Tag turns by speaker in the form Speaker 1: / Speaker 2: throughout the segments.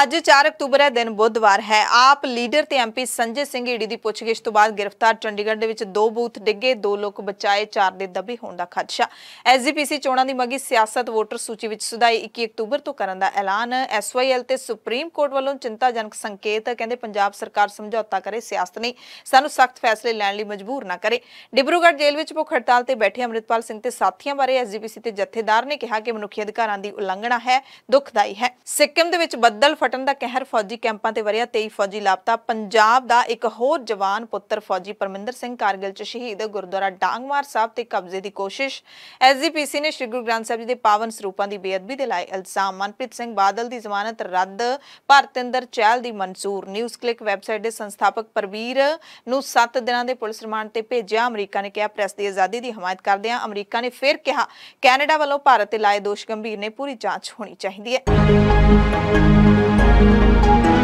Speaker 1: ਅੱਜ 4 ਅਕਤੂਬਰ ਹੈ ਦਿਨ ਬੁੱਧਵਾਰ ਹੈ ਆਪ ਲੀਡਰ ਤੇ ਐਮਪੀ ਸੰਜੇ ਸਿੰਘ ਈੜੀ ਦੀ ਪੁੱਛਗਿੱਛ ਤੋਂ ਬਾਅਦ ਗ੍ਰਿਫਤਾਰ ਚੰਡੀਗੜ੍ਹ ਦੇ ਵਿੱਚ ਦੋ ਬੂਥ ਡਿੱਗੇ ਦੋ ਲੋਕ ਬਚਾਏ ਚਾਰ ਦੇ ਦਬੇ ਹੋਣ ਦਾ ਖਦਸ਼ਾ ਐਸਜੀਪੀਸੀ ਚੋਣਾਂ ਦੀ ਮੰਗੀ ਸਿਆਸਤ ਵੋਟਰ ਸੂਚੀ ਵਿੱਚ ਸੁਧਾਈ 21 ਅਕਤੂਬਰ ਤੋਂ ਕਰਨ ਦਾ ਐਲਾਨ ਐਸਵਾਈਐਲ ਤੇ ਸੁਪਰੀਮ ਕੋਰਟ ਵੱਲੋਂ ਚਿੰਤਾਜਨਕ ਸੰਕੇਤ ਕਹਿੰਦੇ ਪੰਜਾਬ ਸਰਕਾਰ ਸਮਝੌਤਾ ਕਰੇ ਸਿਆਸਤ ਨਹੀਂ ਸਾਨੂੰ ਸਖਤ ਫੈਸਲੇ ਲੈਣ ਲਈ ਮਜਬੂਰ ਨਾ ਕਰੇ ਡਿਬਰੂਗੜ੍ਹ ਜੇਲ੍ਹ ਵਿੱਚ ਭੁੱਖ ਹੜਤਾਲ ਤੇ ਬੈਠੇ ਅਮਰਿਤਪਾਲ ਸਿੰਘ ਤੇ ਸਾਥੀਆਂ ਬਾਰੇ ਐਸਜੀਪੀਸੀ ਤੇ ਜਥੇਦਾਰ ਨੇ ਕਿਹਾ ਕਿ ਮਨੁੱਖੀ ਅਧਿਕਾਰਾਂ ਦੀ ਉਲੰਘਣਾ ਹੈ ਦੁਖਦਾਈ ਹੈ ਸਿੱਕਮ ਦੇ ਵਿੱਚ ਬੱਦਲ ਫਟਣ ਦਾ ਕਹਿਰ ਫੌਜੀ ਕੈਂਪਾਂ ਤੇ ਵਰਿਆ 23 ਫੌਜੀ ਲਾਪਤਾ ਪੰਜਾਬ ਦਾ ਇੱਕ ਹੋਰ ਜਵਾਨ ਪੁੱਤਰ ਫੌਜੀ ਪਰਮਿੰਦਰ ਸਿੰਘ ਕਾਰਗਿਲ ਚ ਸ਼ਹੀਦ ਗੁਰਦੁਆਰਾ ਡਾਂਗਵਾਰ ਸਾਹਿਬ ਤੇ ਕਬਜ਼ੇ ਦੀ ਕੋਸ਼ਿਸ਼ ਐਸਜੀਪੀਸੀ ਨੇ ਸ਼੍ਰੀ ਗੁਰੂ ਗ੍ਰੰਥ ਸਾਹਿਬ ਜੀ ਦੇ ਪਾਵਨ ਸਰੂਪਾਂ ਦੀ ਬੇਅਦਬੀ ਦੇ ਲਈ ਇਲਜ਼ਾਮ ਮਨਪ੍ਰੀਤ ਸਿੰਘ ਬਾਦਲ ਦੀ ਜ਼ਮਾਨਤ ਰੱਦ ਭਾਰਤਿੰਦਰ ਚੈਲ ਦੀ ਮਨਜ਼ੂਰ ਨਿਊਜ਼ ਕਲਿੱਕ ਵੈਬਸਾਈਟ ਦੇ ਸੰਸਥਾਪਕ ਪਰਵੀਰ ਨੂੰ 7 ਦਿਨਾਂ ਦੇ ਪੁਲਿਸ ਰਿਮਾਂਡ ਤੇ ਭੇਜਿਆ ਅਮਰੀਕਾ ਨੇ ਕਿਹਾ ਪ੍ਰੈਸ ਦੀ ਆਜ਼ਾਦੀ ਦੀ ਹਮਾਇਤ ਕਰਦੇ ਹਾਂ ਅਮਰੀਕਾ ਨੇ ਫਿਰ ਕਿਹਾ ਕੈਨੇਡਾ ਵੱਲੋਂ ਭਾਰਤ ਤੇ ਲਾਏ ਦੋਸ਼ ਗੰਭੀਰ ਨੇ ਪੂਰੀ ਜਾਂਚ ਹੋਣੀ ਚਾਹੀਦੀ ਹੈ 啊！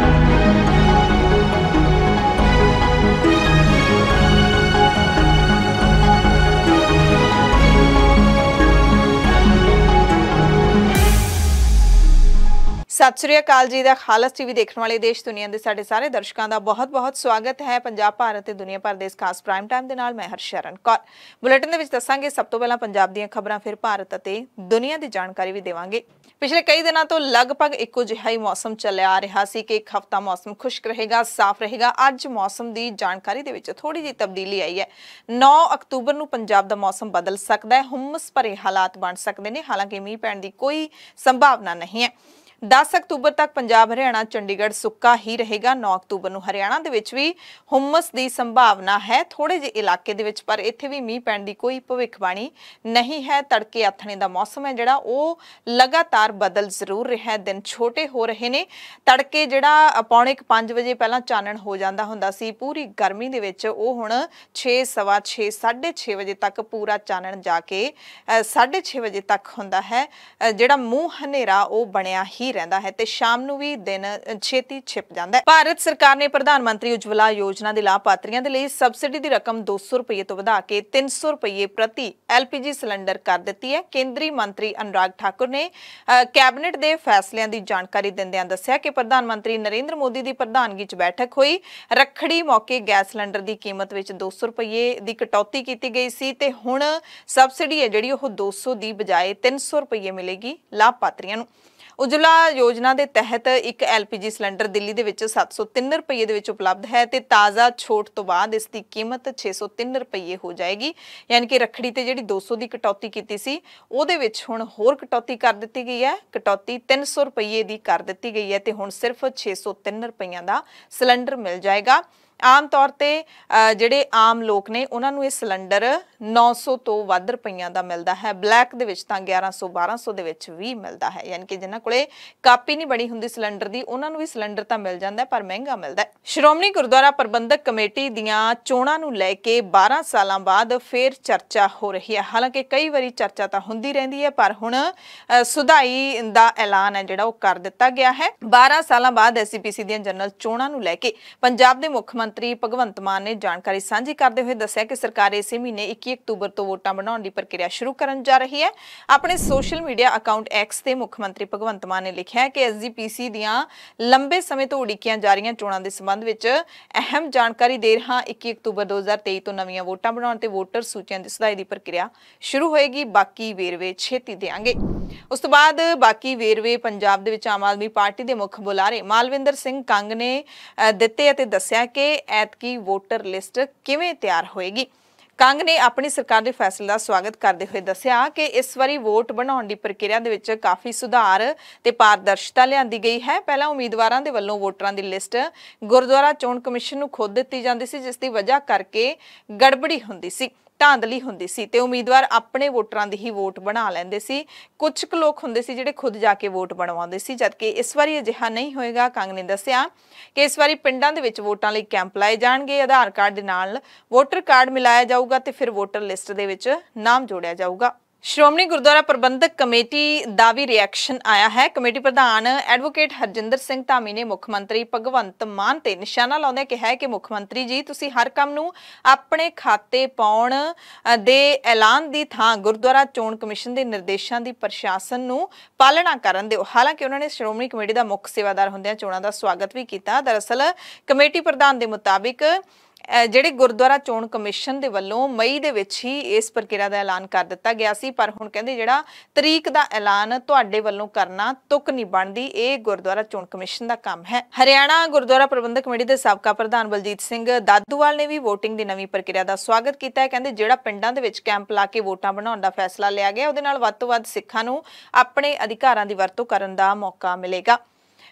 Speaker 1: ਸਤਿ ਸ੍ਰੀ ਅਕਾਲ ਜੀ ਦਾ ਖਾਲਸ ਟੀਵੀ ਦੇਖਣ ਵਾਲੇ ਦੇਸ਼ ਦੁਨੀਆ ਦੇ ਸਾਡੇ ਸਾਰੇ ਦਰਸ਼ਕਾਂ ਦਾ ਬਹੁਤ-ਬਹੁਤ ਸਵਾਗਤ ਹੈ ਪੰਜਾਬ ਭਾਰਤ ਤੇ ਦੁਨੀਆ ਭਰ ਦੇ ਇਸ ਖਾਸ ਪ੍ਰਾਈਮ ਟਾਈਮ ਦੇ ਨਾਲ ਮੈਂ ਹਰਸ਼ਰਨ ਕੌਰ ਬੁਲੇਟਿਨ ਦੇ ਵਿੱਚ ਦੱਸਾਂਗੇ ਸਭ ਤੋਂ ਪਹਿਲਾਂ ਪੰਜਾਬ ਦੀਆਂ ਖਬਰਾਂ ਫਿਰ ਭਾਰਤ ਅਤੇ ਦੁਨੀਆ ਦੀ ਜਾਣਕਾਰੀ ਵੀ ਦੇਵਾਂਗੇ ਪਿਛਲੇ ਕਈ ਦਿਨਾਂ ਤੋਂ ਲਗਭਗ ਇੱਕੋ ਜਿਹਾ ਹੀ ਮੌਸਮ ਚੱਲਿਆ ਆ ਰਿਹਾ ਸੀ ਕਿ ਇੱਕ ਹਫ਼ਤਾ ਮੌਸਮ ਖੁਸ਼ਕ ਰਹੇਗਾ ਸਾਫ਼ ਰਹੇਗਾ ਅੱਜ ਮੌਸਮ ਦੀ ਜਾਣਕਾਰੀ ਦੇ ਵਿੱਚ ਥੋੜੀ ਜਿਹੀ ਤਬਦੀਲੀ ਆਈ ਹੈ 9 ਅਕਤੂਬਰ ਨੂੰ ਪੰਜਾਬ ਦਾ ਮੌਸਮ ਬਦਲ ਸਕਦਾ ਹੈ ਹੁਮਸ ਭਰੇ ਹਾਲਾਤ ਬਣ ਸਕਦੇ ਨੇ ਹਾਲਾਂਕਿ ਮੀਂਹ ਪੈਣ ਦੀ ਕੋਈ ਸੰਭਾਵਨਾ ਨਹੀਂ ਹੈ 10 ਅਕਤੂਬਰ ਤੱਕ ਪੰਜਾਬ ਹਰਿਆਣਾ ਚੰਡੀਗੜ੍ਹ ਸੁੱਕਾ ਹੀ ਰਹੇਗਾ 9 ਅਕਤੂਬਰ ਨੂੰ ਹਰਿਆਣਾ ਦੇ ਵਿੱਚ ਵੀ ਹੁਮਸ ਦੀ ਸੰਭਾਵਨਾ ਹੈ ਥੋੜੇ ਜਿਹੇ ਇਲਾਕੇ ਦੇ ਵਿੱਚ ਪਰ ਇੱਥੇ ਵੀ ਮੀਂਹ ਪੈਣ ਦੀ ਕੋਈ ਭਵਿੱਖਬਾਣੀ ਨਹੀਂ ਹੈ ਤੜਕੇ ਆਥਣੇ ਦਾ ਮੌਸਮ ਹੈ ਜਿਹੜਾ ਉਹ ਲਗਾਤਾਰ ਬਦਲ ਜ਼ਰੂਰ ਰਿਹਾ ਹੈ ਦਿਨ ਛੋਟੇ ਹੋ ਰਹੇ ਨੇ ਤੜਕੇ ਜਿਹੜਾ ਪੌਣੇ 5 ਵਜੇ ਪਹਿਲਾਂ ਚਾਨਣ ਹੋ ਜਾਂਦਾ ਹੁੰਦਾ ਸੀ ਪੂਰੀ ਗਰਮੀ ਦੇ ਵਿੱਚ ਉਹ ਹੁਣ 6:30 6 6:30 ਵਜੇ ਤੱਕ ਪੂਰਾ ਚਾਨਣ ਜਾ ਕੇ 6:30 ਵਜੇ ਤੱਕ ਹੁੰਦਾ ਹੈ ਜਿਹੜਾ ਮੂੰਹ ਹਨੇਰਾ ਉਹ ਬਣਿਆ ਹੀ ਹੀ ਰਹਿੰਦਾ ਹੈ ਤੇ ਸ਼ਾਮ ਨੂੰ ਵੀ ਦਿਨ ਛੇਤੀ ਛਿਪ ਜਾਂਦਾ ਹੈ ਭਾਰਤ ਸਰਕਾਰ ਨੇ ਪ੍ਰਧਾਨ ਮੰਤਰੀ ਉਜਵਲਾ ਯੋਜਨਾ ਦੇ ਲਾਭਪਾਤਰੀਆਂ ਦੇ ਲਈ ਸਬਸਿਡੀ ਦੀ ਰਕਮ 200 ਰੁਪਏ ਤੋਂ ਵਧਾ ਕੇ 300 ਰੁਪਏ ਪ੍ਰਤੀ ਐਲਪੀਜੀ ਸਿਲੰਡਰ ਕਰ ਦਿੱਤੀ ਹੈ ਕੇਂਦਰੀ ਮੰਤਰੀ ਅਨੁਰਾਗ ਠਾਕੁਰ ਨੇ ਕੈਬਨਿਟ ਦੇ ਫੈਸਲਿਆਂ ਦੀ ਜਾਣਕਾਰੀ ਦਿੰਦਿਆਂ ਦੱਸਿਆ ਕਿ ਪ੍ਰਧਾਨ ਮੰਤਰੀ ਨਰਿੰਦਰ ਮੋਦੀ ਦੀ ਪ੍ਰਧਾਨਗੀ 'ਚ ਬੈਠਕ ਹੋਈ ਰੱਖੜੀ ਮੌਕੇ ਗੈਸ ਸਿਲੰਡਰ ਦੀ ਕੀਮਤ ਵਿੱਚ 200 ਰੁਪਏ ਦੀ ਕਟੌਤੀ ਕੀਤੀ ਗਈ ਸੀ ਤੇ ਹੁਣ ਸਬਸਿਡੀ ਹੈ ਜਿਹੜੀ ਉਹ 200 ਦੀ ਬਜਾਏ 300 ਰੁਪਏ ਮਿਲੇਗੀ ਲਾਭਪਾਤਰੀਆਂ ਨੂੰ ਉਜਲਾ ਯੋਜਨਾ ਦੇ ਤਹਿਤ ਇੱਕ ਐਲਪੀਜੀ ਸਿਲੰਡਰ ਦਿੱਲੀ ਦੇ ਵਿੱਚ 703 ਰੁਪਏ ਦੇ ਵਿੱਚ ਉਪਲਬਧ ਹੈ ਤੇ ਤਾਜ਼ਾ ਛੋਟ ਤੋਂ ਬਾਅਦ ਇਸ ਦੀ ਕੀਮਤ 603 ਰੁਪਏ ਹੋ ਜਾਏਗੀ ਯਾਨੀ ਕਿ ਰਖੜੀ ਤੇ ਜਿਹੜੀ 200 ਦੀ ਕਟੌਤੀ ਕੀਤੀ ਸੀ ਉਹਦੇ ਵਿੱਚ ਹੁਣ ਹੋਰ ਕਟੌਤੀ ਕਰ ਦਿੱਤੀ ਗਈ ਹੈ ਕਟੌਤੀ 300 ਰੁਪਏ ਦੀ ਕਰ ਦਿੱਤੀ ਗਈ ਹੈ ਤੇ ਹੁਣ ਸਿਰਫ 603 ਰੁਪਈਆਂ ਦਾ ਸਿਲੰਡਰ ਮਿਲ ਜਾਏਗਾ ਆਮ ਤੌਰ ਤੇ ਜਿਹੜੇ ਆਮ ਲੋਕ ਨੇ ਉਹਨਾਂ ਨੂੰ ਇਹ ਸਿਲੰਡਰ 900 ਤੋਂ ਵੱਧ ਰੁਪਈਆਂ ਦਾ ਮਿਲਦਾ ਹੈ ਬਲੈਕ ਦੇ ਵਿੱਚ ਤਾਂ 1100 1200 ਦੇ ਵਿੱਚ ਵੀ ਮਿਲਦਾ ਹੈ ਯਾਨੀ ਕਿ ਜਿਨ੍ਹਾਂ ਕੋਲੇ ਕਾਪੀ ਨਹੀਂ ਬਣੀ ਹੁੰਦੀ ਸਿਲੰਡਰ ਦੀ ਉਹਨਾਂ ਨੂੰ ਵੀ ਸਿਲੰਡਰ ਤਾਂ ਮਿਲ ਜਾਂਦਾ ਪਰ ਮਹਿੰਗਾ ਮਿਲਦਾ ਹੈ ਸ਼੍ਰੋਮਣੀ ਗੁਰਦੁਆਰਾ ਪ੍ਰਬੰਧਕ ਕਮੇਟੀ ਦੀਆਂ ਚੋਣਾਂ ਨੂੰ ਲੈ ਕੇ 12 ਸਾਲਾਂ ਬਾਅਦ ਫੇਰ ਚਰਚਾ ਹੋ ਰਹੀ ਹੈ ਹਾਲਾਂਕਿ ਕਈ ਵਾਰੀ ਚਰਚਾ ਤਾਂ ਹੁੰਦੀ ਰਹਿੰਦੀ ਹੈ ਪਰ ਹੁਣ ਸੁਧਾਈ ਦਾ ਐਲਾਨ ਹੈ ਜਿਹੜਾ ਉਹ ਕਰ ਦਿੱਤਾ ਗਿਆ ਹੈ 12 ਸਾਲਾਂ ਬਾਅਦ ਐਸਪੀਸੀ ਦੀਆਂ ਜਨਰਲ ਚੋਣਾਂ ਨੂੰ ਲੈ ਕੇ ਪੰਜਾਬ ਦੇ ਮੁੱਖ ਮੰਤਰੀ ਭਗਵੰਤ ਮਾਨ ਨੇ ਜਾਣਕਾਰੀ ਸਾਂਝੀ ਕਰਦੇ ਹੋਏ ਦੱਸਿਆ ਕਿ ਸਰਕਾਰ ਇਸੇ ਮਹੀਨੇ 21 ਅਕਤੂਬਰ ਤੋਂ ਵੋਟਾਂ ਬਣਾਉਣ ਦੀ ਪ੍ਰਕਿਰਿਆ ਸ਼ੁਰੂ ਕਰਨ ਜਾ ਰਹੀ ਹੈ ਆਪਣੇ ਸੋਸ਼ਲ ਮੀਡੀਆ ਅਕਾਊਂਟ ਐਕਸ ਤੇ ਮੁੱਖ ਮੰਤਰੀ ਭਗਵੰਤ ਮਾਨ ਨੇ ਲਿਖਿਆ ਹੈ ਕਿ ਐਸਜੀਪੀਸੀ ਦੀਆਂ ਲੰਬੇ ਸਮੇਂ ਤੋਂ ਉਡੀਕੀਆਂ ਜਾ ਰਹੀਆਂ ਚੋਣਾਂ ਦੇ ਸੰਬੰਧ ਵਿੱਚ ਅਹਿਮ ਜਾਣਕਾਰੀ ਦੇ ਰਹਾ 21 ਅਕਤੂਬਰ 2023 ਤੋਂ ਨਵੀਆਂ ਵੋਟਾਂ ਬਣਾਉਣ ਤੇ ਵੋਟਰ ਸੂਚੀਆਂ ਦੀ ਸਦਾਈ ਦੀ ਪ੍ਰਕਿਰਿਆ ਸ਼ੁਰੂ ਹੋਏਗੀ ਬਾਕੀ ਵੇਰਵੇ ਛੇਤੀ ਦੇਾਂਗੇ ਉਸ ਤੋਂ ਬਾਅਦ ਬਾਕੀ ਵੇਰਵੇ ਪੰਜਾਬ ਦੇ ਵਿੱਚ ਆਮ ਆਦਮੀ ਪਾਰਟੀ ਦੇ ਮੁੱਖ ਬੁਲਾਰੇ ਮਾਲਵਿੰਦਰ ਸਿੰਘ ਕੰਗ ਨੇ ਦਿੱਤੇ ਅਤੇ ਦੱਸਿਆ ਕਿ ਐਤਕੀ ਵੋਟਰ ਲਿਸਟ ਕਿਵੇਂ ਤਿਆਰ ਹੋਏਗੀ ਕੰਗ ਨੇ ਆਪਣੀ ਸਰਕਾਰ ਦੇ ਫੈਸਲੇ ਦਾ ਸਵਾਗਤ ਕਰਦੇ ਹੋਏ ਦੱਸਿਆ ਕਿ ਇਸ ਵਾਰੀ ਵੋਟ ਬਣਾਉਣ ਦੀ ਪ੍ਰਕਿਰਿਆ ਦੇ ਵਿੱਚ ਕਾਫੀ ਸੁਧਾਰ ਤੇ ਪਾਰਦਰਸ਼ਤਾ ਲਿਆਂਦੀ ਗਈ ਹੈ ਪਹਿਲਾਂ ਉਮੀਦਵਾਰਾਂ ਦੇ ਵੱਲੋਂ ਵੋਟਰਾਂ ਦੀ ਲਿਸਟ ਗੁਰਦੁਆਰਾ ਚੋਣ ਕਮਿਸ਼ਨ ਨੂੰ ਖੁਦ ਦਿੱਤੀ ਜਾਂਦੀ ਸੀ ਜਿਸ ਦੀ ਵਜ੍ਹਾ ਕਰਕੇ ਗੜਬੜੀ ਹੁੰਦੀ ਸੀ ਧਾਂਦਲੀ ਹੁੰਦੀ ਸੀ ਤੇ ਉਮੀਦਵਾਰ ਆਪਣੇ ਵੋਟਰਾਂ ਦੀ ਹੀ ਵੋਟ ਬਣਾ ਲੈਂਦੇ ਸੀ ਕੁਝ ਕੁ ਲੋਕ ਹੁੰਦੇ ਸੀ ਜਿਹੜੇ ਖੁਦ ਜਾ ਕੇ ਵੋਟ ਬਣਵਾਉਂਦੇ ਸੀ ਜਦਕਿ ਇਸ ਵਾਰੀ ਅਜਿਹਾ ਨਹੀਂ ਹੋਏਗਾ ਕੰਗ ਨੇ ਦੱਸਿਆ ਕਿ ਇਸ ਵਾਰੀ ਪਿੰਡਾਂ ਦੇ ਵਿੱਚ ਵੋਟਾਂ ਲਈ ਕੈਂਪ ਲਾਏ ਜਾਣਗੇ ਆਧਾਰ ਕਾਰਡ ਦੇ ਨਾਲ ਵੋਟਰ ਕਾਰਡ ਮਿਲਾਇਆ ਜਾਊਗਾ ਤੇ ਫਿਰ ਵੋਟਰ ਲਿਸਟ ਦੇ ਵਿੱਚ ਨਾਮ ਜੋੜਿਆ ਜਾਊਗਾ ਸ਼੍ਰੋਮਣੀ ਗੁਰਦੁਆਰਾ ਪ੍ਰਬੰਧਕ ਕਮੇਟੀ ਦਾ ਵੀ ਰਿਐਕਸ਼ਨ ਆਇਆ ਹੈ ਕਮੇਟੀ ਪ੍ਰਧਾਨ ਐਡਵੋਕੇਟ ਹਰਜਿੰਦਰ ਸਿੰਘ ਧਾਮੀ ਨੇ ਮੁੱਖ ਮੰਤਰੀ ਭਗਵੰਤ ਮਾਨ ਤੇ ਨਿਸ਼ਾਨਾ ਲਾਉਂਦੇ ਕਿਹਾ ਕਿ ਮੁੱਖ ਮੰਤਰੀ ਜੀ ਤੁਸੀਂ ਹਰ ਕੰਮ ਨੂੰ ਆਪਣੇ ਖਾਤੇ ਪਾਉਣ ਦੇ ਐਲਾਨ ਦੀ ਥਾਂ ਗੁਰਦੁਆਰਾ ਚੋਣ ਕਮਿਸ਼ਨ ਦੇ ਨਿਰਦੇਸ਼ਾਂ ਦੀ ਪ੍ਰਸ਼ਾਸਨ ਨੂੰ ਪਾਲਣਾ ਕਰਨ ਦਿਓ ਹਾਲਾਂਕਿ ਉਹਨਾਂ ਨੇ ਸ਼੍ਰੋਮਣੀ ਕਮੇਟੀ ਦਾ ਮੁੱਖ ਸੇਵਾਦਾਰ ਹੁੰਦਿਆਂ ਚੋਣਾਂ ਦਾ ਸਵਾਗਤ ਵੀ ਕੀਤਾ ਦਰਅਸਲ ਕਮੇਟੀ ਪ੍ਰਧਾਨ ਦੇ ਮੁਤਾਬਿਕ ਜਿਹੜੇ ਗੁਰਦੁਆਰਾ ਚੋਣ ਕਮਿਸ਼ਨ ਦੇ ਵੱਲੋਂ ਮਈ ਦੇ ਵਿੱਚ ਹੀ ਇਸ ਪ੍ਰਕਿਰਿਆ ਦਾ ਐਲਾਨ ਕਰ ਦਿੱਤਾ ਗਿਆ ਸੀ ਪਰ ਹੁਣ ਕਹਿੰਦੇ ਜਿਹੜਾ ਤਰੀਕ ਦਾ ਐਲਾਨ ਤੁਹਾਡੇ ਵੱਲੋਂ ਕਰਨਾ ਤੁਕ ਨਹੀਂ ਬਣਦੀ ਇਹ ਗੁਰਦੁਆਰਾ ਚੋਣ ਕਮਿਸ਼ਨ ਦਾ ਕੰਮ ਹੈ ਹਰਿਆਣਾ ਗੁਰਦੁਆਰਾ ਪ੍ਰਬੰਧਕ ਕਮੇਟੀ ਦੇ ਸਾਬਕਾ ਪ੍ਰਧਾਨ ਬਲਜੀਤ ਸਿੰਘ ਦਾਦੂਵਾਲ ਨੇ ਵੀ VOTING ਦੀ ਨਵੀਂ ਪ੍ਰਕਿਰਿਆ ਦਾ ਸਵਾਗਤ ਕੀਤਾ ਹੈ ਕਹਿੰਦੇ ਜਿਹੜਾ ਪਿੰਡਾਂ ਦੇ ਵਿੱਚ ਕੈਂਪ ਲਾ ਕੇ ਵੋਟਾਂ ਬਣਾਉਣ ਦਾ ਫੈਸਲਾ ਲਿਆ ਗਿਆ ਉਹਦੇ ਨਾਲ ਵੱਧ ਤੋਂ ਵੱਧ ਸਿੱਖਾਂ ਨੂੰ ਆਪਣੇ ਅਧਿਕਾਰਾਂ ਦੀ ਵਰਤੋਂ ਕਰਨ ਦਾ ਮੌਕਾ ਮਿਲੇਗਾ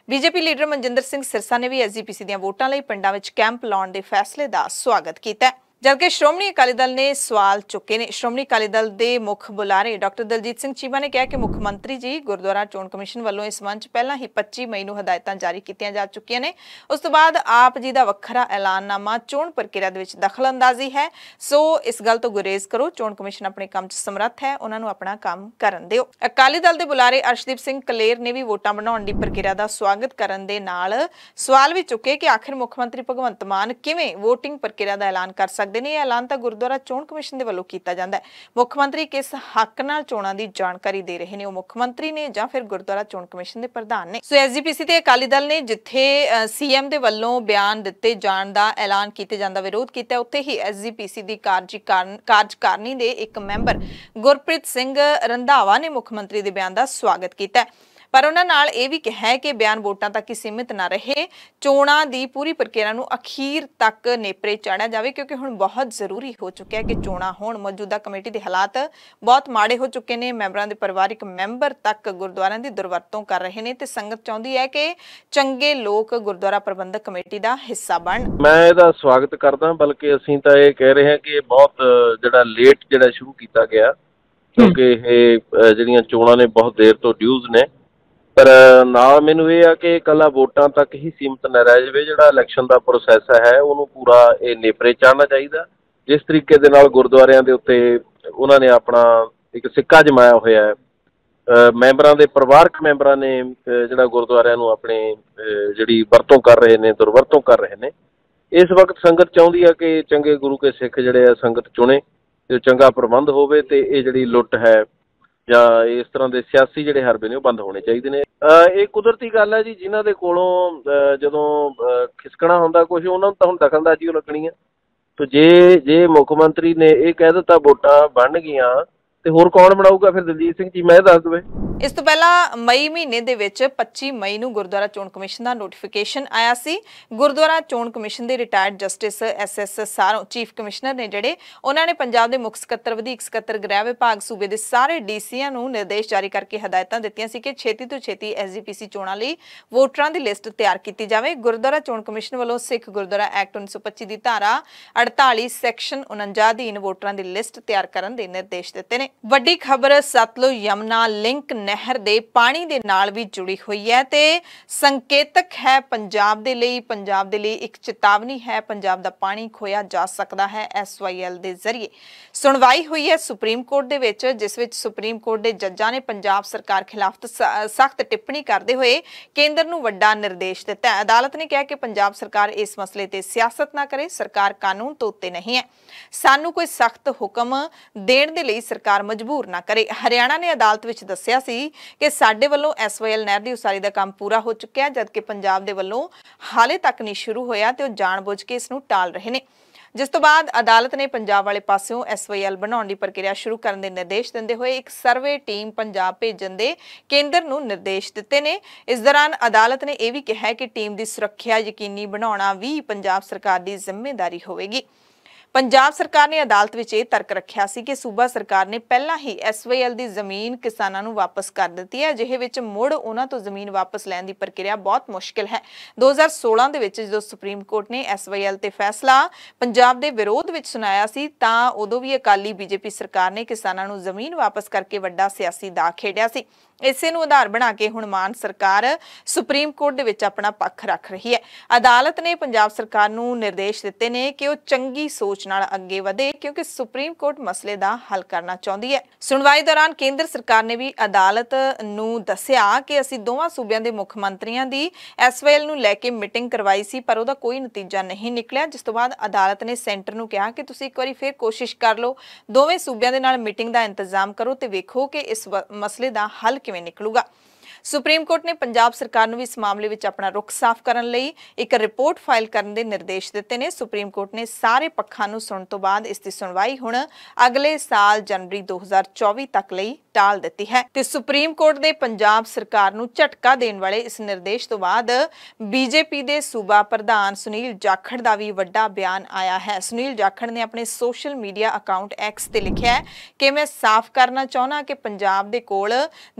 Speaker 1: ਬੀਜੇਪੀ ਲੀਡਰ ਮਨਜਿੰਦਰ ਸਿੰਘ ਸਿਰਸਾ ਨੇ ਵੀ ਐਸਜੀਪੀਸੀ ਦੀਆਂ ਵੋਟਾਂ ਲਈ ਪਿੰਡਾਂ ਵਿੱਚ ਕੈਂਪ ਲਾਉਣ ਦੇ ਫੈਸਲੇ ਦਾ ਸਵਾਗਤ ਕੀਤਾ ਹੈ ਜਦਕਿ ਸ਼੍ਰੋਮਣੀ ਅਕਾਲੀ ਦਲ ਨੇ ਸਵਾਲ ਚੁੱਕੇ ਨੇ ਸ਼੍ਰੋਮਣੀ ਅਕਾਲੀ ਦਲ ਦੇ ਮੁਖ ਬੁਲਾਰੇ ਡਾਕਟਰ ਦਲਜੀਤ ਸਿੰਘ ਚੀਮਾ ਨੇ ਕਿਹਾ ਕਿ ਮੁੱਖ ਮੰਤਰੀ ਜੀ ਗੁਰਦੁਆਰਾ ਚੋਣ ਕਮਿਸ਼ਨ ਵੱਲੋਂ ਇਸ ਮੰਚ ਪਹਿਲਾਂ ਹੀ 25 ਮਈ ਨੂੰ ਹਦਾਇਤਾਂ ਜਾਰੀ ਕੀਤੀਆਂ ਜਾ ਚੁੱਕੀਆਂ ਨੇ ਉਸ ਤੋਂ ਬਾਅਦ ਆਪ ਜੀ ਦਾ ਵੱਖਰਾ ਐਲਾਨਨਾਮਾ ਚੋਣ ਪ੍ਰਕਿਰਿਆ ਦੇ ਵਿੱਚ ਦਖਲਅੰਦਾਜ਼ੀ ਹੈ ਸੋ ਇਸ ਗੱਲ ਤੋਂ ਗੁਰੇਜ਼ ਕਰੋ ਚੋਣ ਕਮਿਸ਼ਨ ਆਪਣੇ ਕੰਮ 'ਚ ਸਮਰੱਥ ਹੈ ਉਹਨਾਂ ਨੂੰ ਆਪਣਾ ਕੰਮ ਕਰਨ ਦਿਓ ਅਕਾਲੀ ਦਲ ਦੇ ਬੁਲਾਰੇ ਅਰਸ਼ਦੀਪ ਸਿੰਘ ਕਲੇਰ ਨੇ ਵੀ ਵੋਟਾਂ ਬਣਾਉਣ ਦੀ ਪ੍ਰਕਿਰਿਆ ਦਾ ਸਵਾਗਤ ਕਰਨ ਦੇ ਨਾਲ ਸਵਾਲ ਵੀ ਚੁੱਕੇ ਕਿ ਆਖਿਰ ਮੁੱਖ ਮੰਤਰੀ ਭਗਵੰਤ ਮਾਨ ਕਿਵੇਂ ਵੋਟਿੰਗ ਪ੍ਰਕਿਰਿਆ ਦਾ ਐਲਾਨ ਕਰ ਸਕਦੇ ਸਕਦੇ ਨੇ ਇਹ ਐਲਾਨ ਤਾਂ ਗੁਰਦੁਆਰਾ ਚੋਣ ਕਮਿਸ਼ਨ ਦੇ ਵੱਲੋਂ ਕੀਤਾ ਜਾਂਦਾ ਹੈ ਮੁੱਖ ਮੰਤਰੀ ਕਿਸ ਹੱਕ ਨਾਲ ਚੋਣਾਂ ਦੀ ਜਾਣਕਾਰੀ ਦੇ ਰਹੇ ਨੇ ਉਹ ਮੁੱਖ ਮੰਤਰੀ ਨੇ ਜਾਂ ਫਿਰ ਗੁਰਦੁਆਰਾ ਚੋਣ ਕਮਿਸ਼ਨ ਦੇ ਪ੍ਰਧਾਨ ਨੇ ਸੋ ਐਸਜੀਪੀਸੀ ਤੇ ਅਕਾਲੀ ਦਲ ਨੇ ਜਿੱਥੇ ਸੀਐਮ ਦੇ ਵੱਲੋਂ ਬਿਆਨ ਦਿੱਤੇ ਜਾਣ ਦਾ ਐਲਾਨ ਕੀਤੇ ਜਾਂਦਾ ਵਿਰੋਧ ਕੀਤਾ ਉੱਥੇ ਹੀ ਐਸਜੀਪੀਸੀ ਦੀ ਕਾਰਜਕਾਰਨੀ ਦੇ ਇੱਕ ਮੈਂਬਰ ਗੁਰਪ੍ਰੀਤ ਸਿੰਘ ਰੰਧਾਵਾ ਨੇ ਮੁੱਖ ਮੰਤਰੀ ਦੇ ਬਿਆਨ ਦਾ ਸਵਾਗਤ ਕੀਤਾ ਹੈ ਪਰ ਉਹਨਾਂ ਨਾਲ ਇਹ ਵੀ ਕਿਹਾ ਹੈ ਕਿ ਬਿਆਨ ਵੋਟਾਂ ਤੱਕ ਹੀ ਸੀਮਿਤ ਨਾ ਰਹੇ ਚੋਣਾਂ ਦੀ ਪੂਰੀ ਪ੍ਰਕਿਰਿਆ ਨੂੰ ਅਖੀਰ ਤੱਕ ਨੇਪਰੇ ਚਾੜਿਆ ਜਾਵੇ ਕਿਉਂਕਿ ਹੁਣ ਬਹੁਤ ਜ਼ਰੂਰੀ ਹੋ ਚੁੱਕਿਆ ਹੈ ਕਿ ਚੋਣਾਂ ਹੋਣ ਮੌਜੂਦਾ ਕਮੇਟੀ ਦੇ ਹਾਲਾਤ ਬਹੁਤ ਮਾੜੇ ਹੋ ਚੁੱਕੇ ਨੇ ਮੈਂਬਰਾਂ ਦੇ ਪਰਿਵਾਰਿਕ ਮੈਂਬਰ ਤੱਕ ਗੁਰਦੁਆਰਿਆਂ ਦੀ ਦੁਰਵਰਤੋਂ ਕਰ ਰਹੇ ਨੇ ਤੇ ਸੰਗਤ ਚਾਹੁੰਦੀ ਹੈ ਕਿ ਚੰਗੇ ਲੋਕ ਗੁਰਦੁਆਰਾ ਪ੍ਰਬੰਧਕ ਕਮੇਟੀ ਦਾ ਹਿੱਸਾ ਬਣ
Speaker 2: ਮੈਂ ਇਹਦਾ ਸਵਾਗਤ ਕਰਦਾ ਬਲਕਿ ਅਸੀਂ ਤਾਂ ਇਹ ਕਹਿ ਰਹੇ ਹਾਂ ਕਿ ਇਹ ਬਹੁਤ ਜਿਹੜਾ ਲੇਟ ਜਿਹੜਾ ਸ਼ੁਰੂ ਕੀਤਾ ਗਿਆ ਕਿਉਂਕਿ ਇਹ ਜਿਹੜੀਆਂ ਚੋਣਾਂ ਨੇ ਬਹੁਤ ਦੇਰ ਤੋਂ ਡਿਊਜ਼ ਨੇ ਪਰ ਨਾਲ ਮੈਨੂੰ ਇਹ ਆ ਕਿ ਕੱਲਾ ਵੋਟਾਂ ਤੱਕ ਹੀ ਸੀਮਤ ਨਾ ਰਹਿ ਜਾਵੇ ਜਿਹੜਾ ਇਲੈਕਸ਼ਨ ਦਾ ਪ੍ਰੋਸੈਸ ਹੈ ਉਹਨੂੰ ਪੂਰਾ ਇਹ ਨੇਪਰੇ ਚਾੜਨਾ ਚਾਹੀਦਾ ਜਿਸ ਤਰੀਕੇ ਦੇ ਨਾਲ ਗੁਰਦੁਆਰਿਆਂ ਦੇ ਉੱਤੇ ਉਹਨਾਂ ਨੇ ਆਪਣਾ ਇੱਕ ਸਿੱਕਾ ਜਮਾਇਆ ਹੋਇਆ ਹੈ ਮੈਂਬਰਾਂ ਦੇ ਪਰਿਵਾਰਕ ਮੈਂਬਰਾਂ ਨੇ ਜਿਹੜਾ ਗੁਰਦੁਆਰਿਆਂ ਨੂੰ ਆਪਣੇ ਜਿਹੜੀ ਵਰਤੋਂ ਕਰ ਰਹੇ ਨੇ ਦੁਰਵਰਤੋਂ ਕਰ ਰਹੇ ਨੇ ਇਸ ਵਕਤ ਸੰਗਤ ਚਾਹੁੰਦੀ ਆ ਕਿ ਚੰਗੇ ਗੁਰੂ ਕੇ ਸਿੱਖ ਜਿਹੜੇ ਆ ਸੰਗਤ ਚੁਣੇ ਤੇ ਚੰਗਾ ਪ੍ਰਬੰਧ ਹੋਵੇ ਤੇ ਇਹ ਜਿਹੜੀ ਲੁੱਟ ਹੈ ਜਾਂ ਇਸ ਤਰ੍ਹਾਂ ਦੇ ਸਿਆਸੀ ਜਿਹੜੇ ਹਰਬੇ ਨੇ ਉਹ ਬੰਦ ਹੋਣੇ ਚਾਹੀਦੇ ਨੇ ਇਹ ਕੁਦਰਤੀ ਗੱਲ ਹੈ ਜੀ ਜਿਨ੍ਹਾਂ ਦੇ ਕੋਲੋਂ ਜਦੋਂ ਖਿਸਕਣਾ ਹੁੰਦਾ ਕੁਝ ਉਹਨਾਂ ਨੂੰ ਤਾਂ ਹੁਣ ਦਖਲਅੰਦਾਜ਼ੀ ਜੀ ਲੱਗਣੀ ਹੈ ਤੋ ਜੇ ਜੇ ਮੁੱਖ ਮੰਤਰੀ ਨੇ ਇਹ ਕਹਿ ਦਿੱਤਾ ਵੋਟਾਂ ਬਣ ਗਈਆਂ ਤੇ ਹੋਰ ਕੌਣ ਬਣਾਊਗਾ ਫਿਰ ਦਲਜੀਤ ਸਿੰਘ ਜੀ ਮੈਂ ਦੱਸ ਦਵੇ
Speaker 1: ਇਸ ਤੋਂ ਪਹਿਲਾਂ ਮਈ ਮਹੀਨੇ ਦੇ ਵਿੱਚ 25 ਮਈ ਨੂੰ ਗੁਰਦੁਆਰਾ ਚੋਣ ਕਮਿਸ਼ਨ ਦਾ ਨੋਟੀਫਿਕੇਸ਼ਨ ਆਇਆ ਸੀ ਗੁਰਦੁਆਰਾ ਚੋਣ ਕਮਿਸ਼ਨ ਦੇ retired justice S S Saron chief commissioner ਨੇ ਜਿਹੜੇ ਉਹਨਾਂ ਨੇ ਪੰਜਾਬ ਦੇ ਮੁੱਖ ਸਕੱਤਰ ਵਧੀਕ ਸਕੱਤਰ ਗ੍ਰਹਿ ਵਿਭਾਗ ਸੂਬੇ ਦੇ ਸਾਰੇ ਡੀਸੀਆਂ ਨੂੰ ਨਿਰਦੇਸ਼ ਜਾਰੀ ਕਰਕੇ ਹਦਾਇਤਾਂ ਦਿੱਤੀਆਂ ਸੀ ਕਿ ਛੇਤੀ ਤੋਂ ਛੇਤੀ ਐਸਜੀਪੀਸੀ ਚੋਣਾਂ ਲਈ ਵੋਟਰਾਂ ਦੀ ਲਿਸਟ ਤਿਆਰ ਕੀਤੀ ਜਾਵੇ ਗੁਰਦੁਆਰਾ ਚੋਣ ਕਮਿਸ਼ਨ ਵੱਲੋਂ ਸਿੱਖ ਗੁਰਦੁਆਰਾ ਐਕਟ 1925 ਦੀ ਧਾਰਾ 48 ਸੈਕਸ਼ਨ 49 ਅਧੀਨ ਵੋਟਰਾਂ ਦੀ ਲਿਸਟ ਤਿਆਰ ਕਰਨ ਦੇ ਨਿਰਦੇਸ਼ ਦਿੱਤੇ ਨੇ ਵੱਡੀ ਖਬਰ ਸਤਲੁਜ ਯਮਨਾ ਲਿੰਕ ਨਹਿਰ ਦੇ ਪਾਣੀ ਦੇ ਨਾਲ ਵੀ ਜੁੜੀ ਹੋਈ ਹੈ ਤੇ ਸੰਕੇਤਕ ਹੈ ਪੰਜਾਬ ਦੇ ਲਈ ਪੰਜਾਬ ਦੇ ਲਈ ਇੱਕ ਚੇਤਾਵਨੀ ਹੈ ਪੰਜਾਬ ਦਾ ਪਾਣੀ ਖੋਇਆ ਜਾ ਸਕਦਾ ਹੈ ਐਸਵਾਈਐਲ ਦੇ ਜ਼ਰੀਏ ਸੁਣਵਾਈ ਹੋਈ ਹੈ ਸੁਪਰੀਮ ਕੋਰਟ ਦੇ ਵਿੱਚ ਜਿਸ ਵਿੱਚ ਸੁਪਰੀਮ ਕੋਰਟ ਦੇ ਜੱਜਾਂ ਨੇ ਪੰਜਾਬ ਸਰਕਾਰ ਖਿਲਾਫ ਸਖਤ ਟਿੱਪਣੀ ਕਰਦੇ ਹੋਏ ਕੇਂਦਰ ਨੂੰ ਵੱਡਾ ਨਿਰਦੇਸ਼ ਦਿੱਤਾ ਹੈ ਅਦਾਲਤ ਨੇ ਕਿਹਾ ਕਿ ਪੰਜਾਬ ਸਰਕਾਰ ਇਸ ਮਸਲੇ ਤੇ ਸਿਆਸਤ ਨਾ ਕਰੇ ਸਰਕਾਰ ਕਾਨੂੰਨ ਤੋਂ ਉੱਤੇ ਨਹੀਂ ਹੈ ਸਾਨੂੰ ਕੋਈ ਸਖਤ ਹੁਕਮ ਦੇਣ ਦੇ ਲਈ ਸਰਕਾਰ ਮਜਬੂਰ ਨਾ ਕਰੇ ਹਰਿਆਣਾ ਨੇ ਅਦਾਲਤ ਵਿੱਚ ਦੱਸਿਆ ਸੀ ਕਿ ਸਾਡੇ ਵੱਲੋਂ ਐਸਵਾਈਐਲ ਨਹਿਰ ਦੀ ਉਸਾਰੀ ਦਾ ਕੰਮ ਪੂਰਾ ਹੋ ਚੁੱਕਿਆ ਜਦਕਿ ਪੰਜਾਬ ਦੇ ਵੱਲੋਂ ਹਾਲੇ ਤੱਕ ਨਹੀਂ ਸ਼ੁਰੂ ਹੋਇਆ ਤੇ ਉਹ ਜਾਣਬੁੱਝ ਕੇ ਇਸ ਨੂੰ ਟਾਲ ਰਹੇ ਨੇ ਜਿਸ ਤੋਂ ਬਾਅਦ ਅਦਾਲਤ ਨੇ ਪੰਜਾਬ ਵਾਲੇ ਪਾਸਿਓਂ ਐਸਵਾਈਐਲ ਬਣਾਉਣ ਦੀ ਪ੍ਰਕਿਰਿਆ ਸ਼ੁਰੂ ਕਰਨ ਦੇ ਨਿਰਦੇਸ਼ ਦਿੰਦੇ ਹੋਏ ਇੱਕ ਸਰਵੇ ਟੀਮ ਪੰਜਾਬ ਭੇਜਣ ਦੇ ਕੇਂਦਰ ਨੂੰ ਨਿਰਦੇਸ਼ ਦਿੱਤੇ ਨੇ ਇਸ ਦੌਰਾਨ ਅਦਾਲਤ ਨੇ ਇਹ ਵੀ ਕਿਹਾ ਕਿ ਟੀਮ ਦੀ ਸੁਰੱਖਿਆ ਯਕੀਨੀ ਬਣਾਉਣਾ ਵੀ ਪੰਜਾਬ ਸਰਕਾਰ ਦੀ ਜ਼ਿੰਮੇਵਾਰੀ ਹੋਵੇਗੀ ਪੰਜਾਬ ਸਰਕਾਰ ਨੇ ਅਦਾਲਤ ਵਿੱਚ ਇਹ ਤਰਕ ਰੱਖਿਆ ਸੀ ਕਿ ਸੂਬਾ ਸਰਕਾਰ ਨੇ ਪਹਿਲਾਂ ਹੀ ਐਸਵਾਈਐਲ ਦੀ ਜ਼ਮੀਨ ਕਿਸਾਨਾਂ ਨੂੰ ਵਾਪਸ ਕਰ ਦਿੱਤੀ ਹੈ ਜਿਹੇ ਵਿੱਚ ਮੁੜ ਉਹਨਾਂ ਤੋਂ ਜ਼ਮੀਨ ਵਾਪਸ ਲੈਣ ਦੀ ਪ੍ਰਕਿਰਿਆ ਬਹੁਤ ਮੁਸ਼ਕਿਲ ਹੈ 2016 ਦੇ ਵਿੱਚ ਜਦੋਂ ਸੁਪਰੀਮ ਕੋਰਟ ਨੇ ਐਸਵਾਈਐਲ ਤੇ ਫੈਸਲਾ ਪੰਜਾਬ ਦੇ ਵਿਰੋਧ ਵਿੱਚ ਸੁਣਾਇਆ ਸੀ ਤਾਂ ਉਦੋਂ ਵੀ ਅਕਾਲੀ ਬੀਜੇਪੀ ਸਰਕਾਰ ਨੇ ਕਿਸਾਨਾਂ ਨੂੰ ਜ਼ਮੀਨ ਵਾਪਸ ਕਰਕੇ ਵੱਡਾ ਸਿਆਸੀ ਦਾਅ ਖੇਡਿਆ ਸੀ ਇਸੇ ਨੂੰ ਆਧਾਰ ਬਣਾ ਕੇ ਹੁਣ ਮਾਨ ਸਰਕਾਰ ਸੁਪਰੀਮ ਕੋਰਟ ਦੇ ਵਿੱਚ ਆਪਣਾ ਪੱਖ ਰੱਖ ਰਹੀ ਹੈ ਅਦਾਲਤ ਨੇ ਪੰਜਾਬ ਸਰਕਾਰ ਨੂੰ ਨਿਰਦੇਸ਼ ਦਿੱਤੇ ਨੇ ਕਿ ਉਹ ਚੰਗੀ ਸੋਚ ਨਾਲ ਅੱਗੇ ਵਧੇ ਕਿਉਂਕਿ ਸੁਪਰੀਮ ਕੋਰਟ ਮਸਲੇ ਦਾ ਹੱਲ ਕਰਨਾ ਚਾਹੁੰਦੀ ਹੈ ਸੁਣਵਾਈ ਦੌਰਾਨ ਕੇਂਦਰ ਸਰਕਾਰ ਨੇ ਵੀ ਅਦਾਲਤ ਨੂੰ ਦੱਸਿਆ ਕਿ ਅਸੀਂ ਦੋਵਾਂ ਸੂਬਿਆਂ ਦੇ ਮੁੱਖ ਮੰਤਰੀਆਂ ਦੀ ਐਸਵੈਲ ਨੂੰ ਲੈ ਕੇ ਮੀਟਿੰਗ ਕਰਵਾਈ ਸੀ ਪਰ ਉਹਦਾ ਕੋਈ ਨਤੀਜਾ ਨਹੀਂ ਨਿਕਲਿਆ ਜਿਸ ਤੋਂ ਬਾਅਦ ਅਦਾਲਤ ਨੇ ਸੈਂਟਰ ਨੂੰ ਕਿਹਾ ਕਿ ਤੁਸੀਂ ਇੱਕ ਵਾਰੀ ਫੇਰ ਕੋਸ਼ਿਸ਼ ਕਰ ਲਓ ਦੋਵੇਂ ਸੂਬਿਆਂ ਦੇ ਨਾਲ ਮੀਟਿੰਗ ਦਾ ਇੰਤਜ਼ਾਮ ਕਰੋ ਤੇ ਵੇਖੋ ਕਿ ਇਸ ਮਸਲੇ ਦਾ ਹੱਲ ਕਿਵੇਂ ਨਿਕਲੂਗਾ ਸੁਪਰੀਮ ਕੋਰਟ ਨੇ ਪੰਜਾਬ ਸਰਕਾਰ ਨੂੰ ਵੀ ਇਸ ਮਾਮਲੇ ਵਿੱਚ ਆਪਣਾ ਰੁਖ ਸਾਫ਼ ਕਰਨ ਲਈ ਇੱਕ ਰਿਪੋਰਟ ਫਾਈਲ ਕਰਨ ਦੇ ਨਿਰਦੇਸ਼ ਦਿੱਤੇ ਨੇ ਸੁਪਰੀਮ ਕੋਰਟ ਨੇ ਸਾਰੇ ਪੱਖਾਂ ਨੂੰ ਸੁਣਨ ਤੋਂ ਬਾਅਦ ਇਸ ਦੀ ਸੁਣਵਾਈ ਹੁਣ ਅਗਲੇ ਸਾਲ ਜਨਵਰੀ 2024 ਤੱਕ ਲਈ ਟਾਲ ਦਿੱਤੀ ਹੈ ਤੇ ਸੁਪਰੀਮ ਕੋਰਟ ਦੇ ਪੰਜਾਬ ਸਰਕਾਰ ਨੂੰ ਝਟਕਾ ਦੇਣ ਵਾਲੇ ਇਸ ਨਿਰਦੇਸ਼ ਤੋਂ ਬਾਅਦ ਬੀਜੇਪੀ ਦੇ ਸੂਬਾ ਪ੍ਰਧਾਨ ਸੁਨੀਲ ਜਾਖੜ ਦਾ ਵੀ ਵੱਡਾ ਬਿਆਨ ਆਇਆ ਹੈ ਸੁਨੀਲ ਜਾਖੜ ਨੇ ਆਪਣੇ ਸੋਸ਼ਲ ਮੀਡੀਆ ਅਕਾਊਂਟ ਐਕਸ ਤੇ ਲਿਖਿਆ ਕਿ ਮੈਂ ਸਾਫ਼ ਕਰਨਾ ਚਾਹੁੰਦਾ ਕਿ ਪੰਜਾਬ ਦੇ ਕੋਲ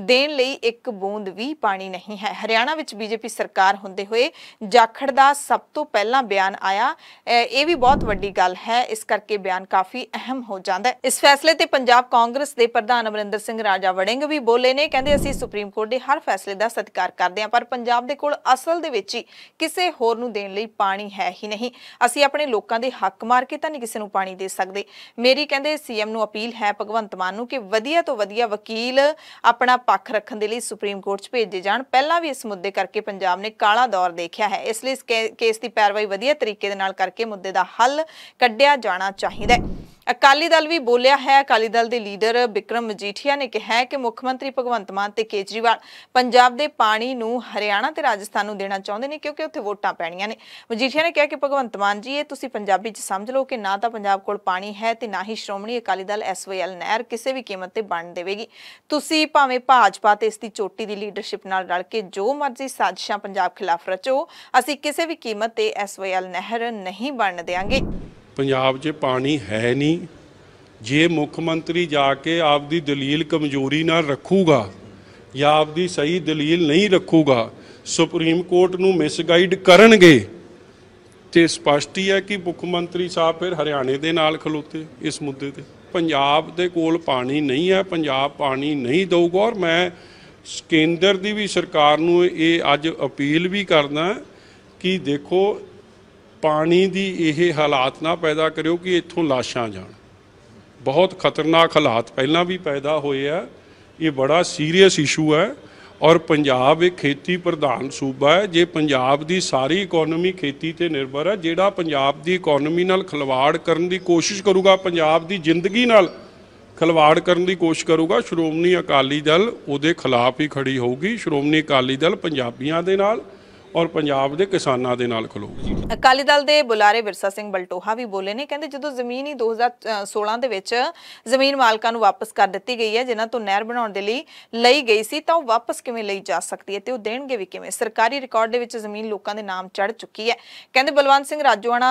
Speaker 1: ਦੇਣ ਲਈ ਇੱਕ ਬੂੰਦ ਵੀ ਪਾਣੀ ਨਹੀਂ ਹੈ ਹਰਿਆਣਾ ਵਿੱਚ ਬੀਜੇਪੀ ਸਰਕਾਰ ਹੁੰਦੇ ਹੋਏ ਜਾਖੜ ਦਾ ਸਭ ਤੋਂ ਪਹਿਲਾਂ ਬਿਆਨ ਆਇਆ ਇਹ ਵੀ ਬਹੁਤ ਵੱਡੀ ਗੱਲ ਹੈ ਇਸ ਕਰਕੇ ਬਿਆਨ ਕਾਫੀ ਅਹਿਮ ਹੋ ਜਾਂਦਾ ਹੈ ਇਸ ਫੈਸਲੇ ਤੇ ਪੰਜਾਬ ਕਾਂਗਰਸ ਦੇ ਪ੍ਰਧਾਨ ਅਮਰਿੰਦਰ ਸਿੰਘ ਰਾਜਾ ਵੜਿੰਗ ਵੀ ਬੋਲੇ ਨੇ ਕਹਿੰਦੇ ਅਸੀਂ ਸੁਪਰੀਮ ਕੋਰਟ ਦੇ ਹਰ ਫੈਸਲੇ ਦਾ ਸਤਿਕਾਰ ਕਰਦੇ ਹਾਂ ਪਰ ਪੰਜਾਬ ਦੇ ਕੋਲ ਅਸਲ ਦੇ ਵਿੱਚ ਹੀ ਕਿਸੇ ਹੋਰ ਨੂੰ ਦੇਣ ਲਈ ਪਾਣੀ ਹੈ ਹੀ ਨਹੀਂ ਅਸੀਂ ਆਪਣੇ ਲੋਕਾਂ ਦੇ ਹੱਕ ਮਾਰ ਕੇ ਤਾਂ ਨਹੀਂ ਕਿਸੇ ਨੂੰ ਪਾਣੀ ਦੇ ਸਕਦੇ ਮੇਰੀ ਕਹਿੰਦੇ ਸੀਐਮ ਨੂੰ ਅਪੀਲ ਹੈ ਭਗਵੰਤ ਮਾਨ ਨੂੰ ਕਿ ਵਧੀਆ ਤੋਂ ਵਧੀਆ ਵਕੀਲ ਆਪਣਾ ਪੱਖ ਰੱਖਣ ਦੇ ਲਈ ਸੁਪਰੀਮ ਕੋਰਟ 'ਚ ਭੇਜੇ ਜਾਣ ਪਹਿਲਾਂ ਵੀ ਇਸ ਮੁੱਦੇ ਕਰਕੇ ਪੰਜਾਬ ਨੇ ਕਾਲਾ ਦੌਰ ਦੇਖਿਆ ਹੈ ਇਸ ਲਈ ਇਸ ਕੇਸ ਦੀ ਪੈਰਵਾਈ ਵਧੀਆ ਤਰੀਕੇ ਦੇ ਨਾਲ ਕਰਕੇ ਮੁੱਦੇ ਦਾ ਹੱਲ ਕੱਢਿਆ ਜਾਣਾ ਚਾਹੀਦਾ ਹੈ ਅਕਾਲੀ ਦਲ ਵੀ ਬੋਲਿਆ ਹੈ ਅਕਾਲੀ ਦਲ ਦੇ ਲੀਡਰ ਵਿਕਰਮ ਮਜੀਠੀਆ ਨੇ ਕਿਹਾ ਕਿ ਮੁੱਖ ਮੰਤਰੀ ਭਗਵੰਤ ਮਾਨ ਤੇ ਕੇਜਰੀਵਾਲ ਪੰਜਾਬ ਦੇ ਪਾਣੀ ਨੂੰ ਹਰਿਆਣਾ ਤੇ ਰਾਜਸਥਾਨ ਨੂੰ ਦੇਣਾ ਚਾਹੁੰਦੇ ਨੇ ਕਿਉਂਕਿ ਉੱਥੇ ਵੋਟਾਂ ਪੈਣੀਆਂ ਨੇ ਮਜੀਠੀਆ ਨੇ ਕਿਹਾ ਕਿ ਭਗਵੰਤ ਮਾਨ ਜੀ ਇਹ ਤੁਸੀਂ ਪੰਜਾਬੀ 'ਚ ਸਮਝ ਲਓ ਕਿ ਨਾ ਤਾਂ ਪੰਜਾਬ ਕੋਲ ਪਾਣੀ ਹੈ ਤੇ ਨਾ ਹੀ ਸ਼੍ਰੋਮਣੀ ਅਕਾਲੀ ਦਲ ਐਸਵੀਐਲ ਨਹਿਰ ਕਿਸੇ ਵੀ ਕੀਮਤ ਤੇ ਬਣ ਦੇਵੇਗੀ ਤੁਸੀਂ ਭਾਵੇਂ ਭਾਜਪਾ ਤੇ ਇਸ ਦੀ ਚੋਟੀ ਦੀ ਲੀਡਰਸ਼ਿਪ ਨਾਲ ਰਲ ਕੇ ਜੋ ਮਰਜ਼ੀ ਸਾਜ਼ਿਸ਼ਾਂ ਪੰਜਾਬ ਖਿਲਾਫ ਰਚੋ ਅਸੀਂ ਕਿਸੇ ਵੀ ਕੀਮਤ ਤੇ ਐਸਵੀਐਲ ਨਹਿਰ ਨਹੀਂ ਬਣਨ ਦੇਵਾਂਗੇ
Speaker 3: ਪੰਜਾਬ 'ਚ ਪਾਣੀ ਹੈ ਨਹੀਂ ਜੇ ਮੁੱਖ ਮੰਤਰੀ ਜਾ ਕੇ ਆਪਦੀ ਦਲੀਲ ਕਮਜ਼ੋਰੀ ਨਾਲ ਰੱਖੂਗਾ ਜਾਂ ਆਪਦੀ ਸਹੀ ਦਲੀਲ ਨਹੀਂ ਰੱਖੂਗਾ ਸੁਪਰੀਮ ਕੋਰਟ ਨੂੰ ਮਿਸਗਾਈਡ ਕਰਨਗੇ ਤੇ ਸਪਸ਼ਟ ਹੀ ਹੈ ਕਿ ਮੁੱਖ ਮੰਤਰੀ ਸਾਹਿਬ ਫਿਰ ਹਰਿਆਣੇ ਦੇ ਨਾਲ ਖਲੋਤੇ ਇਸ ਮੁੱਦੇ ਤੇ ਪੰਜਾਬ ਦੇ ਕੋਲ ਪਾਣੀ ਨਹੀਂ ਹੈ ਪੰਜਾਬ ਪਾਣੀ ਨਹੀਂ ਦੇਊਗਾ ਔਰ ਮੈਂ ਕੇਂਦਰ ਦੀ ਵੀ ਸਰਕਾਰ ਨੂੰ ਇਹ ਅੱਜ ਅਪੀਲ ਵੀ ਕਰਦਾ ਕਿ ਦੇਖੋ ਪਾਣੀ ਦੀ ਇਹ ਹਾਲਾਤ ਨਾ ਪੈਦਾ ਕਰਿਓ ਕਿ ਇੱਥੋਂ ਲਾਸ਼ਾਂ ਜਾਣ ਬਹੁਤ ਖਤਰਨਾਕ ਹਾਲਾਤ ਪਹਿਲਾਂ ਵੀ ਪੈਦਾ ਹੋਏ ਆ ਇਹ ਬੜਾ ਸੀਰੀਅਸ ਇਸ਼ੂ ਹੈ ਔਰ ਪੰਜਾਬ ਇੱਕ ਖੇਤੀ ਪ੍ਰਧਾਨ ਸੂਬਾ ਹੈ ਜੇ ਪੰਜਾਬ ਦੀ ਸਾਰੀ ਇਕਨੋਮੀ ਖੇਤੀ ਤੇ ਨਿਰਭਰ ਹੈ ਜਿਹੜਾ ਪੰਜਾਬ ਦੀ ਇਕਨੋਮੀ ਨਾਲ ਖਲਵਾੜ ਕਰਨ ਦੀ ਕੋਸ਼ਿਸ਼ ਕਰੂਗਾ ਪੰਜਾਬ ਦੀ ਜ਼ਿੰਦਗੀ ਨਾਲ ਖਲਵਾੜ ਕਰਨ ਦੀ ਕੋਸ਼ਿਸ਼ ਕਰੂਗਾ ਸ਼੍ਰੋਮਣੀ ਅਕਾਲੀ ਦਲ ਉਹਦੇ ਖਿਲਾਫ ਹੀ ਖੜੀ ਹੋਊਗੀ ਸ਼੍ਰੋਮਣੀ ਅਕਾਲੀ ਦਲ ਪੰਜਾਬੀਆਂ ਦੇ ਨਾਲ ਔਰ ਪੰਜਾਬ ਦੇ ਕਿਸਾਨਾਂ ਦੇ ਨਾਲ ਖਲੋਊਗੀ
Speaker 1: ਅਕਾਲੀ ਦਲ ਦੇ ਬੁਲਾਰੇ ਵਿਰਸਾ ਸਿੰਘ ਬਲਟੋਹਾ ਵੀ ਬੋਲੇ ਨੇ ਕਹਿੰਦੇ ਜਦੋਂ ਜ਼ਮੀਨ ਹੀ 2016 ਦੇ ਵਿੱਚ ਜ਼ਮੀਨ ਮਾਲਕਾਂ ਨੂੰ ਵਾਪਸ ਕਰ ਦਿੱਤੀ ਗਈ ਹੈ ਜਿਨ੍ਹਾਂ ਤੋਂ ਨਹਿਰ ਬਣਾਉਣ ਦੇ ਲਈ ਲਈ ਗਈ ਸੀ ਤਾਂ ਉਹ ਵਾਪਸ ਕਿਵੇਂ ਲਈ ਜਾ ਸਕਦੀ ਹੈ ਤੇ ਉਹ ਦੇਣਗੇ ਵੀ ਕਿਵੇਂ ਸਰਕਾਰੀ ਰਿਕਾਰਡ ਦੇ ਵਿੱਚ ਜ਼ਮੀਨ ਲੋਕਾਂ ਦੇ ਨਾਮ ਚੜ ਚੁੱਕੀ ਹੈ ਕਹਿੰਦੇ ਬਲਵੰਤ ਸਿੰਘ ਰਾਜੋਆਣਾ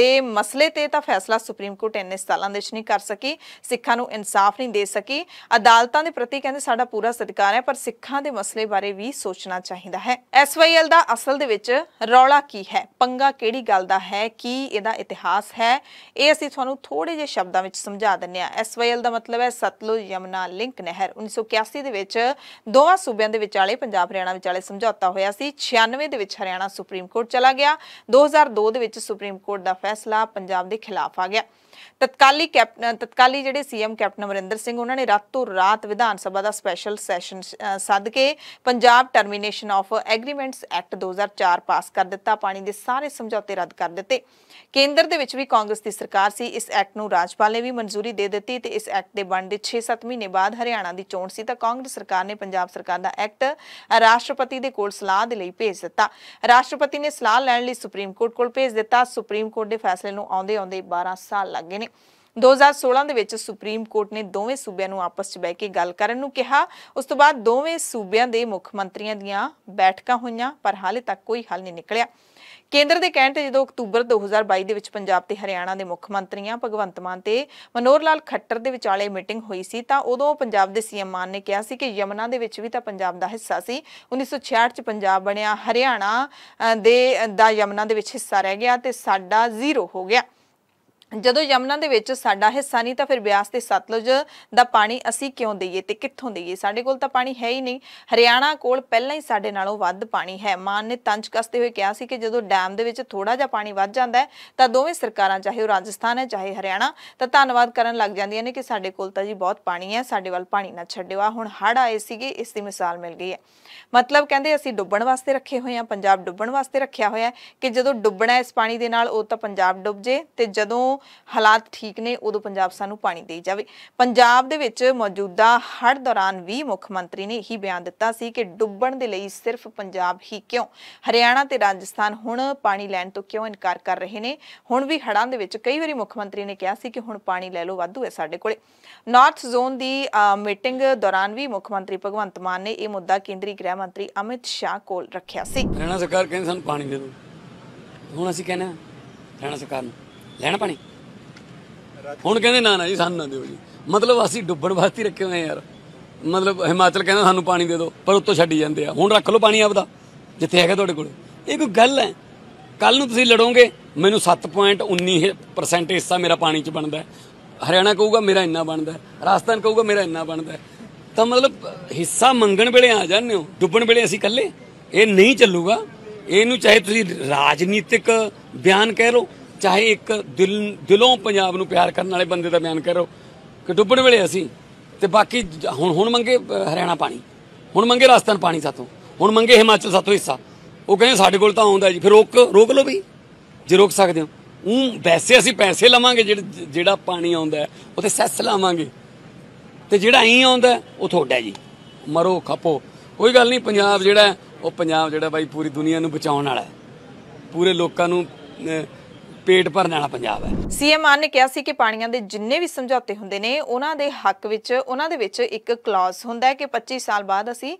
Speaker 1: ਦੇ ਮਸਲੇ ਤੇ ਤਾਂ ਫੈਸਲਾ ਸੁਪਰੀਮ ਕੋਰਟ ਇੰਨੇ ਸਾਲਾਂ ਦੇ ਵਿੱਚ ਨਹੀਂ ਕਰ ਸਕੀ ਸਿੱਖਾਂ ਨੂੰ ਇਨਸਾਫ ਨਹੀਂ ਦੇ ਸਕੀ ਅਦਾਲਤਾਂ ਦੇ ਪ੍ਰਤੀ ਕਹਿੰਦੇ ਸਾਡਾ ਪੂਰਾ ਸਤਿਕਾਰ ਹੈ ਪਰ ਸਿੱਖਾਂ ਦੇ ਮਸਲੇ ਬਾਰੇ ਵੀ ਸੋਚਣਾ ਚਾਹੀਦਾ ਹੈ ਇਸ ਐਸਵਾਈਐਲ ਦਾ ਅਸਲ ਦੇ ਵਿੱਚ ਰੌਲਾ ਕੀ ਹੈ ਪੰਗਾ ਕਿਹੜੀ ਗੱਲ ਦਾ ਹੈ ਕੀ ਇਹਦਾ ਇਤਿਹਾਸ ਹੈ ਇਹ ਅਸੀਂ ਤੁਹਾਨੂੰ ਥੋੜੇ ਜਿਹੇ ਸ਼ਬਦਾਂ ਵਿੱਚ ਸਮਝਾ ਦਿੰਨੇ ਆ ਐਸਵਾਈਐਲ ਦਾ ਮਤਲਬ ਹੈ ਸਤਲੁਜ ਯਮਨਾ ਲਿੰਕ ਨਹਿਰ 1981 ਦੇ ਵਿੱਚ ਦੋਵਾਂ ਸੂਬਿਆਂ ਦੇ ਵਿਚਾਲੇ ਪੰਜਾਬ ਹਰਿਆਣਾ ਵਿਚਾਲੇ ਸਮਝੌਤਾ ਹੋਇਆ ਸੀ 96 ਦੇ ਵਿੱਚ ਹਰਿਆਣਾ ਸੁਪਰੀਮ ਕੋਰਟ ਚਲਾ ਗਿਆ 2002 ਦੇ ਵਿੱਚ ਸੁਪਰੀਮ ਕੋਰਟ ਦਾ ਫੈਸਲਾ ਪੰਜਾਬ ਦੇ ਖਿਲਾਫ ਆ ਗਿਆ ਤਤਕਾਲੀ ਕੈਪਟਨ ਤਤਕਾਲੀ ਜਿਹੜੇ ਸੀਐਮ ਕੈਪਟਨ ਅਮਰਿੰਦਰ ਸਿੰਘ ਉਹਨਾਂ ਨੇ ਰਾਤੋਂ ਰਾਤ ਵਿਧਾਨ ਸਭਾ ਦਾ ਸਪੈਸ਼ਲ ਸੈਸ਼ਨ ਸੱਦ ਕੇ Punjab termination of agreements act 2004 pass ਕਰ ਦਿੱਤਾ ਪਾਣੀ ਦੇ ਸਾਰੇ ਸਮਝੌਤੇ ਰੱਦ ਕਰ ਦਿੱਤੇ ਕੇਂਦਰ ਦੇ ਵਿੱਚ ਵੀ ਕਾਂਗਰਸ ਦੀ ਸਰਕਾਰ ਸੀ ਇਸ ਐਕਟ ਨੂੰ ਰਾਜਪਾਲ ਨੇ ਵੀ ਮਨਜ਼ੂਰੀ ਦੇ ਦਿੱਤੀ ਤੇ ਇਸ ਐਕਟ ਦੇ ਬਣ ਦੇ 6-7 ਮਹੀਨੇ ਬਾਅਦ ਹਰਿਆਣਾ ਦੀ ਚੋਣ ਸੀ ਤਾਂ ਕਾਂਗਰਸ ਸਰਕਾਰ ਨੇ ਪੰਜਾਬ ਸਰਕਾਰ ਦਾ ਐਕਟ ਰਾਸ਼ਟਰਪਤੀ ਦੇ ਕੋਲ ਸਲਾਹ ਦੇ ਲਈ ਭੇਜ ਦਿੱਤਾ ਰਾਸ਼ਟਰਪਤੀ ਨੇ ਸਲਾਹ ਲੈਣ ਲਈ ਸੁਪਰੀਮ ਕੋਰਟ ਕੋਲ ਭੇਜ ਦਿੱਤਾ ਸੁਪਰੀਮ ਕੋਰਟ ਦੇ ਫੈਸਲੇ ਨੂੰ ਆਉਂਦੇ ਆਉਂਦੇ 12 ਸਾਲ ਲੱਗ ਲੱਗੇ ਨੇ 2016 ਦੇ ਵਿੱਚ ਸੁਪਰੀਮ ਕੋਰਟ ਨੇ ਦੋਵੇਂ ਸੂਬਿਆਂ ਨੂੰ ਆਪਸ 'ਚ ਬਹਿ ਕੇ ਗੱਲ ਕਰਨ ਨੂੰ ਕਿਹਾ ਉਸ ਤੋਂ ਬਾਅਦ ਦੋਵੇਂ ਸੂਬਿਆਂ ਦੇ ਮੁੱਖ ਮੰਤਰੀਆਂ ਦੀਆਂ ਬੈਠਕਾਂ ਹੋਈਆਂ ਪਰ ਹਾਲੇ ਤੱਕ ਕੋਈ ਹੱਲ ਨਹੀਂ ਨਿਕਲਿਆ ਕੇਂਦਰ ਦੇ ਕਹਿਣ ਤੇ ਜਦੋਂ ਅਕਤੂਬਰ 2022 ਦੇ ਵਿੱਚ ਪੰਜਾਬ ਤੇ ਹਰਿਆਣਾ ਦੇ ਮੁੱਖ ਮੰਤਰੀਆਂ ਭਗਵੰਤ ਮਾਨ ਤੇ ਮਨੋਹਰ ਲਾਲ ਖੱਟਰ ਦੇ ਵਿਚਾਲੇ ਮੀਟਿੰਗ ਹੋਈ ਸੀ ਤਾਂ ਉਦੋਂ ਪੰਜਾਬ ਦੇ ਸੀਐਮ ਮਾਨ ਨੇ ਕਿਹਾ ਸੀ ਕਿ ਯਮਨਾ ਦੇ ਵਿੱਚ ਵੀ ਤਾਂ ਪੰਜਾਬ ਦਾ ਹਿੱਸਾ ਸੀ 1966 ਚ ਪੰਜਾਬ ਬਣਿਆ ਹਰਿਆਣਾ ਦੇ ਦਾ ਯਮਨਾ ਦੇ ਵਿੱਚ ਹਿੱਸਾ ਰਹਿ ਗਿਆ ਤੇ ਸਾਡਾ ਜ਼ੀਰੋ ਹੋ ਗਿਆ ਜਦੋਂ ਯਮਨਾ ਦੇ ਵਿੱਚ ਸਾਡਾ ਹਿੱਸਾ ਨਹੀਂ ਤਾਂ ਫਿਰ ਬਿਆਸ ਤੇ ਸਤਲੁਜ ਦਾ ਪਾਣੀ ਅਸੀਂ ਕਿਉਂ ਦਈਏ ਤੇ ਕਿੱਥੋਂ ਦਈਏ ਸਾਡੇ ਕੋਲ ਤਾਂ ਪਾਣੀ ਹੈ ਹੀ ਨਹੀਂ ਹਰਿਆਣਾ ਕੋਲ ਪਹਿਲਾਂ ਹੀ ਸਾਡੇ ਨਾਲੋਂ ਵੱਧ ਪਾਣੀ ਹੈ ਮਾਨ ਨੇ ਤੰਜ ਕਸਤੇ ਹੋਏ ਕਿਹਾ ਸੀ ਕਿ ਜਦੋਂ ਡੈਮ ਦੇ ਵਿੱਚ ਥੋੜਾ ਜਿਹਾ ਪਾਣੀ ਵੱਧ ਜਾਂਦਾ ਹੈ ਤਾਂ ਦੋਵੇਂ ਸਰਕਾਰਾਂ ਚਾਹੇ ਉਹ ਰਾਜਸਥਾਨ ਹੈ ਚਾਹੇ ਹਰਿਆਣਾ ਤਾਂ ਧੰਨਵਾਦ ਕਰਨ ਲੱਗ ਜਾਂਦੀਆਂ ਨੇ ਕਿ ਸਾਡੇ ਕੋਲ ਤਾਂ ਜੀ ਬਹੁਤ ਪਾਣੀ ਹੈ ਸਾਡੇ ਵੱਲ ਪਾਣੀ ਨਾ ਛੱਡਿਓ ਆ ਹੁਣ ਹੜ ਆਏ ਸੀਗੇ ਇਸ ਦੀ ਮਿਸਾਲ ਮਿਲ ਗਈ ਹੈ ਮਤਲਬ ਕਹਿੰਦੇ ਅਸੀਂ ਡੁੱਬਣ ਵਾਸਤੇ ਰੱਖੇ ਹੋਏ ਆ ਪੰਜਾਬ ਡੁੱਬਣ ਵਾਸਤੇ ਰੱਖਿਆ ਹੋਇਆ ਕਿ ਜਦੋਂ ਡੁੱਬਣਾ ਇਸ ਪਾਣੀ ਦੇ ਨਾਲ ਉਹ ਤਾਂ ਪੰਜਾਬ ਡੁੱਬ ਜੇ ਤੇ ਜਦੋਂ ਹਾਲਾਤ ਠੀਕ ਨੇ ਉਦੋਂ ਪੰਜਾਬ ਸਾਨੂੰ ਪਾਣੀ ਦੇਈ ਜਾਵੇ ਪੰਜਾਬ ਦੇ ਵਿੱਚ ਮੌਜੂਦਾ ਹਰ ਦੌਰਾਨ ਵੀ ਮੁੱਖ ਮੰਤਰੀ ਨੇ ਇਹੀ ਬਿਆਨ ਦਿੱਤਾ ਸੀ ਕਿ ਡੁੱਬਣ ਦੇ ਲਈ ਸਿਰਫ ਪੰਜਾਬ ਹੀ ਕਿਉਂ ਹਰਿਆਣਾ ਤੇ ਰਾਜਸਥਾਨ ਹੁਣ ਪਾਣੀ ਲੈਣ ਤੋਂ ਕਿਉਂ ਇਨਕਾਰ ਕਰ ਰਹੇ ਨੇ ਹੁਣ ਵੀ ਹੜਾਂ ਦੇ ਵਿੱਚ ਕਈ ਵਾਰੀ ਮੁੱਖ ਮੰਤਰੀ ਨੇ ਕਿਹਾ ਸੀ ਕਿ ਹੁਣ ਪਾਣੀ ਲੈ ਲਓ ਵਾਧੂ ਹੈ ਸਾਡੇ ਕੋਲੇ ਨਾਰਥ ਜ਼ੋਨ ਦੀ ਮੀਟਿੰਗ ਦੌਰਾਨ ਵੀ ਮੁੱਖ ਮੰਤਰੀ ਭਗਵੰਤ ਮਾਨ ਨੇ ਇਹ ਮੁੱਦਾ ਕੇਂਦਰੀ ਗ੍ਰਹਿ ਮੰਤਰੀ ਅਮਿਤ ਸ਼ਾਹ ਕੋਲ ਰੱਖਿਆ ਸੀ ਹਰਿਆਣਾ
Speaker 4: ਸਰਕਾਰ ਕਹਿੰਦੀ ਸਾਨੂੰ ਪਾਣੀ ਦੇ ਦਿਓ ਹੁਣ ਅਸੀਂ ਕਹਿੰਦੇ ਹਰਿਆਣਾ ਸਰਕਾਰ ਨੂੰ ਲੈਣਾ ਪਾਣੀ ਹੁਣ ਕਹਿੰਦੇ ਨਾ ਨਾ ਜੀ ਸਾਨੂੰ ਨਾ ਦਿਓ ਜੀ ਮਤਲਬ ਅਸੀਂ ਡੁੱਬਣ ਵਾਸਤੇ ਰੱਖੇ ਹੋਏ ਆ ਯਾਰ ਮਤਲਬ ਹਿਮਾਚਲ ਕਹਿੰਦਾ ਸਾਨੂੰ ਪਾਣੀ ਦੇ ਦਿਓ ਪਰ ਉੱਤੋਂ ਛੱਡੀ ਜਾਂਦੇ ਆ ਹੁਣ ਰੱਖ ਲਓ ਪਾਣੀ ਆਪਦਾ ਜਿੱਥੇ ਹੈਗਾ ਤੁਹਾਡੇ ਕੋਲ ਇਹ ਕੋਈ ਗੱਲ ਹੈ ਕੱਲ ਨੂੰ ਤੁਸੀਂ ਲੜੋਗੇ ਮੈਨੂੰ 7.19% ਹਿੱਸਾ ਮੇਰਾ ਪਾਣੀ 'ਚ ਬਣਦਾ ਹਰਿਆਣਾ ਕਹੂਗਾ ਮੇਰਾ ਇੰਨਾ ਬਣਦਾ ਰਾਜਸਥਾਨ ਕਹੂਗਾ ਮੇਰਾ ਇੰਨਾ ਬਣਦਾ ਤਾਂ ਮਤਲਬ ਹਿੱਸਾ ਮੰਗਣ ਵੇਲੇ ਆ ਜਾਂਦੇ ਹੋ ਡੁੱਬਣ ਵੇਲੇ ਅਸੀਂ ਇਕੱਲੇ ਇਹ ਨਹੀਂ ਚੱਲੂਗਾ ਇਹਨੂੰ ਚਾਹੇ ਤੁਸੀਂ ਰਾਜਨੀਤਿਕ ਬਿਆਨ ਕਹਿ ਲੋ ਚਾਹੇ ਇੱਕ ਦਿਲ ਦਿਲੋਂ ਪੰਜਾਬ ਨੂੰ ਪਿਆਰ ਕਰਨ ਵਾਲੇ ਬੰਦੇ ਦਾ ਬਿਆਨ ਕਰੋ ਕਿ ਡੁੱਬਣ ਵੇਲੇ ਅਸੀਂ ਤੇ ਬਾਕੀ ਹੁਣ ਹੁਣ ਮੰਗੇ ਹਰਿਆਣਾ ਪਾਣੀ ਹੁਣ ਮੰਗੇ ਰਾਜਸਥਾਨ ਪਾਣੀ ਸਾਥੋਂ ਹੁਣ ਮੰਗੇ ਹਿਮਾਚਲ ਸਾਥੋਂ ਹਿੱਸਾ ਉਹ ਕਹਿੰਦੇ ਸਾਡੇ ਕੋਲ ਤਾਂ ਆਉਂਦਾ ਜੀ ਫਿਰ ਰੋਕ ਰੋਕ ਲਓ ਵੀ ਜੇ ਰੋਕ ਸਕਦੇ ਹੋ ਉਹ ਵੈਸੇ ਅਸੀਂ ਪੈਸੇ ਲਵਾਂਗੇ ਜਿਹੜਾ ਪਾਣੀ ਆਉਂਦਾ ਤੇ ਸੈਸ ਲਾਵਾਂਗੇ ਤੇ ਜਿਹੜਾ ਐਂ ਆਉਂਦਾ ਉਹ ਤੁਹਾਡਾ ਜੀ ਮਰੋ ਖਪੋ ਕੋਈ ਗੱਲ ਨਹੀਂ ਪੰਜਾਬ ਜਿਹੜਾ ਉਹ ਪੰਜਾਬ ਜਿਹੜਾ ਬਾਈ ਪੂਰੀ ਦੁਨੀਆ ਨੂੰ ਬਚਾਉਣ ਵਾਲਾ ਹੈ ਪੂਰੇ ਲੋਕਾਂ ਨੂੰ ਪੇਟ ਭਰਨ ਵਾਲਾ ਪੰਜਾਬ ਹੈ
Speaker 1: ਸੀਐਮ ਆਨ ਨੇ ਕਿਹਾ ਸੀ ਕਿ ਪਾਣੀਆਂ ਦੇ ਜਿੰਨੇ ਵੀ ਸਮਝੌਤੇ ਹੁੰਦੇ ਨੇ ਉਹਨਾਂ ਦੇ ਹੱਕ ਵਿੱਚ ਉਹਨਾਂ ਦੇ ਵਿੱਚ ਇੱਕ ਕਲੌਜ਼ ਹੁੰਦਾ ਹੈ ਕਿ 25 ਸਾਲ ਬਾਅਦ ਅਸੀਂ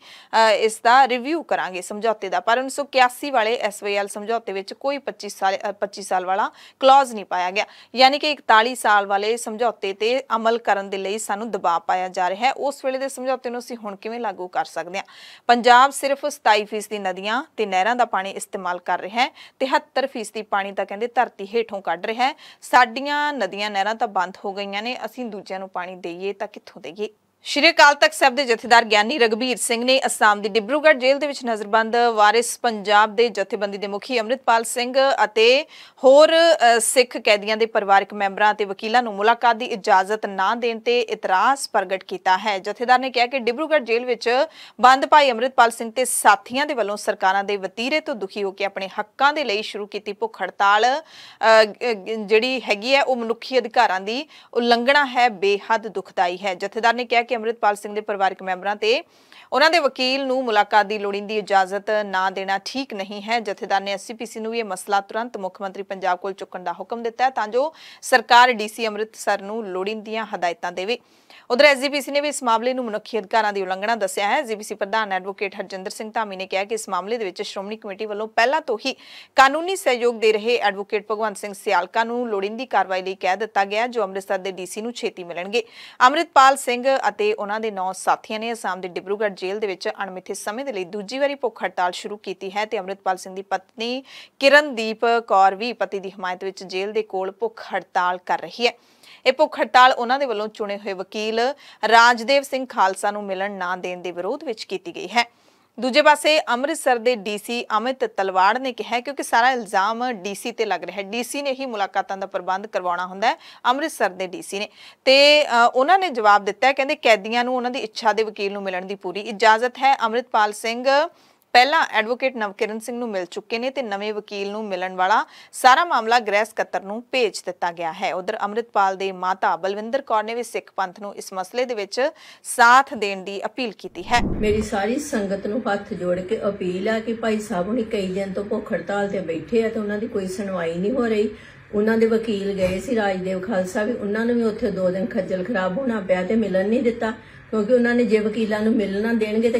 Speaker 1: ਇਸ ਦਾ ਰਿਵਿਊ ਕਰਾਂਗੇ ਸਮਝੌਤੇ ਦਾ ਪਰ 1981 ਵਾਲੇ ਐਸਵਾਈਐਲ ਸਮਝੌਤੇ ਵਿੱਚ ਕੋਈ 25 ਸਾਲ 25 ਸਾਲ ਵਾਲਾ ਕਲੌਜ਼ ਨਹੀਂ ਪਾਇਆ ਗਿਆ ਯਾਨੀ ਕਿ 41 ਸਾਲ ਵਾਲੇ ਸਮਝੌਤੇ ਤੇ ਅਮਲ ਕਰਨ ਦੇ ਲਈ ਸਾਨੂੰ ਦਬਾਅ ਪਾਇਆ ਜਾ ਰਿਹਾ ਹੈ ਉਸ ਵੇਲੇ ਦੇ ਸਮਝੌਤੇ ਨੂੰ ਅਸੀਂ ਹੁਣ ਕਿਵੇਂ ਲਾਗੂ ਕਰ ਸਕਦੇ ਹਾਂ ਪੰਜਾਬ ਸਿਰਫ 27% ਦੀ ਨਦੀਆਂ ਤੇ ਨਹਿਰਾਂ ਦਾ ਪਾਣੀ ਇਸਤੇਮਾਲ ਕਰ ਰਿਹਾ ਹੈ 73% ਪਾਣੀ ਤਾਂ ਕਹਿੰਦੇ ਧਰਤੀ ਹੇਠੋਂ ਕੱਢ ਰਿਹਾ ਹੈ ਸਾਡੀਆਂ ਨਦੀਆਂ ਨਹਿਰਾਂ ਤਾਂ ਬੰਦ ਹੋ ਗਈਆਂ ਨੇ ਅਸੀਂ ਦੂਜਿਆਂ ਨੂੰ ਪਾਣੀ ਦੇਈਏ ਤਾਂ ਕਿੱਥੋਂ ਦੇਈਏ ਸ਼੍ਰੀ ਅਕਾਲ ਤਖਤ ਸਾਹਿਬ ਦੇ ਜਥੇਦਾਰ ਗਿਆਨੀ ਰਗਬੀਰ ਸਿੰਘ ਨੇ ਅਸਾਮ ਦੀ ਡਿਬਰੂਗੜ੍ਹ ਜੇਲ੍ਹ ਦੇ ਵਿੱਚ ਨਜ਼ਰਬੰਦ ਵਾਰਿਸ ਪੰਜਾਬ ਦੇ ਜਥੇਬੰਦੀ ਦੇ ਮੁਖੀ ਅਮਰਿਤਪਾਲ ਸਿੰਘ ਅਤੇ ਹੋਰ ਸਿੱਖ ਕੈਦੀਆਂ ਦੇ ਪਰਿਵਾਰਕ ਮੈਂਬਰਾਂ ਅਤੇ ਵਕੀਲਾਂ ਨੂੰ ਮੁਲਾਕਾਤ ਦੀ ਇਜਾਜ਼ਤ ਨਾ ਦੇਣ ਤੇ ਇਤਰਾਜ਼ ਪ੍ਰਗਟ ਕੀਤਾ ਹੈ ਜਥੇਦਾਰ ਨੇ ਕਿਹਾ ਕਿ ਡਿਬਰੂਗੜ੍ਹ ਜੇਲ੍ਹ ਵਿੱਚ ਬੰਦ ਭਾਈ ਅਮਰਿਤਪਾਲ ਸਿੰਘ ਤੇ ਸਾਥੀਆਂ ਦੇ ਵੱਲੋਂ ਸਰਕਾਰਾਂ ਦੇ ਵਤੀਰੇ ਤੋਂ ਦੁਖੀ ਹੋ ਕੇ ਆਪਣੇ ਹੱਕਾਂ ਦੇ ਲਈ ਸ਼ੁਰੂ ਕੀਤੀ ਭੁੱਖ ਹੜਤਾਲ ਜਿਹੜੀ ਹੈਗੀ ਹੈ ਉਹ ਮਨੁੱਖੀ ਅਧਿਕਾਰਾਂ ਦੀ ਉਲੰਘਣਾ ਹੈ ਬੇਹੱਦ ਦੁਖਦਾਈ ਹੈ ਜਥੇਦਾਰ ਨੇ ਕਿਹਾ ਕਿ ਅਮਰਿਤਪਾਲ ਸਿੰਘ ਦੇ ਪਰਿਵਾਰਕ ਮੈਂਬਰਾਂ ਤੇ ਉਹਨਾਂ ਦੇ ਵਕੀਲ ਨੂੰ ਮੁਲਾਕਾਤ ਦੀ ਲੋੜੀਂਦੀ ਇਜਾਜ਼ਤ ਨਾ ਦੇਣਾ ਠੀਕ ਨਹੀਂ ਹੈ ਜਥੇਦਾਰ ਨੇ ਐਸਸੀਪੀਸੀ ਨੂੰ ਇਹ ਮਸਲਾ ਤੁਰੰਤ ਮੁੱਖ ਮੰਤਰੀ ਪੰਜਾਬ ਕੋਲ ਚੁੱਕਣ ਦਾ ਹੁਕਮ ਦਿੱਤਾ ਹੈ ਤਾਂ ਜੋ ਸਰਕਾਰ ਡੀਸੀ ਅੰਮ੍ਰਿਤਸਰ ਨੂੰ ਲੋੜੀਂਦੀਆਂ ਹਦਾਇਤਾਂ ਦੇਵੇ ਉਧਰ ਐਸਜੀਪੀਸੀ ਨੇ ਵੀ ਇਸ ਮਾਮਲੇ ਨੂੰ ਮਨੁੱਖੀ ਅਧਿਕਾਰਾਂ ਦੀ ਉਲੰਘਣਾ ਦੱਸਿਆ ਹੈ ਐਸਜੀਪੀਸੀ ਪ੍ਰਧਾਨ ਐਡਵੋਕੇਟ ਹਰਜਿੰਦਰ ਸਿੰਘ ਧਾਮੀ ਨੇ ਕਿਹਾ ਕਿ ਇਸ ਮਾਮਲੇ ਦੇ ਵਿੱਚ ਸ਼੍ਰੋਮਣੀ ਕਮੇਟੀ ਵੱਲੋਂ ਪਹਿਲਾਂ ਤੋਂ ਹੀ ਕਾਨੂੰਨੀ ਸਹਿਯੋਗ ਦੇ ਰਹੇ ਐਡਵੋਕੇਟ ਭਗਵੰਤ ਸਿੰਘ ਸਿਆਲਕਾ ਨੂੰ ਲੋੜੀਂਦੀ ਕਾਰਵਾਈ ਲਈ ਕਹਿ ਦਿੱਤਾ ਗਿਆ ਜੋ ਅੰਮ੍ਰਿਤਸਰ ਦੇ ਡੀਸੀ ਨੂੰ ਛੇਤੀ ਮਿਲਣਗੇ ਅੰਮ੍ਰਿਤਪਾਲ ਸਿੰਘ ਅਤੇ ਉਹਨਾਂ ਦੇ ਨੌ ਸਾਥੀਆਂ ਨੇ ਅਸਾਮ ਦੇ ਡਿਬਰੂਗੜ੍ਹ ਜੇਲ੍ਹ ਦੇ ਵਿੱਚ ਅਣਮਿੱਥੇ ਸਮੇਂ ਦੇ ਲਈ ਦੂਜੀ ਵਾਰੀ ਭੁੱਖ ਹੜਤਾਲ ਸ਼ੁਰੂ ਕੀਤੀ ਹੈ ਤੇ ਅੰਮ੍ਰਿਤਪਾਲ ਸਿੰਘ ਦੀ ਪਤਨੀ ਕਿਰਨਦੀਪ ਕੌਰ ਵੀ ਪਤੀ ਦੀ ਹਮਾਇਤ ਵਿੱਚ ਜੇਲ੍ਹ ਦੇ ਕੋਲ ਭੁੱਖ ਹੜਤਾਲ ਕਰ ਰਹੀ ਹੈ ਇਹ ਭੁੱਖ ਹੜਤਾਲ ਉਹਨਾਂ ਦੇ ਵੱਲੋਂ ਚੁਣੇ ਹੋਏ ਵਕੀਲ ਰਾਜਦੇਵ ਸਿੰਘ ਖਾਲਸਾ ਨੂੰ ਮਿਲਣ ਨਾ ਦੇਣ ਦੇ ਵਿਰੋਧ ਵਿੱਚ ਕੀਤੀ ਗਈ ਹੈ ਦੂਜੇ ਪਾਸੇ ਅੰਮ੍ਰਿਤਸਰ ਦੇ ਡੀਸੀ ਅਮਿਤ ਤਲਵਾੜ ਨੇ ਕਿਹਾ ਕਿਉਂਕਿ ਸਾਰਾ ਇਲਜ਼ਾਮ ਡੀਸੀ ਤੇ ਲੱਗ ਰਿਹਾ ਹੈ ਡੀਸੀ ਨੇ ਹੀ ਮੁਲਾਕਾਤਾਂ ਦਾ ਪ੍ਰਬੰਧ ਕਰਵਾਉਣਾ ਹੁੰਦਾ ਹੈ ਅੰਮ੍ਰਿਤਸਰ ਦੇ ਡੀਸੀ ਨੇ ਤੇ ਉਹਨਾਂ ਨੇ ਜਵਾਬ ਦਿੱਤਾ ਹੈ ਕਹਿੰਦੇ ਕੈਦੀਆਂ ਨੂੰ ਉਹਨਾਂ ਦੀ ਇੱਛਾ ਦੇ ਵਕੀਲ ਨੂੰ ਮਿਲਣ ਦੀ ਪੂਰੀ ਇਜਾਜ਼ਤ ਹੈ ਅਮਰਿਤਪਾਲ ਸਿੰਘ ਪਹਿਲਾਂ ਐਡਵੋਕੇਟ ਨਵਕਿਰਨ ਸਿੰਘ ਨੂੰ ਮਿਲ ਚੁੱਕੇ ਨੇ ਤੇ ਨਵੇਂ ਵਕੀਲ ਨੂੰ ਮਿਲਣ ਵਾਲਾ ਸਾਰਾ ਮਾਮਲਾ ਗ੍ਰਹਿ ਸਕੱਤਰ ਨੂੰ ਭੇਜ ਦਿੱਤਾ ਗਿਆ ਹੈ ਉਧਰ ਅਮਰਿਤਪਾਲ ਦੇ ਮਾਤਾ ਬਲਵਿੰਦਰ ਕੌਰ ਨੇ ਵੀ ਸਿੱਖ ਪੰਥ ਨੂੰ ਇਸ ਮਸਲੇ ਦੇ ਵਿੱਚ ਸਾਥ ਦੇਣ ਦੀ
Speaker 5: ਅਪੀਲ ਕੀਤੀ ਹੈ ਮੇਰੀ ਸਾਰੀ ਸੰਗਤ ਨੂੰ ਹੱਥ ਜੋੜ ਕੇ ਅਪੀਲ ਆ ਕਿ ਭਾਈ ਸਾਹਿਬ ਹੁਣ ਕਈ ਦਿਨ ਤੋਂ ਭੁੱਖ ਹੜਤਾਲ ਤੇ ਬੈਠੇ ਆ ਤੇ ਉਹਨਾਂ ਦੀ ਕੋਈ ਸੁਣਵਾਈ ਨਹੀਂ ਹੋ ਰਹੀ ਉਹਨਾਂ ਦੇ ਵਕੀਲ ਗਏ ਸੀ ਰਾਜਦੇਵ ਖਾਲਸਾ ਵੀ ਉਹਨਾਂ ਨੂੰ ਵੀ ਉੱਥੇ ਦੋ ਦਿਨ ਖੱਜਲ ਖਰਾਬ ਹੋਣਾ ਪਿਆ ਤੇ ਮਿਲਣ ਨਹੀਂ ਦਿੱਤਾ ਕਿਉਂਕਿ ਉਹਨਾਂ ਨੇ ਜੇ ਵਕੀਲਾਂ ਨੂੰ ਮਿਲਣਾ ਦੇਣਗੇ ਤੇ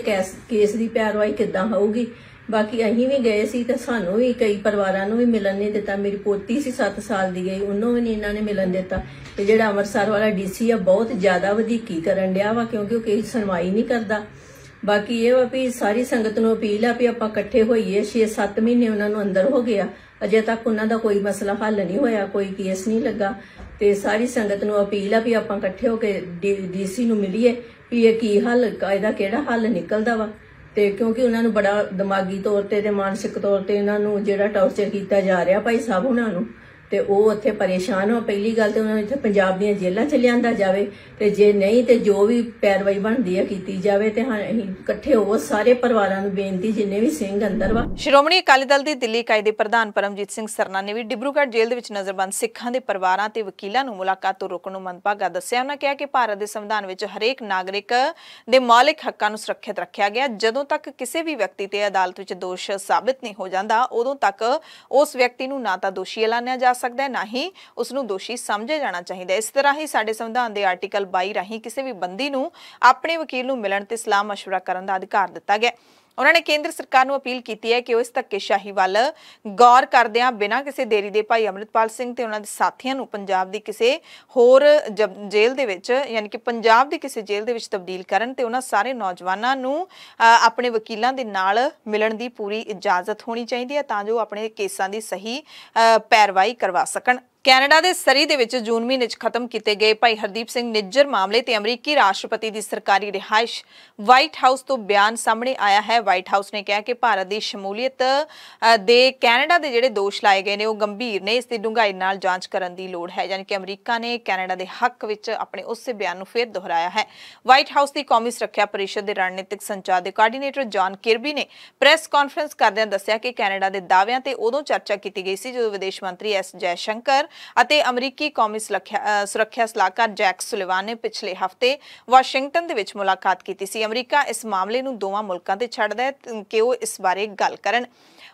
Speaker 5: ਕੇਸ ਦੀ ਪੈਰਵਾਈ ਕਿੱਦਾਂ ਹੋਊਗੀ ਬਾਕੀ ਅਸੀਂ ਵੀ ਗਏ ਸੀ ਤੇ ਸਾਨੂੰ ਵੀ ਕਈ ਪਰਿਵਾਰਾਂ ਨੂੰ ਵੀ ਮਿਲਣ ਨਹੀਂ ਦਿੱਤਾ ਮੇਰੀ ਪੋਤੀ ਸੀ 7 ਸਾਲ ਦੀ ਗਈ ਉਹਨੂੰ ਵੀ ਨਹੀਂ ਇਹਨਾਂ ਨੇ ਮਿਲਣ ਦਿੱਤਾ ਤੇ ਜਿਹੜਾ ਅੰਮ੍ਰਿਤਸਰ ਵਾਲਾ ਡੀਸੀ ਆ ਬਹੁਤ ਜ਼ਿਆਦਾ ਵਧੀਕੀ ਕਰਨ ਡਿਆ ਵਾ ਕਿਉਂਕਿ ਉਹ ਕੋਈ ਸੁਣਵਾਈ ਨਹੀਂ ਕਰਦਾ ਬਾਕੀ ਇਹ ਵਾ ਵੀ ਸਾਰੀ ਸੰਗਤ ਨੂੰ ਅਪੀਲ ਆ ਵੀ ਆਪਾਂ ਇਕੱਠੇ ਹੋਈਏ 6-7 ਮਹੀਨੇ ਉਹਨਾਂ ਨੂੰ ਅੰਦਰ ਹੋ ਗਿਆ ਅਜੇ ਤੱਕ ਉਹਨਾਂ ਦਾ ਕੋਈ ਮਸਲਾ ਹੱਲ ਨਹੀਂ ਹੋਇਆ ਕੋਈ ਕੇਸ ਨਹੀਂ ਲੱਗਾ ਤੇ ਸਾਰੀ ਸੰਗਤ ਨੂੰ ਅਪੀਲ ਆ ਵੀ ਆਪਾਂ ਇਕੱਠੇ ਹੋ ਕੇ ਡੀਸੀ ਨੂੰ ਮਿਲੀਏ ਵੀ ਇਹ ਕੀ ਹੱਲ ਇਹਦਾ ਕਿਹੜਾ ਹੱਲ ਨਿਕਲਦਾ ਵਾ ਤੇ ਕਿਉਂਕਿ ਉਹਨਾਂ ਨੂੰ ਬੜਾ ਦਿਮਾਗੀ ਤੌਰ ਤੇ ਤੇ ਮਾਨਸਿਕ ਤੌਰ ਤੇ ਇਹਨਾਂ ਨੂੰ ਜਿਹੜਾ ਟੌਰਚਰ ਕੀਤਾ ਜਾ ਰਿਹਾ ਭਾਈ ਸਾਹਿਬ ਉਹਨਾਂ ਨੂੰ ਤੇ ਉਹ ਉੱਥੇ ਪਰੇਸ਼ਾਨ ਹੋ ਪਹਿਲੀ ਗੱਲ ਤੇ ਉਹਨਾਂ ਨੂੰ ਇੱਥੇ ਪੰਜਾਬ ਦੀਆਂ ਜੇਲ੍ਹਾਂ 'ਚ ਲਿਆਂਦਾ ਜਾਵੇ ਤੇ ਜੇ ਨਹੀਂ ਤੇ ਜੋ ਵੀ ਪੈਰਵਾਈ ਬਣਦੀ ਹੈ ਕੀਤੀ ਜਾਵੇ ਤੇ ਹਾਂ ਅਸੀਂ ਇਕੱਠੇ ਹੋ ਸਾਰੇ ਪਰਿਵਾਰਾਂ ਨੂੰ ਬੇਨਤੀ ਜਿੰਨੇ ਵੀ ਸਿੰਘ ਅੰਦਰ ਵਾ ਸ਼੍ਰੋਮਣੀ ਅਕਾਲੀ ਦਲ
Speaker 1: ਦੀ ਦਿੱਲੀ ਇਕਾਈ ਦੇ ਪ੍ਰਧਾਨ ਪਰਮਜੀਤ ਸਿੰਘ ਸਰਨਾ ਨੇ ਵੀ ਡਿਬਰੂਗੜ੍ਹ ਜੇਲ੍ਹ ਦੇ ਵਿੱਚ ਨਜ਼ਰਬੰਦ ਸਿੱਖਾਂ ਦੇ ਪਰਿਵਾਰਾਂ ਤੇ ਵਕੀਲਾਂ ਨੂੰ ਮੁਲਾਕਾਤ ਤੋਂ ਰੋਕਣ ਨੂੰ ਮੰਦਭਾਗਾ ਦੱਸਿਆ ਉਹਨਾਂ ਕਿਹਾ ਕਿ ਭਾਰਤ ਦੇ ਸੰਵਿਧਾਨ ਵਿੱਚ ਹਰੇਕ ਨਾਗਰਿਕ ਦੇ ਮੌਲਿਕ ਹੱਕਾਂ ਨੂੰ ਸੁਰੱਖਿਅਤ ਰੱਖਿਆ ਗਿਆ ਜਦੋਂ ਤੱਕ ਕਿਸੇ ਵੀ ਵਿਅਕਤੀ ਤੇ ਅਦਾਲਤ ਵਿੱਚ ਦੋਸ਼ ਸਾਬਤ ਨਹੀਂ ਹੋ ਜਾਂਦਾ ਉਦੋਂ ਤੱਕ ਉਸ ਵਿਅਕਤੀ ਨੂੰ ਨਾ ਤਾਂ ਦੋਸ਼ੀ ਐਲਾਨਿਆ ਜਾ ਸਕਦਾ ਹੈ ਨਾ ਹੀ ਉਸ ਨੂੰ ਦੋਸ਼ੀ ਸਮਝਿਆ ਜਾਣਾ ਚਾਹੀਦਾ ਇਸ ਤਰ੍ਹਾਂ ਹੀ ਸਾਡੇ ਸੰਵਿਧਾਨ ਦੇ ਆਰਟੀਕਲ 22 ਰਾਹੀਂ ਕਿਸੇ ਵੀ ਬੰਦੀ ਨੂੰ ਆਪਣੇ ਵਕੀਲ ਨੂੰ ਮਿਲਣ ਤੇ ਸਲਾਹ مشورہ ਕਰਨ ਦਾ ਅਧਿਕਾਰ ਦਿੱਤਾ ਗਿਆ ਉਹਨਾਂ ਨੇ ਕੇਂਦਰ ਸਰਕਾਰ ਨੂੰ ਅਪੀਲ ਕੀਤੀ ਹੈ ਕਿ ਉਹ ਇਸ ਧੱਕੇਸ਼ਾਹੀ ਵੱਲ ਗੌਰ ਕਰਦਿਆਂ ਬਿਨਾਂ ਕਿਸੇ ਦੇਰੀ ਦੇ ਭਾਈ ਅਮਰਿਤਪਾਲ ਸਿੰਘ ਤੇ ਉਹਨਾਂ ਦੇ ਸਾਥੀਆਂ ਨੂੰ ਪੰਜਾਬ ਦੀ ਕਿਸੇ ਹੋਰ ਜੇਲ੍ਹ ਦੇ ਵਿੱਚ ਯਾਨੀ ਕਿ ਪੰਜਾਬ ਦੀ ਕਿਸੇ ਜੇਲ੍ਹ ਦੇ ਵਿੱਚ ਤਬਦੀਲ ਕਰਨ ਤੇ ਉਹਨਾਂ ਸਾਰੇ ਨੌਜਵਾਨਾਂ ਨੂੰ ਆਪਣੇ ਵਕੀਲਾਂ ਦੇ ਨਾਲ ਮਿਲਣ ਦੀ ਪੂਰੀ ਇਜਾਜ਼ਤ ਹੋਣੀ ਚਾਹੀਦੀ ਹੈ ਤਾਂ ਜੋ ਆਪਣੇ ਕੇਸਾਂ ਦੀ ਸਹੀ ਪੈਰਵਾਈ ਕਰਵਾ ਸਕਣ ਕੈਨੇਡਾ ਦੇ ਸਰੀ ਦੇ ਵਿੱਚ ਜੂਨ ਮਹੀਨੇ 'ਚ ਖਤਮ ਕੀਤੇ ਗਏ ਭਾਈ ਹਰਦੀਪ ਸਿੰਘ ਨਿੱਜਰ ਮਾਮਲੇ ਤੇ ਅਮਰੀਕੀ ਰਾਸ਼ਟਰਪਤੀ ਦੀ ਸਰਕਾਰੀ ਰਿਹਾਇਸ਼ ਵਾਈਟ ਹਾਊਸ ਤੋਂ ਬਿਆਨ ਸਾਹਮਣੇ ਆਇਆ ਹੈ ਵਾਈਟ ਹਾਊਸ ਨੇ ਕਿਹਾ ਕਿ ਭਾਰਤ ਦੀ ਸ਼ਮੂਲੀਅਤ ਦੇ ਕੈਨੇਡਾ ਦੇ ਜਿਹੜੇ ਦੋਸ਼ ਲਾਏ ਗਏ ਨੇ ਉਹ ਗੰਭੀਰ ਨੇ ਇਸ ਦੀ ਡੂੰਘਾਈ ਨਾਲ ਜਾਂਚ ਕਰਨ ਦੀ ਲੋੜ ਹੈ ਯਾਨੀ ਕਿ ਅਮਰੀਕਾ ਨੇ ਕੈਨੇਡਾ ਦੇ ਹੱਕ ਵਿੱਚ ਆਪਣੇ ਉਸੇ ਬਿਆਨ ਨੂੰ ਫੇਰ ਦੁਹਰਾਇਆ ਹੈ ਵਾਈਟ ਹਾਊਸ ਦੀ ਕੌਮੀ ਸੁਰੱਖਿਆ ਪਰਿਸ਼ਦ ਦੇ ਰਣਨੀਤਿਕ ਸੰਚਾਰ ਦੇ ਕੋਆਰਡੀਨੇਟਰ ਜਾਨ ਕਿਰਬੀ ਨੇ ਪ੍ਰੈਸ ਕਾਨਫਰੰਸ ਕਰਦਿਆਂ ਦੱਸਿਆ ਕਿ ਕੈਨੇਡਾ ਦੇ ਦਾਅਵਿਆਂ ਤੇ ਉਦੋਂ ਚਰਚਾ ਕੀਤੀ ਗਈ ਸੀ ਜਦੋਂ ਵਿਦੇਸ਼ ਮੰਤਰੀ ਐਸ ਸ਼ੰਕਰ ਅਤੇ ਅਮਰੀਕੀ ਕੌਮੀ ਸੁਰੱਖਿਆ ਸਲਾਹਕਾਰ ਜੈਕ ਸੁਲੇਵਾਨ ਨੇ ਪਿਛਲੇ ਹਫਤੇ ਵਾਸ਼ਿੰਗਟਨ ਦੇ ਵਿੱਚ ਮੁਲਾਕਾਤ ਕੀਤੀ ਸੀ ਅਮਰੀਕਾ ਇਸ ਮਾਮਲੇ ਨੂੰ ਦੋਵਾਂ ਮੁਲਕਾਂ ਤੇ ਛੱਡਦਾ ਹੈ ਕਿ ਉਹ ਇਸ ਬਾਰੇ ਗੱਲ ਕਰਨ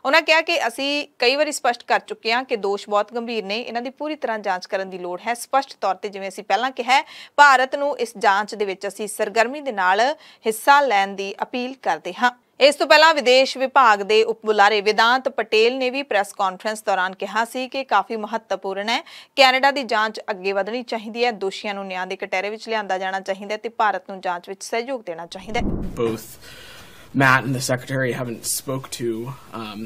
Speaker 1: ਉਹਨਾਂ ਕਿਹਾ ਕਿ ਅਸੀਂ ਕਈ ਵਾਰੀ ਸਪਸ਼ਟ ਕਰ ਚੁੱਕੇ ਹਾਂ ਕਿ ਦੋਸ਼ ਬਹੁਤ ਗੰਭੀਰ ਨੇ ਇਹਨਾਂ ਦੀ ਪੂਰੀ ਤਰ੍ਹਾਂ ਜਾਂਚ ਕਰਨ ਦੀ ਲੋੜ ਹੈ ਸਪਸ਼ਟ ਤੌਰ ਤੇ ਜਿਵੇਂ ਅਸੀਂ ਪਹਿਲਾਂ ਕਿਹਾ ਭਾਰਤ ਨੂੰ ਇਸ ਜਾਂਚ ਦੇ ਵਿੱਚ ਅਸੀਂ ਸਰਗਰਮੀ ਦੇ ਨਾਲ ਹਿੱਸਾ ਲੈਣ ਦੀ ਅਪੀਲ ਕਰਦੇ ਹਾਂ ਇਸ ਤੋਂ ਪਹਿਲਾਂ ਵਿਦੇਸ਼ ਵਿਭਾਗ ਦੇ ਉਪ ਬੁਲਾਰੇ ਵਿਦਾਂਤ ਪਟੇਲ ਨੇ ਵੀ ਪ੍ਰੈਸ ਕਾਨਫਰੰਸ ਦੌਰਾਨ ਕਿਹਾ ਸੀ ਕਿ ਕਾਫੀ ਮਹੱਤਵਪੂਰਨ ਹੈ ਕੈਨੇਡਾ ਦੀ ਜਾਂਚ ਅੱਗੇ ਵਧਣੀ ਚਾਹੀਦੀ ਹੈ ਦੋਸ਼ੀਆਂ ਨੂੰ ਨਿਆਂ ਦੇ ਕਟਹਿਰੇ ਵਿੱਚ ਲਿਆਂਦਾ ਜਾਣਾ ਚਾਹੀਦਾ ਹੈ ਤੇ ਭਾਰਤ ਨੂੰ ਜਾਂਚ ਵਿੱਚ ਸਹਿਯੋਗ ਦੇਣਾ ਚਾਹੀਦਾ ਹੈ
Speaker 6: Matt and the secretary haven't spoke to um,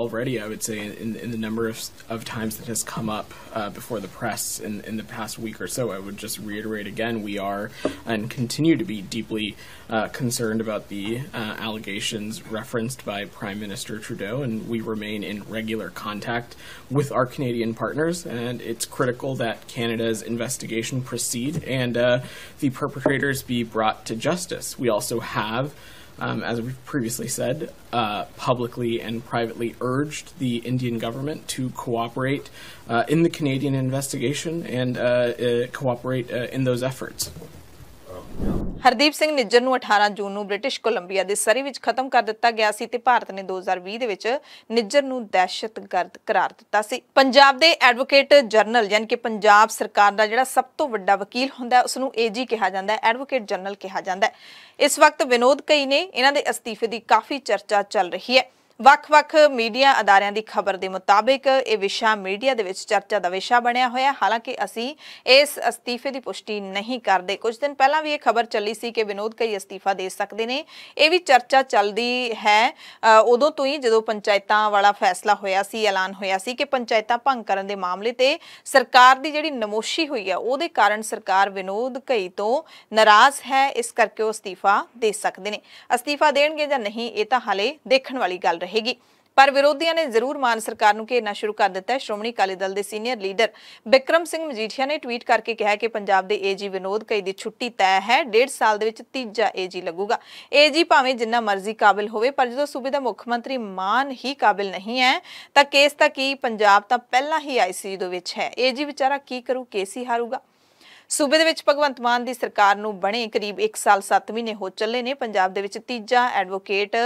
Speaker 6: already, I would say, in, in the number of, of times that has come up uh, before the press in, in the past week or so. I would just reiterate again we are and continue to be deeply uh, concerned about the uh, allegations referenced by Prime Minister Trudeau, and we remain in regular contact with our Canadian partners. And it's critical that Canada's investigation proceed and uh, the perpetrators be brought to justice. We also have um, as we've previously said, uh, publicly and privately urged the Indian government to cooperate uh, in the Canadian investigation and uh, uh, cooperate uh, in those efforts.
Speaker 1: Hardeep Singh Nijjar ਨੂੰ 18 ਜੂਨ ਨੂੰ British Columbia ਦੇ ਸਰੀ ਵਿੱਚ ਖਤਮ ਕਰ ਦਿੱਤਾ ਗਿਆ ਸੀ ਤੇ ਭਾਰਤ ਨੇ 2020 ਦੇ ਵਿੱਚ ਨਿੱਜਰ ਨੂੰ ਦਹਿਸ਼ਤਗਰਦ ਕਰਾਰ ਦਿੱਤਾ ਸੀ ਪੰਜਾਬ ਦੇ ਐਡਵੋਕੇਟ ਜਨਰਲ ਯਾਨੀ ਕਿ ਪੰਜਾਬ ਸਰਕਾਰ ਦਾ ਜਿਹੜਾ ਸਭ ਤੋਂ ਵੱਡਾ ਵਕੀਲ ਹੁੰਦਾ ਉਸ ਨੂੰ ਏਜੀ ਕਿਹਾ ਜਾਂਦਾ ਹੈ ਐਡਵੋਕੇਟ ਜਨਰਲ ਕਿਹਾ ਜਾਂਦਾ ਹੈ ਇਸ ਵਕਤ ਵਿਨੋਦ ਕਈ ਨੇ ਇਹਨਾਂ ਦੇ ਅਸਤੀਫੇ ਦੀ ਕਾਫੀ ਚਰਚਾ ਚੱਲ ਰਹੀ ਹੈ ਵੱਖ-ਵੱਖ ਮੀਡੀਆ ਅਦਾਰਿਆਂ ਦੀ ਖਬਰ ਦੇ ਮੁਤਾਬਕ ਇਹ ਵਿਸ਼ਾ ਮੀਡੀਆ ਦੇ ਵਿੱਚ ਚਰਚਾ ਦਾ ਵਿਸ਼ਾ ਬਣਿਆ ਹੋਇਆ ਹਾਲਾਂਕਿ ਅਸੀਂ ਇਸ ਅਸਤੀਫੇ ਦੀ ਪੁਸ਼ਟੀ ਨਹੀਂ ਕਰਦੇ ਕੁਝ ਦਿਨ ਪਹਿਲਾਂ ਵੀ ਇਹ ਖਬਰ ਚੱਲੀ ਸੀ ਕਿ ਵਿਨੋਦ ਕਈ ਅਸਤੀਫਾ ਦੇ ਸਕਦੇ ਨੇ ਇਹ ਵੀ ਚਰਚਾ ਚੱਲਦੀ ਹੈ ਉਦੋਂ ਤੋਂ ਹੀ ਜਦੋਂ ਪੰਚਾਇਤਾਂ ਵਾਲਾ ਫੈਸਲਾ ਹੋਇਆ ਸੀ ਐਲਾਨ ਹੋਇਆ ਸੀ ਕਿ ਪੰਚਾਇਤਾਂ ਭੰਗ ਕਰਨ ਦੇ ਮਾਮਲੇ ਤੇ ਸਰਕਾਰ ਦੀ ਜਿਹੜੀ ਨਮੋਸ਼ੀ ਹੋਈ ਹੈ ਉਹਦੇ ਕਾਰਨ ਸਰਕਾਰ ਵਿਨੋਦ ਕਈ ਤੋਂ ਨਾਰਾਜ਼ ਹੈ ਇਸ ਕਰਕੇ ਉਹ ਅਸਤੀਫਾ ਦੇ ਸਕਦੇ ਨੇ ਅਸਤੀਫਾ ਦੇਣਗੇ ਜਾਂ ਨਹੀਂ ਇਹ ਤਾਂ ਹਾਲੇ ਦੇਖਣ ਵਾਲੀ ਗੱਲ ਹੈ ਰਹੇਗੀ ਪਰ ਵਿਰੋਧੀਆਂ ਨੇ ਜ਼ਰੂਰ ਮਾਨ ਸਰਕਾਰ ਨੂੰ ਘੇਰਨਾ ਸ਼ੁਰੂ ਕਰ ਦਿੱਤਾ ਹੈ ਸ਼੍ਰੋਮਣੀ ਅਕਾਲੀ ਦਲ ਦੇ ਸੀਨੀਅਰ ਲੀਡਰ ਬਿਕਰਮ ਸਿੰਘ ਮਜੀਠੀਆ ਨੇ ਟਵੀਟ ਕਰਕੇ ਕਿਹਾ ਕਿ ਪੰਜਾਬ ਦੇ ਏਜੀ ਵਿਨੋਦ ਕਈ ਦੀ ਛੁੱਟੀ ਤੈਅ ਹੈ 1.5 ਸਾਲ ਦੇ ਵਿੱਚ ਤੀਜਾ ਏਜੀ ਲੱਗੂਗਾ ਏਜੀ ਭਾਵੇਂ ਜਿੰਨਾ ਮਰਜ਼ੀ ਕਾਬਿਲ ਹੋਵੇ ਪਰ ਜਦੋਂ ਸੂਬੇ ਦਾ ਮੁੱਖ ਮੰਤਰੀ ਮਾਨ ਹੀ ਕਾਬਿਲ ਨਹੀਂ ਹੈ ਤਾਂ ਕੇਸ ਤਾਂ ਕੀ ਪੰਜਾਬ ਤਾਂ ਪਹਿਲਾਂ ਹੀ ਆਈਸੀਯੂ ਦੇ ਵਿੱਚ ਹੈ ਏਜੀ ਵਿਚਾਰਾ ਕੀ ਕਰੂ ਕੇਸ ਹੀ ਹਾਰੂਗਾ ਸੂਬੇ ਦੇ ਵਿੱਚ ਭਗਵੰਤ ਮਾਨ ਦੀ ਸਰਕਾਰ ਨੂੰ ਬਣੇ ਕਰੀਬ 1 ਸਾਲ 7 ਮਹੀਨੇ ਹੋ ਚੱਲੇ ਨੇ ਪੰਜਾਬ ਦੇ ਵਿੱਚ ਤੀਜਾ ਐਡਵੋਕੇਟ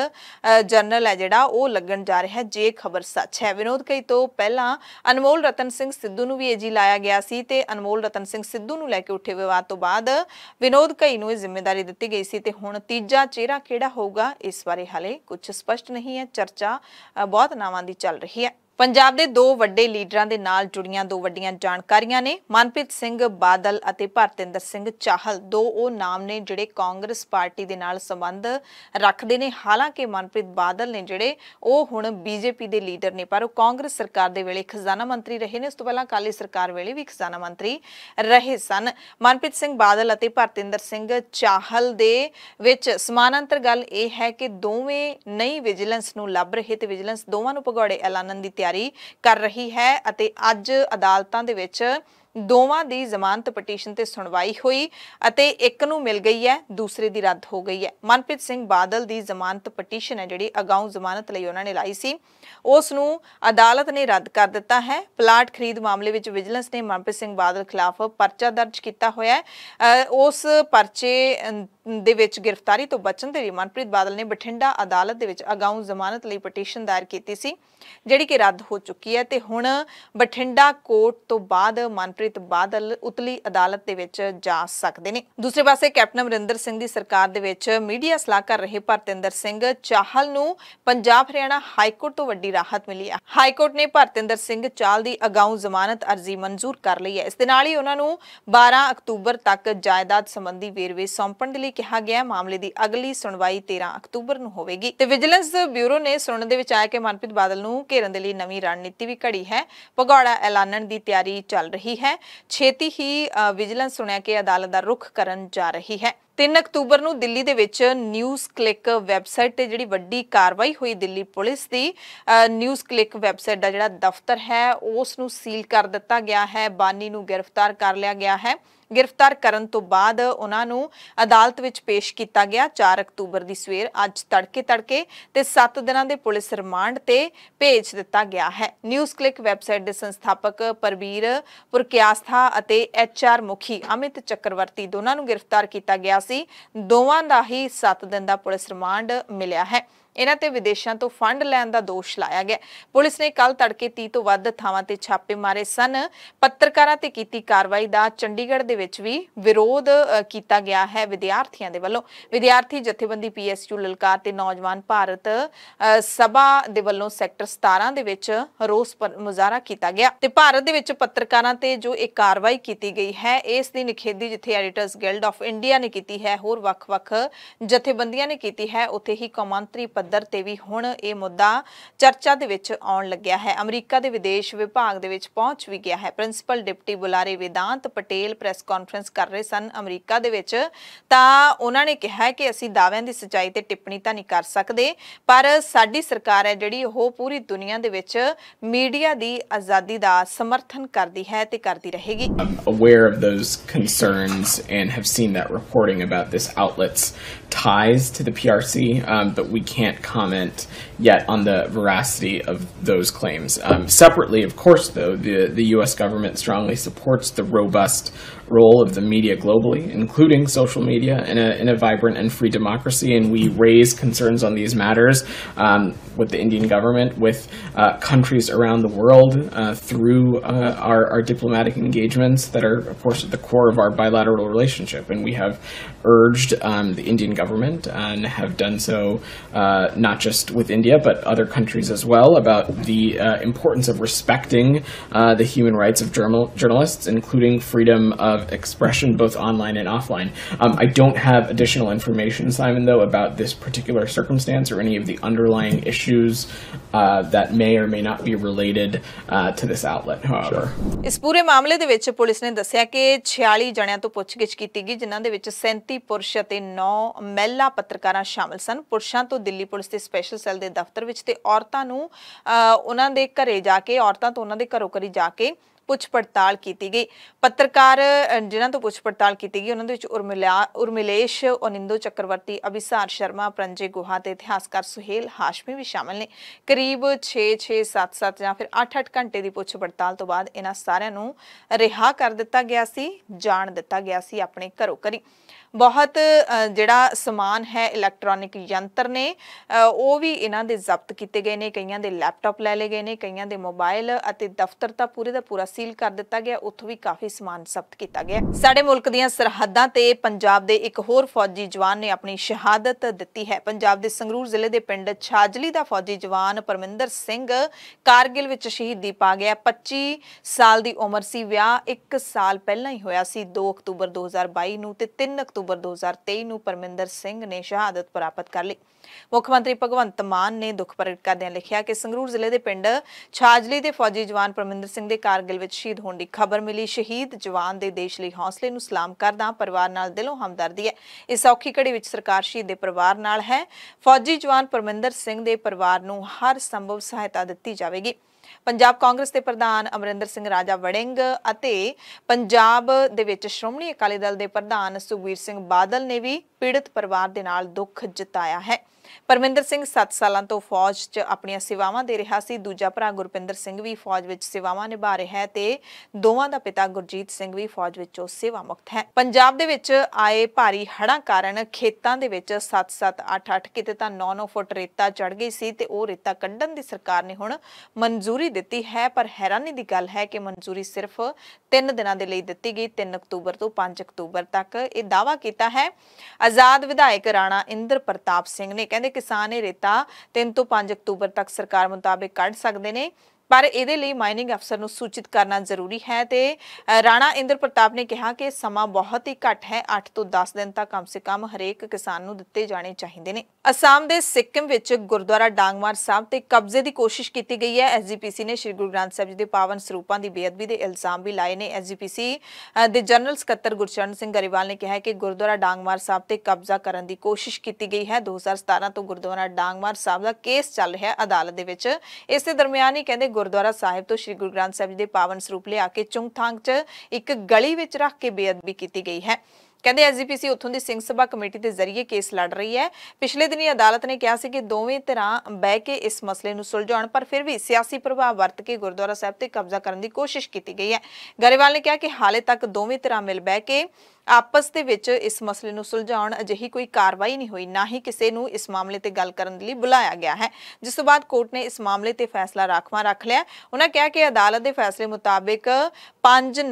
Speaker 1: ਜਨਰਲ ਹੈ ਜਿਹੜਾ ਉਹ ਲੱਗਣ ਜਾ ਰਿਹਾ ਹੈ ਜੇ ਖਬਰ ਸੱਚ ਹੈ ਵਿਨੋਦ ਕਈ ਤੋਂ ਪਹਿਲਾਂ ਅਨਮੋਲ ਰਤਨ ਸਿੰਘ ਸਿੱਧੂ ਨੂੰ ਵੀ ਏਜੀ ਲਾਇਆ ਗਿਆ ਸੀ ਤੇ ਅਨਮੋਲ ਰਤਨ ਸਿੰਘ ਸਿੱਧੂ ਨੂੰ ਲੈ ਕੇ ਉੱਠੇ ਵਿਵਾਦ ਤੋਂ ਬਾਅਦ ਵਿਨੋਦ ਕਈ ਨੂੰ ਇਹ ਜ਼ਿੰਮੇਵਾਰੀ ਦਿੱਤੀ ਗਈ ਸੀ ਤੇ ਹੁਣ ਤੀਜਾ ਚਿਹਰਾ ਕਿਹੜਾ ਹੋਊਗਾ ਇਸ ਬਾਰੇ ਹਾਲੇ ਕੁਝ ਸਪਸ਼ਟ ਨਹੀਂ ਹੈ ਚਰਚਾ ਬਹੁਤ ਨਾਵਾਂ ਦੀ ਚੱਲ ਰਹੀ ਹੈ ਪੰਜਾਬ ਦੇ ਦੋ ਵੱਡੇ ਲੀਡਰਾਂ ਦੇ ਨਾਲ ਜੁੜੀਆਂ ਦੋ ਵੱਡੀਆਂ ਜਾਣਕਾਰੀਆਂ ਨੇ ਮਨਪ੍ਰੀਤ ਸਿੰਘ ਬਾਦਲ ਅਤੇ ਭਰਤਿੰਦਰ ਸਿੰਘ ਚਾਹਲ ਦੋ ਉਹ ਨਾਮ ਨੇ ਜਿਹੜੇ ਕਾਂਗਰਸ ਪਾਰਟੀ ਦੇ ਨਾਲ ਸੰਬੰਧ ਰੱਖਦੇ ਨੇ ਹਾਲਾਂਕਿ ਮਨਪ੍ਰੀਤ ਬਾਦਲ ਨੇ ਜਿਹੜੇ ਉਹ ਹੁਣ ਬੀਜੇਪੀ ਦੇ ਲੀਡਰ ਨੇ ਪਰ ਉਹ ਕਾਂਗਰਸ ਸਰਕਾਰ ਦੇ ਵੇਲੇ ਖਜ਼ਾਨਾ ਮੰਤਰੀ ਰਹੇ ਨੇ ਉਸ ਤੋਂ ਪਹਿਲਾਂ ਕਾਲੀ ਸਰਕਾਰ ਵੇਲੇ ਵੀ ਖਜ਼ਾਨਾ ਮੰਤਰੀ ਰਹੇ ਸਨ ਮਨਪ੍ਰੀਤ ਸਿੰਘ ਬਾਦਲ ਅਤੇ ਭਰਤਿੰਦਰ ਸਿੰਘ ਚਾਹਲ ਦੇ ਵਿੱਚ ਸਮਾਨਾਂਤਰ ਗੱਲ ਇਹ ਹੈ ਕਿ ਦੋਵੇਂ ਨਈ ਵਿਜੀਲੈਂਸ ਨੂੰ ਲੱਭ ਰਹੇ ਤੇ ਵਿਜੀਲੈਂਸ ਦੋਵਾਂ ਨੂੰ ਪਗੋੜੇ ਐਲਾਨਨ ਦੀ ਤਿਆਰੀ ਕਰ ਰਹੀ ਹੈ ਅਤੇ ਅੱਜ ਅਦਾਲਤਾਂ ਦੇ ਵਿੱਚ ਦੋਵਾਂ ਦੀ ਜ਼ਮਾਨਤ ਪਟੀਸ਼ਨ ਤੇ ਸੁਣਵਾਈ ਹੋਈ ਅਤੇ ਇੱਕ ਨੂੰ ਮਿਲ ਗਈ ਹੈ ਦੂਸਰੇ ਦੀ ਰੱਦ ਹੋ ਗਈ ਹੈ ਮਨਪ੍ਰੀਤ ਸਿੰਘ ਬਾਦਲ ਦੀ ਜ਼ਮਾਨਤ ਪਟੀਸ਼ਨ ਹੈ ਜਿਹੜੀ ਅਗਾਊਂ ਜ਼ਮਾਨਤ ਲਈ ਉਹਨਾਂ ਨੇ ਲਾਈ ਸੀ ਉਸ ਨੂੰ ਅਦਾਲਤ ਨੇ ਰੱਦ ਕਰ ਦਿੱਤਾ ਹੈ ਪਲਾਟ ਖਰੀਦ ਮਾਮਲੇ ਵਿੱਚ ਵਿਜੀਲੈਂਸ ਨੇ ਮਨਪ੍ਰੀਤ ਸਿੰਘ ਬਾਦਲ ਖਿਲਾਫ ਪਰਚਾ ਦਰਜ ਕੀਤਾ ਹੋਇਆ ਹੈ ਉਸ ਪਰਚੇ ਦੇ ਵਿੱਚ ਗ੍ਰਿਫਤਾਰੀ ਤੋਂ ਬਚਣ ਦੇ ਲਈ ਮਨਪ੍ਰੀਤ ਬਾਦਲ ਨੇ ਬਠਿੰਡਾ ਅਦਾਲਤ ਦੇ ਵਿੱਚ ਅਗਾਊਂ ਜ਼ਮਾਨਤ ਲਈ ਪਟੀਸ਼ਨ ਦਾਇਰ ਕੀਤੀ ਸੀ ਜਿਹੜੀ ਕਿ ਰੱਦ ਹੋ ਚੁੱਕੀ ਹੈ ਤੇ ਹੁਣ ਬਠਿੰਡਾ ਕੋਰਟ ਤੋਂ ਬਾਅਦ ਮਨਪ੍ਰੀਤ ਬਾਦਲ ਉਤਲੀ ਅਦਾਲਤ ਦੇ ਵਿੱਚ ਜਾ ਸਕਦੇ ਨੇ ਦੂਸਰੇ ਪਾਸੇ ਕੈਪਟਨ ਅਮਰਿੰਦਰ ਸਿੰਘ ਦੀ ਸਰਕਾਰ ਦੇ ਵਿੱਚ ਮੀਡੀਆ ਸਲਾਹਕਾਰ ਰਹੇ ਭਰਤਿੰਦਰ ਸਿੰਘ ਚਾਹਲ ਨੂੰ ਪੰਜਾਬ ਹਰਿਆਣਾ ਹਾਈ ਕੋਰਟ ਤੋਂ ਵੱਡੀ ਰਾਹਤ ਮਿਲੀ ਹੈ ਹਾਈ ਕੋਰਟ ਨੇ ਭਰਤਿੰਦਰ ਸਿੰਘ ਚਾਹਲ ਦੀ ਅਗਾਊਂ ਜ਼ਮਾਨਤ ਅਰਜ਼ੀ ਮਨਜ਼ੂਰ ਕਰ ਲਈ ਹੈ ਇਸ ਦੇ ਨਾਲ ਹੀ ਉਹਨਾਂ ਨੂੰ 12 ਅਕਤੂਬਰ ਤੱਕ ਜਾਇਦਾਦ ਸੰਬੰਧੀ ਵੇਰਵੇ ਸੌਂਪਣ ਦੇ ਲਈ ਕਿਹਾ ਗਿਆ ਮਾਮਲੇ ਦੀ ਅਗਲੀ ਸੁਣਵਾਈ 13 ਅਕਤੂਬਰ ਨੂੰ ਹੋਵੇਗੀ ਤੇ ਵਿਜੀਲੈਂਸ ਬਿਊਰੋ ਨੇ ਸੁਣਨ ਦੇ ਵਿੱਚ ਆਇਆ ਕਿ ਮਨਪ੍ਰੀਤ ਬਾਦਲ ਨੂੰ ਘੇਰਨ ਦੇ ਲਈ ਨਵੀਂ ਰਣਨੀਤੀ ਵੀ ਘੜੀ ਹੈ ਭਗੌੜਾ ਐਲਾਨਣ ਦੀ ਤਿਆਰੀ ਚੱਲ ਰਹੀ ਹੈ ਛੇਤੀ ਹੀ ਵਿਜੀਲੈਂਸ ਸੁਣਿਆ ਕਿ ਅਦਾਲਤ ਦਾ ਰੁਖ ਕਰਨ ਜਾ ਰਹੀ ਹੈ 3 ਅਕਤੂਬਰ ਨੂੰ ਦਿੱਲੀ ਦੇ ਵਿੱਚ ਨਿਊਜ਼ ਕਲਿੱਕ ਵੈਬਸਾਈਟ ਤੇ ਜਿਹੜੀ ਵੱਡੀ ਕਾਰਵਾਈ ਹੋਈ ਦਿੱਲੀ ਪੁਲਿਸ ਦੀ ਨਿਊਜ਼ ਕਲਿੱਕ ਵੈਬਸਾਈਟ ਦਾ ਜਿਹੜਾ ਦਫ਼ਤਰ ਹੈ ਉਸ ਨੂੰ ਸੀਲ ਕਰ ਦਿੱਤਾ ਗਿਆ ਹੈ ਬਾਨੀ ਨੂੰ ਗ੍ਰਿਫਤਾਰ ਕਰ ਲਿਆ ਗਿਆ ਹੈ ਗ੍ਰਿਫਤਾਰ ਕਰਨ ਤੋਂ ਬਾਅਦ ਉਹਨਾਂ ਨੂੰ ਅਦਾਲਤ ਵਿੱਚ ਪੇਸ਼ ਕੀਤਾ ਗਿਆ 4 ਅਕਤੂਬਰ ਦੀ ਸਵੇਰ ਅੱਜ ਤੜਕੇ ਤੜਕੇ ਤੇ 7 ਦਿਨਾਂ ਦੇ ਪੁਲਿਸ ਰਿਮਾਂਡ ਤੇ ਭੇਜ ਦਿੱਤਾ ਗਿਆ ਹੈ ਨਿਊਜ਼ ਕਲਿੱਕ ਵੈਬਸਾਈਟ ਦੇ ਸੰਸਥਾਪਕ ਪਰਵੀਰ ਪੁਰਕਿਆਸਥਾ ਅਤੇ ਐਚਆਰ ਮੁਖੀ ਅਮਿਤ ਚੱਕਰਵਰਤੀ ਦੋਨਾਂ ਨੂੰ ਗ੍ਰਿਫਤਾਰ ਕੀਤਾ ਗਿਆ ਸੀ ਦੋਵਾਂ ਦਾ ਹੀ 7 ਦਿਨ ਦਾ ਪੁਲਿਸ ਰਿਮਾਂਡ ਮਿਲਿਆ ਹੈ ਇਹਨਾਂ ਤੇ ਵਿਦੇਸ਼ਾਂ ਤੋਂ ਫੰਡ ਲੈਣ ਦਾ ਦੋਸ਼ ਲਾਇਆ ਗਿਆ ਪੁਲਿਸ ਨੇ ਕੱਲ ਤੜਕੇ 30 ਤੋਂ ਵੱਧ ਥਾਵਾਂ ਤੇ ਛਾਪੇ ਮਾਰੇ ਸਨ ਪੱਤਰਕਾਰਾਂ ਤੇ ਕੀਤੀ ਕਾਰਵਾਈ ਦਾ ਚੰਡੀਗੜ੍ਹ ਦੇ ਵਿੱਚ ਵੀ ਵਿਰੋਧ ਕੀਤਾ ਗਿਆ ਹੈ ਵਿਦਿਆਰਥੀਆਂ ਦੇ ਵੱਲੋਂ ਵਿਦਿਆਰਥੀ ਜਥੇਬੰਦੀ ਪੀਐਸਯੂ ਲਲਕਾਰ ਤੇ ਨੌਜਵਾਨ ਭਾਰਤ ਸਭਾ ਦੇ ਵੱਲੋਂ ਸੈਕਟਰ 17 ਦੇ ਵਿੱਚ ਰੋਸ ਮੁਜ਼ਾਹਰਾ ਕੀਤਾ ਗਿਆ ਤੇ ਭਾਰਤ ਦੇ ਵਿੱਚ ਪੱਤਰਕਾਰਾਂ ਤੇ ਜੋ ਇਹ ਕਾਰਵਾਈ ਕੀਤੀ ਗਈ ਹੈ ਇਸ ਦੀ ਨਿਖੇਧੀ ਜਿੱਥੇ ਐਡੀਟਰਸ ਗਿਲਡ ਆਫ ਇੰਡੀਆ ਨੇ ਕੀਤੀ ਹੈ ਹੋਰ ਵੱਖ-ਵੱਖ ਜਥੇਬੰਦੀਆਂ ਨੇ ਕੀਤੀ ਹੈ ਉੱਥੇ ਹੀ ਕੌਮਾਂਤਰੀ ਪੱਧਰ ਤੇ ਵੀ ਹੁਣ ਇਹ ਮੁੱਦਾ ਚਰਚਾ ਦੇ ਵਿੱਚ ਆਉਣ ਲੱਗਿਆ ਹੈ ਅਮਰੀਕਾ ਦੇ ਵਿਦੇਸ਼ ਵਿਭਾਗ ਦੇ ਵਿੱਚ ਪਹੁੰਚ ਵੀ ਗਿਆ ਹੈ ਪ੍ਰਿੰਸੀਪਲ ਡਿਪਟੀ ਬੁਲਾਰੇ ਵਿਦਾਂਤ ਪਟੇਲ ਪ੍ਰੈਸ ਕਾਨਫਰੰਸ ਕਰ ਰਹੇ ਸਨ ਅਮਰੀਕਾ ਦੇ ਵਿੱਚ ਤਾਂ ਉਹਨਾਂ ਨੇ ਕਿਹਾ ਕਿ ਅਸੀਂ ਦਾਅਵਿਆਂ ਦੀ ਸਚਾਈ ਤੇ ਟਿੱਪਣੀ ਤਾਂ ਨਹੀਂ ਕਰ ਸਕਦੇ ਪਰ ਸਾਡੀ ਸਰਕਾਰ ਹੈ ਜਿਹੜੀ ਉਹ ਪੂਰੀ ਦੁਨੀਆ ਦੇ ਵਿੱਚ ਮੀਡੀਆ ਦੀ ਆਜ਼ਾਦੀ ਦਾ ਸਮਰਥਨ ਕਰਦੀ ਹੈ ਤੇ ਕਰਦੀ ਰਹੇਗੀ
Speaker 6: aware of those concerns and have seen that reporting about this outlet's ties to the PRC um, but we can't can't comment yet on the veracity of those claims. Um, separately, of course, though, the, the U.S. government strongly supports the robust role of the media globally, including social media, in a, in a vibrant and free democracy. And we raise concerns on these matters um, with the Indian government, with uh, countries around the world uh, through uh, our, our diplomatic engagements that are, of course, at the core of our bilateral relationship. And we have urged um, the Indian government and have done so uh, not just with India, but other countries as well about the uh, importance of respecting uh, the human rights of journal journalists, including freedom of of expression, both online and offline. Um, I don't have additional information, Simon, though, about this particular circumstance or any of the underlying issues uh, that may or may not be related uh, to this outlet, however.
Speaker 1: ਇਸ ਪੂਰੇ ਮਾਮਲੇ ਦੇ ਵਿੱਚ police ਨੇ ਦੱਸਿਆ ਕਿ 46 ਜਣਿਆਂ ਤੋਂ ਪੁੱਛਗਿੱਛ ਕੀਤੀ ਗਈ ਜਿਨ੍ਹਾਂ ਦੇ ਵਿੱਚ 37 ਪੁਰਸ਼ ਅਤੇ 9 ਮਹਿਲਾ ਪੱਤਰਕਾਰਾਂ ਸ਼ਾਮਲ ਸਨ ਪੁਰਸ਼ਾਂ ਤੋਂ ਦਿੱਲੀ ਪੁਲਿਸ ਦੇ ਸਪੈਸ਼ਲ ਸੈੱਲ ਦੇ ਦਫ਼ਤਰ ਵਿੱਚ ਤੇ ਔਰਤਾਂ ਨੂੰ ਉਹਨਾਂ ਦੇ ਘਰੇ ਜਾ ਕੇ ਔਰਤਾਂ ਤੋਂ ਉਹਨਾਂ ਦੇ ਘਰੋਂ ਕਰੀ ਜਾ ਕੇ ਪੁੱਛ ਪੜਤਾਲ ਕੀਤੀ ਗਈ ਪੱਤਰਕਾਰ ਜਿਨ੍ਹਾਂ ਤੋਂ ਪੁੱਛ ਪੜਤਾਲ ਕੀਤੀ ਗਈ ਉਹਨਾਂ ਦੇ ਵਿੱਚ ਉਰਮਿਲਾ ਉਰਮਿਲੇਸ਼ ਓਨਿੰਦੋ ਚੱਕਰਵਰਤੀ ਅਭਿਸਾਰ ਸ਼ਰਮਾ ਪ੍ਰੰਜੇ ਗੁਹਾ ਤੇ ਇਤਿਹਾਸਕਾਰ ਸੁਹੇਲ ਹਾਸ਼ਮੀ ਵੀ ਸ਼ਾਮਲ ਨੇ ਕਰੀਬ 6 6 7 7 ਜਾਂ ਫਿਰ 8 8 ਘੰਟੇ ਦੀ ਪੁੱਛ ਪੜਤਾਲ ਤੋਂ ਬਾਅਦ ਇਹਨਾਂ ਸਾਰਿਆਂ ਨੂੰ ਰਿਹਾ ਕਰ ਦਿੱਤਾ ਗਿਆ ਸੀ ਜਾਣ ਦਿੱਤਾ ਗਿਆ ਸੀ ਆਪਣੇ ਘਰੋਂ ਕਰੀ ਬਹੁਤ ਜਿਹੜਾ ਸਮਾਨ ਹੈ ਇਲੈਕਟ੍ਰੋਨਿਕ ਯੰਤਰ ਨੇ ਉਹ ਵੀ ਇਹਨਾਂ ਦੇ ਜ਼ਬਤ ਕੀਤੇ ਗਏ ਨੇ ਕਈਆਂ ਦੇ ਲੈਪਟਾਪ ਲੈ ਲਏ ਗਏ ਨੇ ਕਈਆਂ ਦੇ ਮੋਬਾਈਲ ਅਤੇ ਦਫ਼ਤਰ ਤਾਂ ਪੂਰੇ ਦਾ ਪੂਰਾ ਸੀਲ ਕਰ ਦਿੱਤਾ ਗਿਆ ਉੱਥੋਂ ਵੀ ਕਾਫੀ ਸਮਾਨ ਜ਼ਬਤ ਕੀਤਾ ਗਿਆ ਸਾਡੇ ਮੁਲਕ ਦੀਆਂ ਸਰਹੱਦਾਂ ਤੇ ਪੰਜਾਬ ਦੇ ਇੱਕ ਹੋਰ ਫੌਜੀ ਜਵਾਨ ਨੇ ਆਪਣੀ ਸ਼ਹਾਦਤ ਦਿੱਤੀ ਹੈ ਪੰਜਾਬ ਦੇ ਸੰਗਰੂਰ ਜ਼ਿਲ੍ਹੇ ਦੇ ਪਿੰਡ ਛਾਜਲੀ ਦਾ ਫੌਜੀ ਜਵਾਨ ਪਰਮਿੰਦਰ ਸਿੰਘ ਕਾਰਗਿਲ ਵਿੱਚ ਸ਼ਹੀਦੀ ਪਾ ਗਿਆ 25 ਸਾਲ ਦੀ ਉਮਰ ਸੀ ਵਿਆਹ 1 ਸਾਲ ਪਹਿਲਾਂ ਹੀ ਹੋਇਆ ਸੀ 2 ਅਕਤੂਬਰ 2022 ਨੂੰ ਤੇ 3 ਅਕਤੂਬਰ ਅਕਤੂਬਰ 2023 ਨੂੰ ਪਰਮਿੰਦਰ ਸਿੰਘ ਨੇ ਸ਼ਹਾਦਤ ਪ੍ਰਾਪਤ ਕਰ ਲਈ ਮੁੱਖ ਮੰਤਰੀ ਭਗਵੰਤ ਮਾਨ ਨੇ ਦੁੱਖ ਪ੍ਰਗਟ ਕਰਦਿਆਂ ਲਿਖਿਆ ਕਿ ਸੰਗਰੂਰ ਜ਼ਿਲ੍ਹੇ ਦੇ ਪਿੰਡ ਛਾਜਲੀ ਦੇ ਫੌਜੀ ਜਵਾਨ ਪਰਮਿੰਦਰ ਸਿੰਘ ਦੇ ਕਾਰਗਿਲ ਵਿੱਚ ਸ਼ਹੀਦ ਹੋਣ ਦੀ ਖਬਰ ਮਿਲੀ ਸ਼ਹੀਦ ਜਵਾਨ ਦੇ ਦੇਸ਼ ਲਈ ਹੌਸਲੇ ਨੂੰ ਸਲਾਮ ਕਰਦਾ ਪਰਿਵਾਰ ਨਾਲ ਦਿਲੋਂ ਹਮਦਰਦੀ ਹੈ ਇਸ ਔਖੀ ਘੜੀ ਵਿੱਚ ਸਰਕਾਰ ਸ਼ਹੀਦ ਦੇ ਪਰਿਵਾਰ ਨਾਲ ਹੈ ਫੌਜੀ ਜਵਾਨ ਪਰਮਿੰਦਰ ਸਿੰਘ ਦੇ ਪਰਿਵਾਰ ਨੂੰ ਹਰ ਸੰਭਵ ਸਹਾਇਤਾ ਦਿੱਤੀ ਜਾਵੇਗੀ ਪੰਜਾਬ ਕਾਂਗਰਸ ਦੇ ਪ੍ਰਧਾਨ ਅਮਰਿੰਦਰ ਸਿੰਘ ਰਾਜਾ ਵੜਿੰਗ ਅਤੇ ਪੰਜਾਬ ਦੇ ਵਿੱਚ ਸ਼੍ਰੋਮਣੀ ਅਕਾਲੀ ਦਲ ਦੇ ਪ੍ਰਧਾਨ ਸੁਖਵੀਰ ਸਿੰਘ ਬਾਦਲ ਨੇ ਵੀ ਪੀੜਤ ਪਰਿਵਾਰ ਦੇ ਨਾਲ ਦੁੱਖ ਜਤਾਇਆ ਹੈ ਪਰਮਿੰਦਰ ਸਿੰਘ 7 ਸਾਲਾਂ ਤੋਂ ਫੌਜ 'ਚ ਆਪਣੀਆਂ ਸੇਵਾਵਾਂ ਦੇ ਰਿਹਾ ਸੀ ਦੂਜਾ ਭਰਾ ਗੁਰਪਿੰਦਰ ਸਿੰਘ ਵੀ ਫੌਜ ਵਿੱਚ ਸੇਵਾਵਾਂ ਨਿਭਾ ਰਿਹਾ ਹੈ ਤੇ ਦੋਵਾਂ ਦਾ ਪਿਤਾ ਗੁਰਜੀਤ ਸਿੰਘ ਵੀ ਫੌਜ ਵਿੱਚੋਂ ਸੇਵਾ ਮੁਕਤ ਹੈ ਪੰਜਾਬ ਦੇ ਵਿੱਚ ਆਏ ਭਾਰੀ ਹੜ੍ਹਾਂ ਕਾਰਨ ਖੇਤਾਂ ਦੇ ਵਿੱਚ 7-7 8-8 ਕਿਤੇ ਤਾਂ 9-9 ਫੁੱਟ ਰੇਤਾ ਚੜ ਗਈ ਸੀ ਤੇ ਉਹ ਰੇਤਾ ਕੱਢਣ ਦੀ ਸਰਕਾਰ ਨੇ ਹੁਣ ਮਨਜ਼ੂਰੀ ਦਿੱਤੀ ਹੈ ਪਰ ਹੈਰਾਨੀ ਦੀ ਗੱਲ ਹੈ ਕਿ ਮਨਜ਼ੂਰੀ ਸਿਰਫ 3 ਦਿਨਾਂ ਦੇ ਲਈ ਦਿੱਤੀ ਗਈ 3 ਅਕਤੂਬਰ ਤੋਂ 5 ਅਕਤੂਬਰ ਤੱਕ ਇਹ ਦਾਵਾ ਕੀਤਾ ਹੈ ਆਜ਼ਾਦ ਵਿਧਾਇਕ ਰਾਣਾ ਇੰਦਰ ਪ੍ਰਤਾਪ ਸਿੰਘ ਨੇ ਕਹਿੰਦੇ ਕਿਸਾਨ ਇਹ ਰੇਤਾ 3 ਤੋਂ 5 ਅਕਤੂਬਰ ਤੱਕ ਸਰਕਾਰ ਮੁਤਾਬਕ ਕੱਢ ਸਕਦੇ ਨੇ ਪਰ ਇਹਦੇ ਲਈ ਮਾਈਨਿੰਗ ਅਫਸਰ ਨੂੰ ਸੂਚਿਤ ਕਰਨਾ ਜ਼ਰੂਰੀ ਹੈ ਤੇ ਰਾਣਾ ਇੰਦਰ ਪ੍ਰਤਾਪ ਨੇ ਕਿਹਾ ਕਿ ਸਮਾਂ ਬਹੁਤ ਹੀ ਘੱਟ ਹੈ 8 ਤੋਂ 10 ਦਿਨ ਤੱਕ ਕਮ ਸੇ ਕਮ ਹਰੇਕ ਕਿਸਾਨ ਨੂੰ ਦਿੱਤੇ ਜਾਣੇ ਚਾਹੀਦੇ ਨੇ ਅਸਾਮ ਦੇ ਸਿੱਕਮ ਵਿੱਚ ਗੁਰਦੁਆਰਾ ਡਾਂਗਮਾਰ ਸਾਹਿਬ ਤੇ ਕਬਜ਼ੇ ਦੀ ਕੋਸ਼ਿਸ਼ ਕੀਤੀ ਗਈ ਹੈ ਐਸਜੀਪੀਸੀ ਨੇ ਸ੍ਰੀ ਗੁਰੂ ਗ੍ਰੰਥ ਸਾਹਿਬ ਜੀ ਦੇ ਪਾਵਨ ਸਰੂਪਾਂ ਦੀ ਬੇਅਦਬੀ ਦੇ ਇਲਜ਼ਾਮ ਵੀ ਲਾਏ ਨੇ ਐਸਜੀਪੀਸੀ ਦੇ ਜਨਰਲ ਸਕੱਤਰ ਗੁਰਚਰਨ ਸਿੰਘ ਗਰੇਵਾਲ ਨੇ ਕਿਹਾ ਕਿ ਗੁਰਦੁਆਰਾ ਡਾਂਗਮਾਰ ਸਾਹਿਬ ਤੇ ਕਬਜ਼ਾ ਕਰਨ ਦੀ ਕੋਸ਼ਿਸ਼ ਕੀਤੀ ਗਈ ਹੈ 2017 ਤੋਂ ਗੁਰਦੁਆਰਾ ਡਾਂਗਮਾਰ ਸਾਹਿਬ ਦਾ ਕੇਸ ਚੱਲ ਰਿਹਾ ਹੈ ਅਦਾਲਤ ਦੇ ਵਿੱਚ ਇਸੇ ਦਰਮਿਆਨ ਹੀ ਕਹਿੰਦੇ ਗੁਰਦੁਆਰਾ ਸਾਹਿਬ ਤੋਂ ਸ੍ਰੀ ਗੁਰੂ ਗ੍ਰੰਥ ਸਾਹਿਬ ਜੀ ਦੇ ਪਾਵਨ ਸਰੂਪ ਲਿਆ ਕੇ ਚੁੰਗਥਾਂਗ 'ਚ ਇੱਕ ਗਲੀ ਵਿੱਚ ਰੱਖ ਕੇ ਬੇਅਦਬੀ ਕੀਤੀ ਗਈ ਹੈ ਕਹਿੰਦੇ ਐਸਜੀਪੀਸੀ ਉੱਥੋਂ ਦੀ ਸਿੰਘ ਸਭਾ ਕਮੇਟੀ ਦੇ ਜ਼ਰੀਏ ਕੇਸ ਲੜ ਰਹੀ ਹੈ ਪਿਛਲੇ ਦਿਨੀ ਅਦਾਲਤ ਨੇ ਕਿਹਾ ਸੀ ਕਿ ਦੋਵੇਂ ਤਰ੍ਹਾਂ ਬਹਿ ਕੇ ਇਸ ਮਸਲੇ ਨੂੰ ਸੁਲਝਾਉਣ ਪਰ ਫਿਰ ਵੀ ਸਿਆਸੀ ਪ੍ਰਭਾਵ ਵਰਤ ਕੇ ਗੁਰਦੁਆਰਾ ਸਾਹਿਬ ਤੇ ਕਬਜ਼ਾ ਕਰਨ ਦੀ ਕੋਸ਼ਿਸ਼ ਕੀਤੀ ਗਈ ਹੈ ਗਰੇਵਾਲ ਨੇ ਕਿਹਾ ਕਿ ਹਾਲੇ ਤੱਕ ਦੋਵੇਂ ਤਰ੍ਹਾਂ ਮਿਲ ਬਹਿ ਕੇ ਆਪਸ ਦੇ ਵਿੱਚ ਇਸ ਮਸਲੇ ਨੂੰ ਸੁਲਝਾਉਣ ਅਜਿਹੀ ਕੋਈ ਕਾਰਵਾਈ ਨਹੀਂ ਹੋਈ ਨਾ ਹੀ ਕਿਸੇ ਨੂੰ ਇਸ ਮਾਮਲੇ ਤੇ ਗੱਲ ਕਰਨ ਲਈ ਬੁਲਾਇਆ ਗਿਆ ਹੈ ਜਿਸ ਤੋਂ ਬਾਅਦ ਕੋਰਟ ਨੇ ਇਸ ਮਾਮਲੇ ਤੇ ਫੈਸਲਾ ਰੱਖਵਾ ਰੱਖ ਲਿਆ ਉਹਨਾਂ ਕਿਹਾ ਕਿ ਅਦਾਲਤ ਦੇ ਫੈਸਲੇ ਮੁਤਾਬਕ 5-9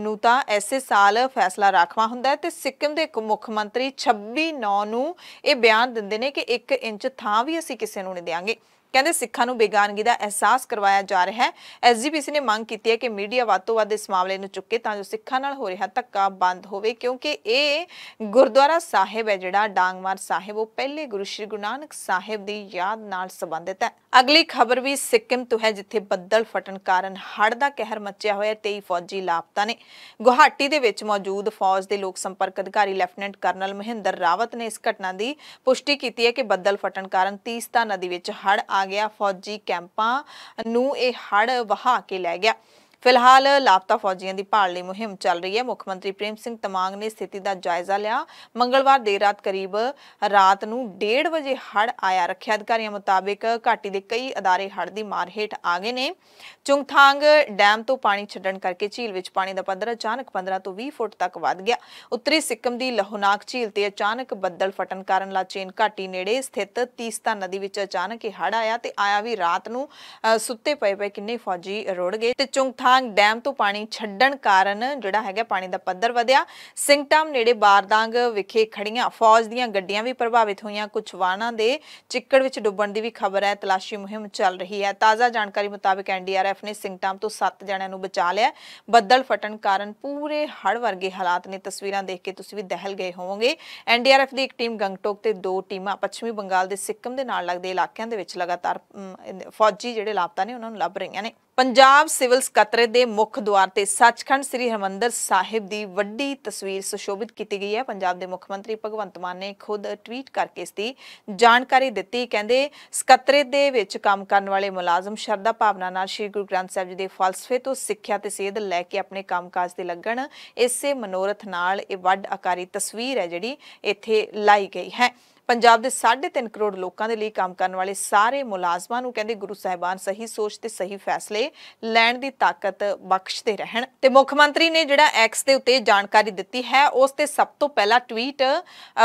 Speaker 1: ਨੂੰ ਤਾਂ ਐਸੇ ਸਾਲ ਫੈਸਲਾ ਰੱਖਵਾ ਹੁੰਦਾ ਤੇ ਸਿੱਕਮ ਦੇ ਮੁੱਖ ਮੰਤਰੀ 26-9 ਨੂੰ ਇਹ ਬਿਆਨ ਦਿੰਦੇ ਨੇ ਕਿ 1 ਇੰਚ ਥਾਂ ਵੀ ਅਸੀਂ ਕਿਸੇ ਨੂੰ ਨਹੀਂ ਦੇਾਂਗੇ ਕਹਿੰਦੇ ਸਿੱਖਾਂ ਨੂੰ ਬੇਗਾਨਗੀ ਦਾ ਅਹਿਸਾਸ ਕਰਵਾਇਆ ਜਾ ਰਿਹਾ ਹੈ ਐਸਜੀਪੀਸੀ ਨੇ ਮੰਗ ਕੀਤੀ ਹੈ ਕਿ ਮੀਡੀਆ ਵੱਧ ਤੋਂ ਵੱਧ ਇਸ ਮਾਮਲੇ ਨੂੰ ਚੁੱਕੇ ਤਾਂ ਜੋ ਸਿੱਖਾਂ ਨਾਲ ਹੋ ਰਿਹਾ ਧੱਕਾ ਬੰਦ ਹੋਵੇ ਕਿਉਂਕਿ ਇਹ ਗੁਰਦੁਆਰਾ ਸਾਹਿਬ ਹੈ ਜਿਹੜਾ ਡਾਂਗਮਾਰ ਸਾਹਿਬ ਉਹ ਪਹਿਲੇ ਗੁਰੂ ਸ਼੍ਰੀ ਗੁਰੂ ਨਾਨਕ ਸਾਹਿਬ ਦੀ ਯਾਦ ਨਾਲ ਸੰਬੰਧਿਤ ਹੈ ਅਗਲੀ ਖਬਰ ਵੀ ਸਿੱਕਮ ਤੋਂ ਹੈ ਜਿੱਥੇ ਬੱਦਲ ਫਟਣ ਕਾਰਨ ਹੜ ਦਾ ਕਹਿਰ ਮੱਚਿਆ ਹੋਇਆ 23 ਫੌਜੀ ਲਾਪਤਾ ਨੇ ਗੁਹਾਟੀ ਦੇ ਵਿੱਚ ਮੌਜੂਦ ਫੌਜ ਦੇ ਲੋਕ ਸੰਪਰਕ ਅਧਿਕਾਰੀ ਲੈਫਟੀਨੈਂਟ ਕਰਨਲ ਮਹਿੰਦਰ ਰਾਵਤ ਨੇ ਇਸ ਘਟਨਾ ਦੀ ਪੁਸ਼ਟੀ ਕੀਤੀ ਹੈ ਕਿ ਬੱਦਲ ਫਟਣ ਕਾਰਨ ਤੀਸਤਾ ਨਦੀ ਵਿੱਚ ਹੜ ਆ ਆ ਗਿਆ ਫੌਜੀ ਕੈਂਪਾਂ ਨੂੰ ਇਹ ਹੜ ਵਹਾ ਕੇ ਲੈ ਗਿਆ ਫਿਲਹਾਲ ਲਾਪਤਾ ਫੌਜੀਆਂ ਦੀ ਭਾਲ ਲਈ ਮੁਹਿੰਮ ਚੱਲ ਰਹੀ ਹੈ ਮੁੱਖ ਮੰਤਰੀ ਪ੍ਰੇਮ ਸਿੰਘ ਤਮਾਂਗ ਨੇ ਸਥਿਤੀ ਦਾ ਜਾਇਜ਼ਾ ਲਿਆ ਮੰਗਲਵਾਰ ਦੇਰ ਰਾਤ ਕਰੀਬ ਰਾਤ ਨੂੰ 1:30 ਵਜੇ ਹੜ ਆਇਆ ਰੱਖਿਆ ਅਧਿਕਾਰੀਆਂ ਮੁਤਾਬਕ ਘਾਟੀ ਦੇ ਕਈ ਅਦਾਰੇ ਹੜ ਦੀ ਮਾਰ ਹੇਠ ਆ ਗਏ ਨੇ ਚੁੰਗਥਾਂਗ ਡੈਮ ਤੋਂ ਪਾਣੀ ਛੱਡਣ ਕਰਕੇ ਝੀਲ ਵਿੱਚ ਪਾਣੀ ਦਾ ਪੱਧਰ ਅਚਾਨਕ 15 ਤੋਂ 20 ਫੁੱਟ ਤੱਕ ਵੱਧ ਗਿਆ ਉੱਤਰੀ ਸਿੱਕਮ ਦੀ ਲਹੋਨਾਕ ਝੀਲ ਤੇ ਅਚਾਨਕ ਬੱਦਲ ਫਟਣ ਕਾਰਨ ਲਾਚੇਨ ਘਾਟੀ ਨੇੜੇ ਸਥਿਤ ਤੀਸਤਾ ਨਦੀ ਵਿੱਚ ਅਚਾਨਕ ਹੜ ਆਇਆ ਤੇ ਆਇਆ ਵੀ ਰਾਤ ਨੂੰ ਸੁੱਤੇ ਪਏ ਪਏ ਕਿੰਨੇ ਫੌਜੀ ਰੁੜ ਗਏ ਤੇ ਚੁੰਗਥਾਂ ਬਾਰਦਾਂਗ ਡੈਮ ਤੋਂ ਪਾਣੀ ਛੱਡਣ ਕਾਰਨ ਜਿਹੜਾ ਹੈਗਾ ਪਾਣੀ ਦਾ ਪੱਧਰ ਵਧਿਆ ਸਿੰਘਟਾਮ ਨੇੜੇ ਬਾਰਦਾਂਗ ਵਿਖੇ ਖੜੀਆਂ ਫੌਜ ਦੀਆਂ ਗੱਡੀਆਂ ਵੀ ਪ੍ਰਭਾਵਿਤ ਹੋਈਆਂ ਕੁਝ ਵਾਹਨਾਂ ਦੇ ਚਿੱਕੜ ਵਿੱਚ ਡੁੱਬਣ ਦੀ ਵੀ ਖਬਰ ਹੈ ਤਲਾਸ਼ੀ ਮੁਹਿੰਮ ਚੱਲ ਰਹੀ ਹੈ ਤਾਜ਼ਾ ਜਾਣਕਾਰੀ ਮੁਤਾਬਕ ਐਨਡੀਆਰਐਫ ਨੇ ਸਿੰਘਟਾਮ ਤੋਂ 7 ਜਣਿਆਂ ਨੂੰ ਬਚਾ ਲਿਆ ਬੱਦਲ ਫਟਣ ਕਾਰਨ ਪੂਰੇ ਹੜ ਵਰਗੇ ਹਾਲਾਤ ਨੇ ਤਸਵੀਰਾਂ ਦੇਖ ਕੇ ਤੁਸੀਂ ਵੀ ਦਹਿਲ ਗਏ ਹੋਵੋਗੇ ਐਨਡੀਆਰਐਫ ਦੀ ਇੱਕ ਟੀਮ ਗੰਗਟੋਕ ਤੇ ਦੋ ਟੀਮਾਂ ਪੱਛਮੀ ਬੰਗਾਲ ਦੇ ਸਿੱਕਮ ਦੇ ਨਾਲ ਲੱਗਦੇ ਇਲਾਕਿਆਂ ਦੇ ਵਿੱਚ ਲਗਾਤਾਰ ਫੌਜੀ ਜਿਹੜੇ ਲਾਪਤਾ ਨੇ ਉਹਨਾਂ ਨੂੰ ਲੱਭ ਰਹੀਆਂ ਨੇ ਪੰਜਾਬ ਸਿਵਲ ਸਕੱਤਰੇ ਦੇ ਮੁੱਖ ਦੁਆਰ ਤੇ ਸੱਚਖੰਡ ਸ੍ਰੀ ਹਰਮੰਦਰ ਸਾਹਿਬ ਦੀ ਵੱਡੀ ਤਸਵੀਰ ਸੁਸ਼ੋਭਿਤ ਕੀਤੀ ਗਈ ਹੈ ਪੰਜਾਬ ਦੇ ਮੁੱਖ ਮੰਤਰੀ ਭਗਵੰਤ ਮਾਨ ਨੇ ਖੁਦ ਟਵੀਟ ਕਰਕੇ ਇਸ ਦੀ ਜਾਣਕਾਰੀ ਦਿੱਤੀ ਕਹਿੰਦੇ ਸਕੱਤਰੇ ਦੇ ਵਿੱਚ ਕੰਮ ਕਰਨ ਵਾਲੇ ਮੁਲਾਜ਼ਮ ਸ਼ਰਧਾ ਭਾਵਨਾ ਨਾਲ ਸ੍ਰੀ ਗੁਰੂ ਗ੍ਰੰਥ ਸਾਹਿਬ ਜੀ ਦੇ ਫਲਸਫੇ ਤੋਂ ਸਿੱਖਿਆ ਤੇ ਸੇਧ ਲੈ ਕੇ ਆਪਣੇ ਕੰਮਕਾਜ ਤੇ ਲੱਗਣ ਇਸੇ ਮਨੋਰਥ ਨਾਲ ਇਹ ਵੱਡ ਆਕਾਰੀ ਤਸਵੀਰ ਹੈ ਜਿਹੜੀ ਇੱਥੇ ਲਾਈ ਗਈ ਹੈ ਪੰਜਾਬ ਦੇ 3.5 ਕਰੋੜ ਲੋਕਾਂ ਦੇ ਲਈ ਕੰਮ ਕਰਨ ਵਾਲੇ ਸਾਰੇ ਮੁਲਾਜ਼ਮਾਂ ਨੂੰ ਕਹਿੰਦੇ ਗੁਰੂ ਸਾਹਿਬਾਨ ਸਹੀ ਸੋਚ ਤੇ ਸਹੀ ਫੈਸਲੇ ਲੈਣ ਦੀ ਤਾਕਤ ਬਖਸ਼ਦੇ ਰਹਿਣ ਤੇ ਮੁੱਖ ਮੰਤਰੀ ਨੇ ਜਿਹੜਾ ਐਕਸ ਦੇ ਉੱਤੇ ਜਾਣਕਾਰੀ ਦਿੱਤੀ ਹੈ ਉਸ ਤੇ ਸਭ ਤੋਂ ਪਹਿਲਾ ਟਵੀਟ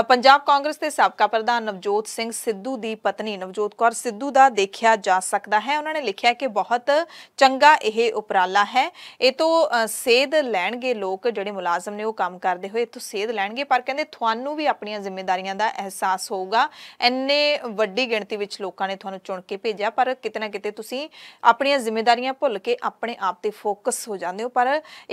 Speaker 1: ਪੰਜਾਬ ਕਾਂਗਰਸ ਦੇ ਸਾਬਕਾ ਪ੍ਰਧਾਨ ਨਵਜੋਤ ਸਿੰਘ ਸਿੱਧੂ ਦੀ ਪਤਨੀ ਨਵਜੋਤ ਕੌਰ ਸਿੱਧੂ ਦਾ ਦੇਖਿਆ ਜਾ ਸਕਦਾ ਹੈ ਉਹਨਾਂ ਨੇ ਲਿਖਿਆ ਕਿ ਬਹੁਤ ਚੰਗਾ ਇਹ ਉਪਰਾਲਾ ਹੈ ਇਹ ਤੋਂ ਸੇਧ ਲੈਣਗੇ ਲੋਕ ਜਿਹੜੇ ਮੁਲਾਜ਼ਮ ਨੇ ਉਹ ਕੰਮ ਕਰਦੇ ਹੋਏ ਇਹ ਤੋਂ ਸੇਧ ਲੈਣਗੇ ਪਰ ਕਹਿੰਦੇ ਤੁਹਾਨੂੰ ਵੀ ਆਪਣੀਆਂ ਜ਼ਿੰਮੇਵਾਰੀਆਂ ਦਾ ਅਹਿਸਾਸ ਹੋਊਗਾ ਐਨੇ ਵੱਡੀ ਗਿਣਤੀ ਵਿੱਚ ਲੋਕਾਂ ਨੇ ਤੁਹਾਨੂੰ ਚੁਣ ਕੇ ਭੇਜਿਆ ਪਰ ਕਿਤੇ ਨਾ ਕਿਤੇ ਤੁਸੀਂ ਆਪਣੀਆਂ ਜ਼ਿੰਮੇਵਾਰੀਆਂ ਭੁੱਲ ਕੇ ਆਪਣੇ ਆਪ ਤੇ ਫੋਕਸ ਹੋ ਜਾਂਦੇ ਹੋ ਪਰ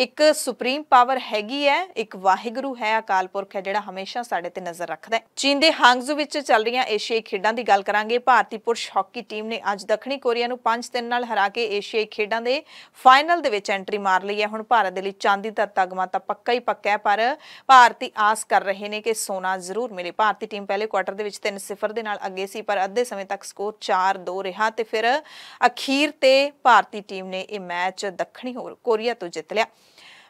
Speaker 1: ਇੱਕ ਸੁਪਰੀਮ ਪਾਵਰ ਹੈਗੀ ਹੈ ਇੱਕ ਵਾਹਿਗੁਰੂ ਹੈ ਅਕਾਲ ਪੁਰਖ ਹੈ ਜਿਹੜਾ ਹਮੇਸ਼ਾ ਸਾਡੇ ਤੇ ਨਜ਼ਰ ਰੱਖਦਾ ਹੈ ਚੀਨ ਦੇ ਹਾਂਗਜ਼ੂ ਵਿੱਚ ਚੱਲ ਰਹੀਆਂ ਏਸ਼ੀਆਈ ਖੇਡਾਂ ਦੀ ਗੱਲ ਕਰਾਂਗੇ ਭਾਰਤੀ ਪੁਰਸ਼ ਹਾਕੀ ਟੀਮ ਨੇ ਅੱਜ ਦੱਖਣੀ ਕੋਰੀਆ ਨੂੰ 5-3 ਨਾਲ ਹਰਾ ਕੇ ਏਸ਼ੀਆਈ ਖੇਡਾਂ ਦੇ ਫਾਈਨਲ ਦੇ ਵਿੱਚ ਐਂਟਰੀ ਮਾਰ ਲਈ ਹੈ ਹੁਣ ਭਾਰਤ ਦੇ ਲਈ ਚਾਂਦੀ ਦਾ ਤਗਮਾ ਤਾਂ ਪੱਕਾ ਹੀ ਪੱਕਾ ਹੈ ਪਰ ਭਾਰਤੀ ਆਸ ਕਰ ਰਹੇ ਨੇ ਕਿ ਸੋਨਾ ਜ਼ਰੂਰ ਮਿਲੇ ਭਾਰਤੀ ਟੀਮ ਪਹਿਲੇ ਕੁਆਟਰ ਦੇ ਵਿੱਚ 3-0 ਦੇ ਨਾਲ ਅੱਗੇ ਸੀ ਪਰ ਅੱਧੇ ਸਮੇਂ ਤੱਕ ਸਕੋਰ 4-2 ਰਿਹਾ ਤੇ ਫਿਰ ਅਖੀਰ ਤੇ ਭਾਰਤੀ ਟੀਮ ਨੇ ਇਹ ਮੈਚ ਦੱਖਣੀ ਕੋਰੀਆ ਤੋਂ ਜਿੱਤ ਲਿਆ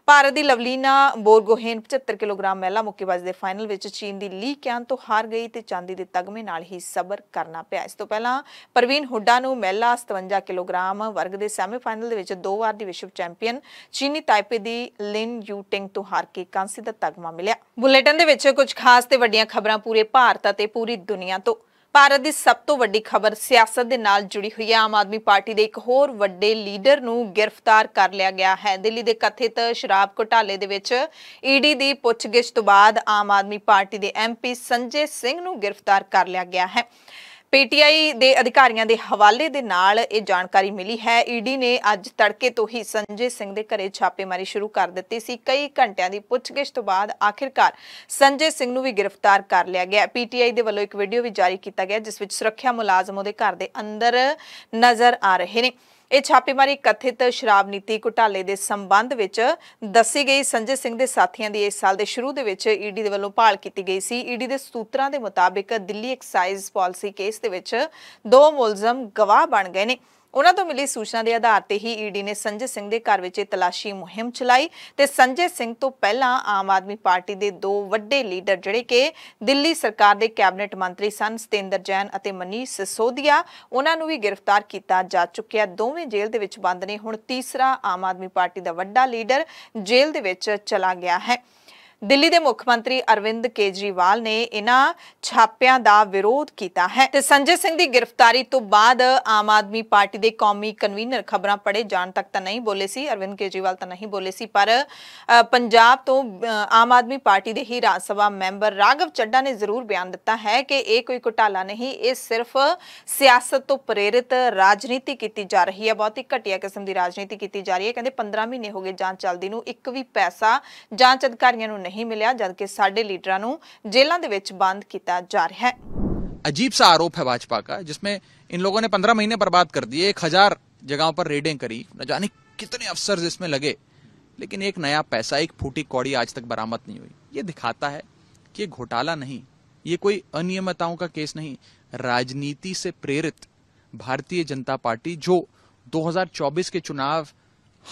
Speaker 1: ਭਾਰਤ ਦੀ ਲਵਲੀਨਾ ਬੋਰਗੋਹੇਨ 75 ਕਿਲੋਗ੍ਰਾਮ ਮਹਿਲਾ ਮੁੱਕੇਬਾਜ਼ੀ ਦੇ ਫਾਈਨਲ ਵਿੱਚ ਚੀਨ ਦੀ ਲੀ ਕਿਆਨ ਤੋਂ ਹਾਰ ਗਈ ਤੇ ਚਾਂਦੀ ਦੇ ਤਗਮੇ ਨਾਲ ਹੀ ਸਬਰ ਕਰਨਾ ਪਿਆ ਇਸ ਤੋਂ ਪਹਿਲਾਂ ਪ੍ਰਵੀਨ ਹੁੱਡਾ ਨੂੰ ਮਹਿਲਾ 57 ਕਿਲੋਗ੍ਰਾਮ ਵਰਗ ਦੇ ਸੈਮੀਫਾਈਨਲ ਦੇ ਵਿੱਚ ਦੋ ਵਾਰ ਦੀ ਵਿਸ਼ਵ ਚੈਂਪੀਅਨ ਚੀਨੀ ਤਾਈਪੇ ਦੀ ਲਿਨ ਯੂਟਿੰਗ ਤੋਂ ਹਾਰ ਕੇ ਕਾਂਸੀ ਦਾ ਤਗਮਾ ਮਿਲਿਆ ਬੁਲੇਟਿਨ ਦੇ ਵਿੱਚ ਕੁਝ ਖਾਸ ਤੇ ਵੱਡੀਆਂ ਖਬਰਾਂ ਪੂਰੇ ਭਾਰਤ ਅਤੇ ਪੂਰੀ ਦੁਨੀਆ ਤੋਂ ਭਾਰਤ ਦੀ ਸਭ ਤੋਂ ਵੱਡੀ ਖਬਰ ਸਿਆਸਤ ਦੇ ਨਾਲ ਜੁੜੀ ਹੋਈ ਹੈ ਆਮ ਆਦਮੀ ਪਾਰਟੀ ਦੇ ਇੱਕ ਹੋਰ ਵੱਡੇ ਲੀਡਰ ਨੂੰ ਗ੍ਰਿਫਤਾਰ ਕਰ ਲਿਆ ਗਿਆ ਹੈ ਦਿੱਲੀ ਦੇ ਕਥਿਤ ਸ਼ਰਾਬ ਘੁਟਾਲੇ ਦੇ ਵਿੱਚ ਈਡੀ ਦੀ ਪੁੱਛਗਿੱਛ ਤੋਂ ਬਾਅਦ ਆਮ ਆਦਮੀ ਪਾਰਟੀ ਦੇ ਐਮਪੀ ਸੰਜੇ ਸਿੰਘ ਨੂੰ ਗ੍ਰਿਫਤਾਰ ਕਰ ਲਿਆ ਗਿਆ ਹੈ ਪੀਟੀਆਈ ਦੇ ਅਧਿਕਾਰੀਆਂ ਦੇ ਹਵਾਲੇ ਦੇ ਨਾਲ ਇਹ ਜਾਣਕਾਰੀ ਮਿਲੀ ਹੈ ਈਡੀ ਨੇ ਅੱਜ ਤੜਕੇ ਤੋਂ ਹੀ ਸੰਜੇ ਸਿੰਘ ਦੇ ਘਰੇ ਛਾਪੇਮਾਰੀ ਸ਼ੁਰੂ ਕਰ ਦਿੱਤੀ ਸੀ ਕਈ ਘੰਟਿਆਂ ਦੀ ਪੁੱਛਗਿੱਛ ਤੋਂ ਬਾਅਦ ਆਖਿਰਕਾਰ ਸੰਜੇ ਸਿੰਘ ਨੂੰ ਵੀ ਗ੍ਰਿਫਤਾਰ ਕਰ ਲਿਆ ਗਿਆ ਪੀਟੀਆਈ ਦੇ ਵੱਲੋਂ ਇੱਕ ਵੀਡੀਓ ਵੀ ਜਾਰੀ ਕੀਤਾ ਗਿਆ ਜਿਸ ਵਿੱਚ ਸੁਰੱਖਿਆ ਮੁਲਾਜ਼ਮ ਉਹਦੇ ਘਰ ਦੇ ਅੰਦਰ ਨਜ਼ਰ ਆ ਰਹੇ ਨੇ ਇਹ ਛਾਪੇਮਾਰੀ ਕਥਿਤ ਸ਼ਰਾਬ ਨੀਤੀ ਘੁਟਾਲੇ ਦੇ ਸੰਬੰਧ ਵਿੱਚ ਦੱਸੀ ਗਈ ਸੰਜੇ ਸਿੰਘ ਦੇ ਸਾਥੀਆਂ ਦੀ ਇਸ ਸਾਲ ਦੇ ਸ਼ੁਰੂ ਦੇ ਵਿੱਚ ਈਡੀ ਦੇ ਵੱਲੋਂ ਭਾਲ ਕੀਤੀ ਗਈ ਸੀ ਈਡੀ ਦੇ ਸੂਤਰਾਂ ਦੇ ਮੁਤਾਬਿਕ ਦਿੱਲੀ ਐਕਸਾਈਜ਼ ਪਾਲਿਸੀ ਕੇਸ ਦੇ ਵਿੱਚ ਦੋ ਮੁਲਜ਼ਮ ਗਵਾਹ ਬਣ ਗਏ ਨੇ ਉਹਨਾਂ ਤੋਂ ਮਿਲੀ ਸੂਚਨਾ ਦੇ ਆਧਾਰ ਤੇ ਹੀ ਈਡੀ ਨੇ ਸੰਜੇ ਸਿੰਘ ਦੇ ਘਰ ਵਿੱਚ ਤਲਾਸ਼ੀ ਮੁਹਿੰਮ ਚਲਾਈ ਤੇ ਸੰਜੇ ਸਿੰਘ ਤੋਂ ਪਹਿਲਾਂ ਆਮ ਆਦਮੀ ਪਾਰਟੀ ਦੇ ਦੋ ਵੱਡੇ ਲੀਡਰ ਜਿਹੜੇ ਕਿ ਦਿੱਲੀ ਸਰਕਾਰ ਦੇ ਕੈਬਨਿਟ ਮੰਤਰੀ ਸਨ ਸਤਿੰਦਰ ਜੈਨ ਅਤੇ ਮਨੀਸ਼ ਸਿਸੋਦੀਆ ਉਹਨਾਂ ਨੂੰ ਵੀ ਗ੍ਰਿਫਤਾਰ ਕੀਤਾ ਜਾ ਚੁੱਕਿਆ ਦੋਵੇਂ ਜੇਲ੍ਹ ਦੇ ਵਿੱਚ ਬੰਦ ਨੇ ਹੁਣ ਤੀਸਰਾ ਆਮ ਆਦਮੀ ਪਾਰਟੀ ਦਾ ਵੱਡਾ ਲੀਡਰ ਜੇਲ੍ਹ ਦੇ ਵਿੱਚ ਚਲਾ ਗਿਆ ਹੈ ਦਿੱਲੀ ਦੇ ਮੁੱਖ ਮੰਤਰੀ ਅਰਵਿੰਦ ਕੇਜਰੀਵਾਲ ਨੇ ਇਹਨਾਂ ਛਾਪਿਆਂ ਦਾ ਵਿਰੋਧ ਕੀਤਾ ਹੈ ਤੇ ਸੰਜੇ ਸਿੰਘ ਦੀ ਗ੍ਰਿਫਤਾਰੀ ਤੋਂ ਬਾਅਦ ਆਮ ਆਦਮੀ ਪਾਰਟੀ ਦੇ ਕੌਮੀ ਕਨਵੀਨਰ ਖਬਰਾਂ ਪੜੇ ਜਾਣ ਤੱਕ ਤਾਂ ਨਹੀਂ ਬੋਲੇ ਸੀ ਅਰਵਿੰਦ ਕੇਜਰੀਵਾਲ ਤਾਂ ਨਹੀਂ ਬੋਲੇ ਸੀ ਪਰ ਪੰਜਾਬ ਤੋਂ ਆਮ ਆਦਮੀ ਪਾਰਟੀ ਦੇ ਹੀ ਰਾਜ ਸਭਾ ਮੈਂਬਰ ਰਾਘਵ ਚੱਡਾ ਨੇ ਜ਼ਰੂਰ ਬਿਆਨ ਦਿੱਤਾ ਹੈ ਕਿ ਇਹ ਕੋਈ ਘੁਟਾਲਾ ਨਹੀਂ ਇਹ ਸਿਰਫ ਸਿਆਸਤ ਤੋਂ ਪ੍ਰੇਰਿਤ ਰਾਜਨੀਤੀ ਕੀਤੀ ਜਾ ਰਹੀ ਹੈ ਬਹੁਤ ਹੀ ਘਟੀਆ ਕਿਸਮ ਦੀ ਰਾਜਨੀਤੀ ਕੀਤੀ ਜਾ ਰਹੀ ਹੈ ਕਹਿੰਦੇ 15 ਮਹੀਨੇ ਹੋ ਗਏ ਜਾਂਚ ਚੱਲਦੀ ਨੂੰ ਇੱਕ ਵੀ ਪੈਸਾ ਜਾਂਚ ਅਧਿਕਾਰੀਆਂ ਨੂੰ नहीं मिले जबकि ਸਾਡੇ लीडर जेलों के बंद किया जा रहा है अजीब सा आरोप है भाजपा का जिसमें इन लोगों ने पंद्रह महीने बर्बाद कर दिए एक हजार जगहों पर रेडिंग करी न जाने कितने अफसर इसमें लगे लेकिन एक नया पैसा एक फूटी कौड़ी आज तक बरामद नहीं हुई ये दिखाता है कि ये घोटाला नहीं ये कोई अनियमितताओं का केस नहीं राजनीति से प्रेरित भारतीय जनता पार्टी जो 2024 के चुनाव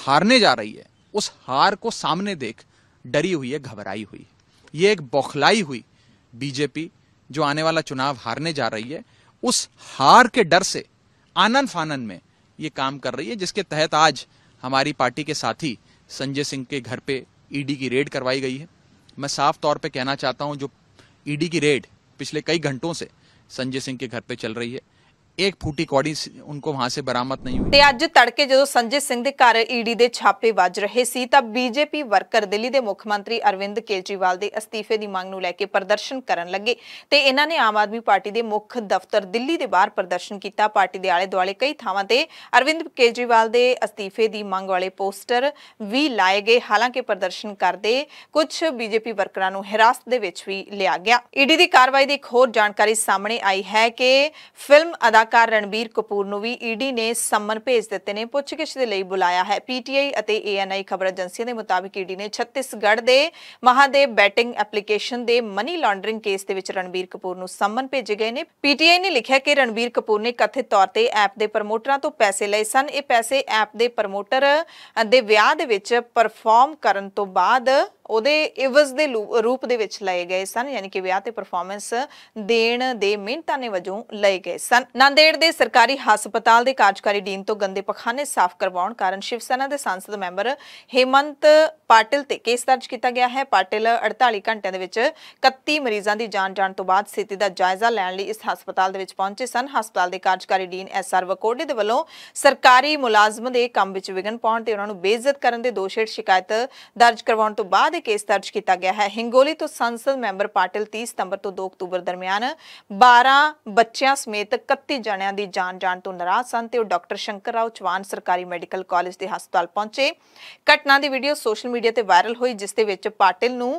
Speaker 1: हारने जा रही है उस हार को सामने देख डरी हुई है घबराई हुई ये एक बौखलाई हुई बीजेपी जो आने वाला चुनाव हारने जा रही है उस हार के डर से आनंद फानन में ये काम कर रही है जिसके तहत आज हमारी पार्टी के साथी संजय सिंह के घर पे ईडी e की रेड करवाई गई है मैं साफ तौर पे कहना चाहता हूं जो ईडी e की रेड पिछले कई घंटों से संजय सिंह के घर पे चल रही है ਇੱਕ ਫੂਟੀ कौड़ी उनको वहां ਸੇ ਬਰਾਮਤ ਨਹੀਂ ਹੋਈ ਤੇ ਅੱਜ ਤੜਕੇ ਜਦੋਂ ਸੰਜੇ ਸਿੰਘ ਦੇ ਘਰ ਈਡੀ ਦੇ ਛਾਪੇ ਵੱਜ ਰਹੇ ਸੀ ਤਾਂ ਬੀਜੇਪੀ ਵਰਕਰ ਦਿੱਲੀ ਦੇ ਮੁੱਖ ਮੰਤਰੀ ਅਰਵਿੰਦ ਕੇਜਰੀਵਾਲ ਦੇ ਅਸਤੀਫੇ ਦੀ ਮੰਗ ਨੂੰ ਲੈ ਕੇ ਪ੍ਰਦਰਸ਼ਨ ਕਰਨ ਲੱਗੇ ਤੇ ਇਹਨਾਂ ਨੇ ਆਮ ਆਦਮੀ ਪਾਰਟੀ ਦੇ ਮੁੱਖ ਦਫ਼ਤਰ ਦਿੱਲੀ ਦੇ ਬਾਹਰ ਪ੍ਰਦਰਸ਼ਨ ਕੀਤਾ ਪਾਰਟੀ ਦੇ ਆਲੇ ਦੁਆਲੇ ਕਈ ਥਾਵਾਂ ਤੇ ਅਰਵਿੰਦ ਕੇਜਰੀਵਾਲ ਦੇ ਅਸਤੀਫੇ ਦੀ ਮੰਗ ਵਾਲੇ ਪੋਸਟਰ ਵੀ ਲਾਏ ਗਏ ਹਾਲਾਂਕਿ ਪ੍ਰਦਰਸ਼ਨ ਕਰਦੇ ਕੁਝ ਬੀਜੇਪੀ ਵਰਕਰਾਂ ਨੂੰ ਹਿਰਾਸਤ ਦੇ ਵਿੱਚ ਵੀ ਲਿਆ ਗਿਆ ਈਡੀ ਦੀ ਕਾਰਵਾਈ ਦੀ ਇੱਕ ਹੋਰ ਜਾਣਕਾਰੀ ਸਾਹਮਣੇ ਆਈ ਹੈ ਕਿ ਫਿਲਮ ਅਦਾ ਅਦਾਕਾਰ ਰਣਬੀਰ ਕਪੂਰ ਨੂੰ ਵੀ ਈਡੀ ਨੇ ਸੰਮਨ ਭੇਜ ਦਿੱਤੇ ਨੇ ਪੁੱਛਗਿੱਛ ਦੇ ਲਈ ਬੁਲਾਇਆ ਹੈ ਪੀਟੀਆਈ ਅਤੇ ਏਐਨਆਈ ਖਬਰ ਏਜੰਸੀਆਂ ਦੇ ਮੁਤਾਬਕ ਈਡੀ ਨੇ ਛੱਤੀਸਗੜ੍ਹ ਦੇ ਮਹਾਦੇਵ ਬੈਟਿੰਗ ਐਪਲੀਕੇਸ਼ਨ ਦੇ ਮਨੀ ਲਾਂਡਰਿੰਗ ਕੇਸ ਦੇ ਵਿੱਚ ਰਣਬੀਰ ਕਪੂਰ ਨੂੰ ਸੰਮਨ ਭੇਜੇ ਗਏ ਨੇ ਪੀਟੀਆਈ ਨੇ ਲਿਖਿਆ ਕਿ ਰਣਬੀਰ ਕਪੂਰ ਨੇ ਕਥਿਤ ਤੌਰ ਤੇ ਐਪ ਦੇ ਪ੍ਰਮੋਟਰਾਂ ਤੋਂ ਪੈਸੇ ਲਏ ਸਨ ਇਹ ਪੈਸੇ ਐਪ ਦੇ ਪ੍ਰਮੋਟਰ ਦੇ ਵਿਆਹ ਦੇ ਵਿੱਚ ਪਰਫਾਰਮ ਕਰਨ ਤੋਂ ਬਾਅਦ ਉਹਦੇ ਇਵਜ਼ ਦੇ ਰੂਪ ਦੇ ਵਿੱਚ ਲਏ ਗਏ ਸਨ ਯਾਨੀ ਕਿ ਵਿਆਹ ਤੇ ਪਰਫਾਰਮੈਂਸ ਦੇਣ ਦੇ ਨੇ ਵਜੋਂ ਲਏ ਗਏ ਸਨ ਨਾਂਦੇੜ ਦੇ ਸਰਕਾਰੀ ਹਸਪਤਾਲ ਦੇ ਕਾਰਜਕਾਰੀ ਡੀਨ ਤੋਂ ਗੰਦੇ ਪਖਾਨੇ ਸਾਫ਼ ਕਰਵਾਉਣ ਕਾਰਨ ਸ਼ਿਵ ਸੈਨਾ ਦੇ ਸੰਸਦ ਮੈਂਬਰ ਹੇਮੰਤ ਪਾਟਿਲ ਤੇ ਕੇਸ ਦਰਜ ਕੀਤਾ ਗਿਆ ਹੈ ਪਾਟਿਲ 48 ਘੰਟਿਆਂ ਦੇ ਵਿੱਚ 31 ਮਰੀਜ਼ਾਂ ਦੀ ਜਾਨ ਜਾਣ ਤੋਂ ਬਾਅਦ ਸਥਿਤੀ ਦਾ ਜਾਇਜ਼ਾ ਲੈਣ ਲਈ ਇਸ ਹਸਪਤਾਲ ਦੇ ਵਿੱਚ ਪਹੁੰਚੇ ਸਨ ਹਸਪਤਾਲ ਦੇ ਕਾਰਜਕਾਰੀ ਡੀਨ ਐਸ ਆਰ ਵਕੋੜੇ ਦੇ ਵੱਲੋਂ ਸਰਕਾਰੀ ਮੁਲਾਜ਼ਮ ਦੇ ਕੰਮ ਵਿੱਚ ਵਿਗਨ ਪਾਉਣ ਤੇ ਉਹਨਾਂ ਨੂੰ ਬੇਇੱਜ਼ਤ ਕਰਨ ਦੇ ਦੋਸ਼ ਹੇਠ ਸ਼ਿਕਾਇਤ ਦਰਜ ਕਰਵਾਉਣ ਤੋਂ ਬਾਅਦ ਦੇ ਕੇਸ ਦਰਜ ਕੀਤਾ ਗਿਆ ਹੈ ਹਿੰਗੋਲੀ ਤੋਂ ਸੰਸਦ ਮੈਂਬਰ ਪਾਟਿਲ 30 ਸਤੰਬਰ ਤੋਂ 2 ਅਕਤੂਬਰ ਦਰਮਿਆਨ 12 ਬੱਚਿਆਂ ਸਮੇਤ 31 ਜਣਿਆਂ ਦੀ ਜਾਨ ਜਾਣ ਤੋਂ ਨਾਰਾਜ਼ ਸਨ ਤੇ ਉਹ ਡਾਕਟਰ ਸ਼ੰਕਰ ਰਾਓ ਚਵਾਨ ਸਰਕਾਰੀ ਮੈਡੀਕਲ ਕਾਲਜ ਦੇ ਹਸਪਤਾਲ ਪਹੁੰਚੇ ਘਟਨਾ ਦੀ ਵੀਡੀਓ ਸੋਸ਼ਲ ਮੀਡੀਆ ਤੇ ਵਾਇਰਲ ਹੋਈ ਜਿਸ ਦੇ ਵਿੱਚ ਪਾਟਿਲ ਨੂੰ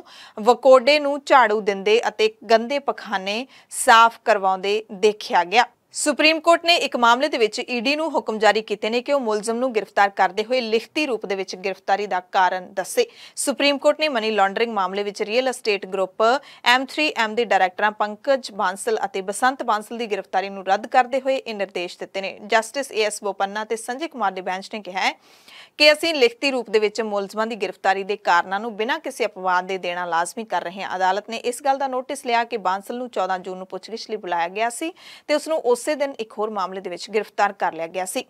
Speaker 1: ਵਕੋਡੇ ਨੂੰ ਝਾੜੂ ਦਿੰਦੇ ਅਤੇ ਗੰਦੇ ਪਖਾਨੇ ਸਾਫ਼ ਕਰਵਾਉਂਦੇ ਦੇਖਿਆ ਗਿਆ ਸੁਪਰੀਮ ਕੋਰਟ ਨੇ ਇੱਕ ਮਾਮਲੇ ਦੇ ਵਿੱਚ ਈਡੀ ਨੂੰ ਹੁਕਮ ਜਾਰੀ ਕੀਤੇ ਨੇ ਕਿ ਉਹ ਮੁਲਜ਼ਮ ਨੂੰ ਗ੍ਰਿਫਤਾਰ ਕਰਦੇ ਹੋਏ ਲਿਖਤੀ ਰੂਪ ਦੇ ਵਿੱਚ ਗ੍ਰਿਫਤਾਰੀ ਦਾ ਕਾਰਨ ਦੱਸੇ ਸੁਪਰੀਮ ਕੋਰਟ ਨੇ ਮਨੀ ਲਾਂਡਰਿੰਗ ਮਾਮਲੇ ਵਿੱਚ ਰੀਅਲ ਅਸਟੇਟ ਗਰੁੱਪ M3M ਦੇ ਡਾਇਰੈਕਟਰਾਂ ਪੰਕਜ ਬਾਂਸਲ ਅਤੇ ਬਸੰਤ ਬਾਂਸਲ ਦੀ ਗ੍ਰਿਫਤਾਰੀ ਨੂੰ ਰੱਦ ਕਰਦੇ ਹੋਏ ਇਹ ਨਿਰਦੇਸ਼ ਦਿੱਤੇ ਨੇ ਜਸਟਿਸ ਏਐਸ ਬੋਪੰਨਾ ਤੇ ਸੰਜੀਵ ਕੁਮਾਰ ਦੇ ਬੈਂਚ ਨੇ ਕਿਹਾ ਕਿ ਅਸੀਂ ਲਿਖਤੀ ਰੂਪ ਦੇ ਵਿੱਚ ਮੁਲਜ਼ਮਾਂ ਦੀ ਗ੍ਰਿਫਤਾਰੀ ਦੇ ਕਾਰਨਾਂ ਨੂੰ ਬਿਨਾਂ ਕਿਸੇ ਅਪਵਾਦ ਦੇ ਦੇਣਾ ਲਾਜ਼ਮੀ ਕਰ ਰਹੇ ਹਾਂ ਅਦਾਲਤ ਨੇ ਇਸ ਗੱਲ ਦਾ ਨੋਟਿਸ ਲਿਆ ਕਿ ਬਾਂਸਲ ਨੂੰ 14 ਜੂਨ ਨੂੰ ਪੁੱਛਗਿੱਛ ਲਈ ਬੁਲਾਇਆ ਗਿਆ ਸੀ ਤੇ ਉਸ ਨੂੰ ਉਸ ਉਸੇ ਦਿਨ ਇੱਕ ਹੋਰ ਮਾਮਲੇ ਦੇ ਵਿੱਚ ਗ੍ਰਿਫਤਾਰ ਕਰ ਲਿਆ ਗਿਆ ਸੀ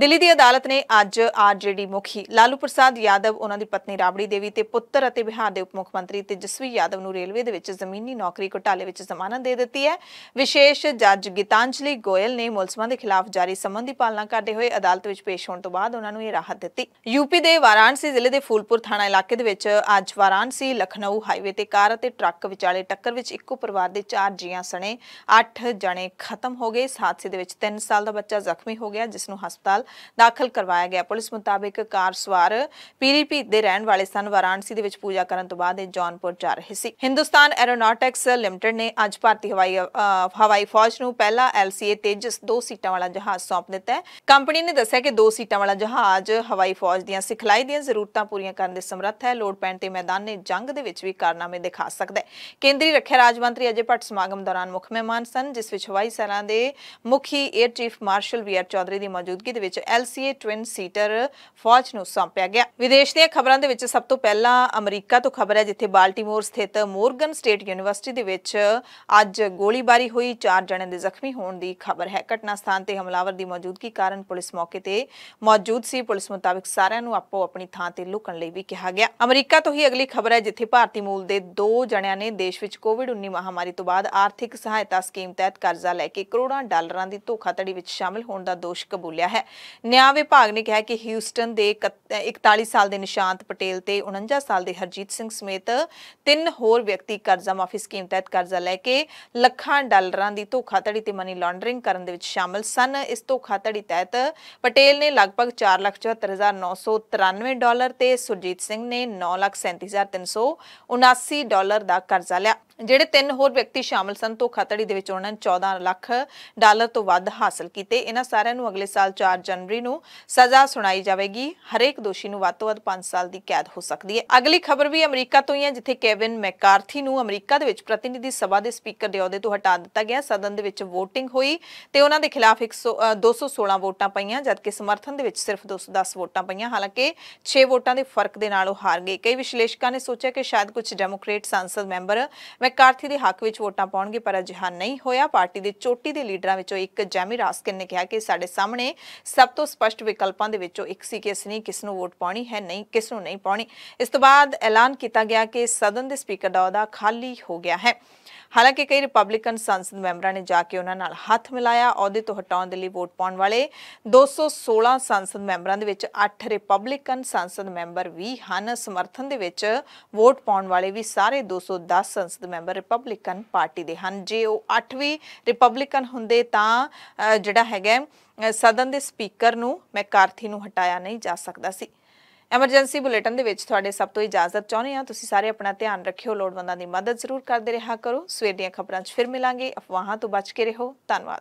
Speaker 1: ਦਿੱਲੀ ਦੀ ਅਦਾਲਤ ਨੇ ਅੱਜ ਆਰਜੇਡੀ ਮੁਖੀ ਲਾਲੂ ਪ੍ਰਸਾਦ ਯਾਦਵ ਉਹਨਾਂ ਦੀ ਪਤਨੀ ਰਾਬੜੀ ਦੇਵੀ ਤੇ ਪੁੱਤਰ ਅਤੇ ਬਿਹਾਰ ਦੇ ਉਪ ਮੁੱਖ ਮੰਤਰੀ ਤੇਜਸਵੀ ਯਾਦਵ ਨੂੰ ਰੇਲਵੇ ਦੇ ਵਿੱਚ ਜ਼ਮੀਨੀ ਨੌਕਰੀ ਘੁਟਾਲੇ ਵਿੱਚ ਜ਼ਮਾਨਤ ਦੇ ਦਿੱਤੀ ਹੈ ਵਿਸ਼ੇਸ਼ ਜੱਜ ਗੀਤਾਂਜਲੀ ਗੋਇਲ ਨੇ ਮੁਲਜ਼ਮਾਂ ਦੇ ਖਿਲਾਫ ਜਾਰੀ ਸਮਨ ਦੀ ਪਾਲਣਾ ਕਰਦੇ ਹੋਏ ਅਦਾਲਤ ਵਿੱਚ ਪੇਸ਼ ਹੋਣ ਤੋਂ ਬਾਅਦ ਉਹਨਾਂ ਨੂੰ ਇਹ ਰਾਹਤ ਦਿੱਤੀ ਯੂਪੀ ਦੇ ਵਾਰਾਣਸੀ ਜ਼ਿਲ੍ਹੇ ਦੇ ਫੂਲਪੁਰ ਥਾਣਾ ਇਲਾਕੇ ਦੇ ਵਿੱਚ ਅੱਜ ਵਾਰਾਣਸੀ ਲਖਨਊ ਹਾਈਵੇ ਤੇ ਕਾਰ ਅਤੇ ਟਰੱਕ ਵਿਚਾਲੇ ਟੱਕਰ ਵਿੱਚ ਇੱਕੋ ਪਰਿਵਾਰ ਦੇ 4 ਜੀਆਂ ਸਣੇ 8 ਜਣੇ ਖਤਮ ਹੋ ਗਏ ਸਾਥ ਸੇ ਦੇ ਵਿੱਚ 3 ਸਾਲ ਦਾ ਬੱਚਾ ਜ਼ਖਮੀ ਹੋ ਗਿਆ ਜਿਸ ਨੂੰ ਹਸਪਤਾਲ ਨਾਲ ਦਾਖਲ ਕਰਵਾਇਆ ਗਿਆ ਪੁਲਿਸ ਮੁਤਾਬਕ ਕਾਰ ਸਵਾਰ ਪੀਰੀਪੀਤ ਦੇ ਰਹਿਣ ਵਾਲੇ ਸਨ ਵਾਰਾਣਸੀ ਦੇ ਵਿੱਚ ਪੂਜਾ ਕਰਨ ਤੋਂ ਬਾਅਦ ਇਹ ਜੌਨਪੁਰ ਜਾ ਰਹੇ ਸੀ ਹਿੰਦੁਸਤਾਨ ਐਰੋਨੌਟਿਕਸ ਲਿਮਟਿਡ ਨੇ ਅੱਜ ਭਾਰਤੀ ਹਵਾਈ ਹਵਾਈ ਫੌਜ ਨੂੰ ਪਹਿਲਾ ਐਲਸੀਏ ਤੇਜਸ 2 ਸੀਟਾਂ ਵਾਲਾ ਜਹਾਜ਼ ਸੌਂਪ ਦਿੱਤਾ ਹੈ ਕੰਪਨੀ ਨੇ ਦੱਸਿਆ ਕਿ 2 ਸੀਟਾਂ ਵਾਲਾ ਜਹਾਜ਼ ਹਵਾਈ ਫੌਜ ਦੀਆਂ ਸਿਖਲਾਈ ਦੀਆਂ ਜ਼ਰੂਰਤਾਂ ਪੂਰੀਆਂ ਕਰਨ ਦੇ ਸਮਰੱਥ ਹੈ ਲੋਡ ਪੈਣ ਤੇ ਮੈਦਾਨ ਨੇ ਜੰਗ ਦੇ ਵਿੱਚ ਵੀ ਕਾਰਨਾਮੇ ਦਿਖਾ ਸਕਦਾ ਹੈ ਕੇਂਦਰੀ ਰੱਖਿਆ ਰਾਜ ਮੰਤਰੀ ਅਜੇ ਭੱਟ ਸਮਾਗਮ ਦੌਰਾਨ ਮੁੱਖ ਮਹਿਮਾਨ ਸਨ ਜਿਸ ਵਿੱਚ ਹਵਾਈ ਸੈਨਾ ਦੇ ਮੁਖੀ air chief marshal V R Chaudhari ਦੀ ਮੌਜੂਦਗੀ ਦੇ ਵਿੱਚ ਐਲਸੀਏ ਟਵਿਨ ਸੀਟਰ ਫੌਜ ਨੂੰ ਸੌਂਪਿਆ ਗਿਆ ਵਿਦੇਸ਼ ਦੀਆਂ ਖਬਰਾਂ ਦੇ ਵਿੱਚ ਸਭ ਤੋਂ ਪਹਿਲਾਂ ਅਮਰੀਕਾ ਤੋਂ ਖਬਰ ਹੈ ਜਿੱਥੇ ਬਾਲਟਿਮੋਰ ਸਥਿਤ ਮੋਰਗਨ ਸਟੇਟ ਯੂਨੀਵਰਸਿਟੀ ਦੇ ਵਿੱਚ ਅੱਜ ਗੋਲੀਬਾਰੀ ਹੋਈ ਚਾਰ ਜਣਿਆਂ ਦੇ ਜ਼ਖਮੀ ਹੋਣ ਦੀ ਖਬਰ ਹੈ ਘਟਨਾ ਸਥਾਨ ਤੇ ਹਮਲਾਵਰ ਦੀ ਮੌਜੂਦਗੀ ਕਾਰਨ ਪੁਲਿਸ ਮੌਕੇ ਤੇ ਮੌਜੂਦ ਸੀ ਪੁਲਿਸ ਮੁਤਾਬਕ ਸਾਰਿਆਂ ਨੂੰ ਆਪੋ ਆਪਣੀ ਥਾਂ ਤੇ ਲੁਕਣ ਲਈ ਵੀ ਕਿਹਾ ਗਿਆ ਅਮਰੀਕਾ ਤੋਂ ਹੀ ਅਗਲੀ ਖਬਰ ਹੈ ਜਿੱਥੇ ਭਾਰਤੀ ਮੂਲ ਦੇ ਦੋ ਜਣਿਆਂ ਨੇ ਦੇਸ਼ ਵਿੱਚ ਕੋਵਿਡ-19 ਮਹਾਮਾਰੀ ਤੋਂ ਬਾਅਦ ਆਰਥਿਕ ਸਹਾਇਤਾ ਸਕੀਮ ਤਹਿਤ ਕਰਜ਼ਾ ਲੈ ਕੇ ਕਰੋੜਾਂ ਡਾਲਰਾਂ ਦੀ ਧੋਖਾਧੜੀ ਵਿੱਚ ਸ਼ਾਮਲ ਹੋਣ ਦਾ ਦੋਸ਼ ਕਬੂਲਿਆ ਹੈ ਨਿਆਂ ਵਿਭਾਗ ਨੇ ਕਿਹਾ ਕਿ ਹਿਊਸਟਨ ਦੇ 41 ਸਾਲ ਦੇ ਨਿਸ਼ਾਂਤ ਪਟੇਲ ਤੇ 49 ਸਾਲ ਦੇ ਹਰਜੀਤ ਸਿੰਘ ਸਮੇਤ ਤਿੰਨ ਹੋਰ ਵਿਅਕਤੀ ਕਰਜ਼ਾ ਮਾਫੀ ਸਕੀਮ ਤਹਿਤ ਕਰਜ਼ਾ ਲੈ ਕੇ ਲੱਖਾਂ ਡਾਲਰਾਂ ਦੀ ਧੋਖਾਧੜੀ ਤੇ ਮਨੀ ਲਾਂਡਰਿੰਗ ਕਰਨ ਦੇ ਵਿੱਚ ਸ਼ਾਮਲ ਸਨ ਇਸ ਧੋਖਾਧੜੀ ਤਹਿਤ ਪਟੇਲ ਨੇ ਲਗਭਗ 4,74,993 ਡਾਲਰ ਤੇ ਸੁਰਜੀਤ ਸਿੰਘ ਨੇ 9,37,379 ਡਾਲਰ ਦਾ ਕਰਜ਼ਾ ਲਿਆ ਜਿਹੜੇ ਤਿੰਨ ਹੋਰ ਵਿਅਕਤੀ ਸ਼ਾਮਲ ਸਨ ਧੋਖਾਧੜੀ ਦੇ ਵਿੱਚ ਉਹਨਾਂ ਨੇ 14 ਲੱਖ ਡਾਲਰ ਤੋਂ ਵੱਧ ਹਾਸਲ ਕੀਤੇ ਇਹਨਾਂ ਸਾਰਿਆਂ ਨੂੰ ਅਗਲੇ ਸਾਲ 4 ਜਨਵਰੀ ਨੂੰ ਸਜ਼ਾ ਸੁਣਾਈ ਜਾਵੇਗੀ ਹਰੇਕ ਦੋਸ਼ੀ ਨੂੰ ਵੱਧ ਤੋਂ ਵੱਧ 5 ਸਾਲ ਦੀ ਕੈਦ ਹੋ ਸਕਦੀ ਹੈ ਅਗਲੀ ਖਬਰ ਵੀ ਅਮਰੀਕਾ ਤੋਂ ਹੀ ਹੈ ਜਿੱਥੇ ਕੇਵਿਨ ਮੈਕਾਰਥੀ ਨੂੰ ਅਮਰੀਕਾ ਦੇ ਵਿੱਚ ਪ੍ਰਤੀਨਿਧੀ ਸਭਾ ਦੇ ਸਪੀਕਰ ਦੇ ਅਹੁਦੇ ਤੋਂ ਹਟਾ ਦਿੱਤਾ ਗਿਆ ਸਦਨ ਦੇ ਵਿੱਚ VOTING ਹੋਈ ਤੇ ਉਹਨਾਂ ਦੇ ਖਿਲਾਫ 216 ਵੋਟਾਂ ਪਈਆਂ ਜਦਕਿ ਸਮਰਥਨ ਦੇ ਵਿੱਚ ਸਿਰਫ 210 ਵੋਟਾਂ ਪਈਆਂ ਹਾਲਾਂਕਿ 6 ਵੋਟਾਂ ਦੇ ਫਰਕ ਦੇ ਨਾਲ ਉਹ ਹਾਰ ਗਏ ਕਈ ਵਿਸ਼ਲੇਸ਼ਕਾਂ ਨੇ ਸੋਚਿਆ ਕਿ ਸ਼ਾਇਦ ਕੁਝ ਡੈਮੋਕ੍ਰੇਟ ਸੰਸਦ ਮੈਂਬਰ ਮੈਕਾਰਥੀ ਦੇ ਹੱਕ ਵਿੱਚ ਵੋਟਾਂ ਪਾਉਣਗੇ ਪਰ ਅਜਿਹਾ ਨਹੀਂ ਹੋਇਆ ਪਾਰਟੀ ਦੇ ਚੋਟੀ ਦੇ ਲੀਡਰਾਂ ਵਿੱਚੋਂ ਇੱਕ ਜੈਮੀ ਰਾਸਕਿਨ ਨੇ ਕਿਹਾ ਕਿ ਸਾਡੇ ਸਾਹਮਣੇ ਸਭ ਤੋਂ ਸਪਸ਼ਟ ਵਿਕਲਪਾਂ ਦੇ ਵਿੱਚੋਂ ਇੱਕ ਸੀ ਕਿ ਅਸੀਂ ਕਿਸ ਨੂੰ ਵੋਟ ਪਾਉਣੀ ਹੈ ਨਹੀਂ ਕਿਸ ਨੂੰ ਨਹੀਂ ਪਾਉਣੀ ਇਸ ਤੋਂ ਬਾਅਦ ਐਲਾਨ ਕੀਤਾ ਗਿਆ ਕਿ ਸਦਨ ਦੇ ਸਪੀਕਰ ਦਾ ਅਹੁਦਾ ਖਾਲੀ ਹੋ ਗਿਆ ਹੈ ਹਾਲਾਂਕਿ ਕਈ ਰਿਪਬਲਿਕਨ ਸੰਸਦ ਮੈਂਬਰਾਂ ਨੇ ਜਾ ਕੇ ਉਹਨਾਂ ਨਾਲ ਹੱਥ ਮਿਲਾਇਆ ਅਹੁਦੇ ਤੋਂ ਹਟਾਉਣ ਦੇ ਲਈ ਵੋਟ ਪਾਉਣ ਵਾਲੇ 216 ਸੰਸਦ ਮੈਂਬਰਾਂ ਦੇ ਵਿੱਚ 8 ਰਿਪਬਲਿਕਨ ਸੰਸਦ ਮੈਂਬਰ ਵੀ ਹਨ ਸਮਰਥਨ ਦੇ ਵਿੱਚ ਵੋਟ ਪਾਉਣ ਵਾਲੇ ਵੀ ਸਾਰੇ 210 ਸੰਸਦ ਮੈਂਬਰ ਰਿਪਬਲਿਕਨ ਪਾਰਟੀ ਦੇ ਹਨ ਜੇ ਉਹ 8 ਵੀ ਰਿਪਬਲਿਕਨ ਹੁੰਦੇ ਤਾਂ ਜਿਹੜਾ ਹੈਗਾ ਸਦਨ ਦੇ ਸਪੀਕਰ ਨੂੰ ਮੈਕਾਰਥੀ ਨੂੰ ਹਟਾਇਆ ਨਹੀਂ ਜਾ ਸਕਦਾ ਸੀ ਐਮਰਜੈਂਸੀ ਬੁਲੇਟਿਨ ਦੇ ਵਿੱਚ ਤੁਹਾਡੇ ਸਭ ਤੋਂ ਇਜਾਜ਼ਤ ਚਾਹੁੰਦੇ ਹਾਂ ਤੁਸੀਂ ਸਾਰੇ ਆਪਣਾ ਧਿਆਨ ਰੱਖਿਓ ਲੋੜਵੰਦਾਂ ਦੀ ਮਦਦ ਜ਼ਰੂਰ ਕਰਦੇ ਰਿਹਾ ਕਰੋ ਸਵੇਰ ਦੀਆਂ ਖਬਰਾਂ 'ਚ ਫਿਰ ਮਿਲਾਂਗੇ ਅਫਵਾਹਾਂ ਤੋਂ ਬਚ ਕੇ ਰਹੋ ਧੰਨਵਾਦ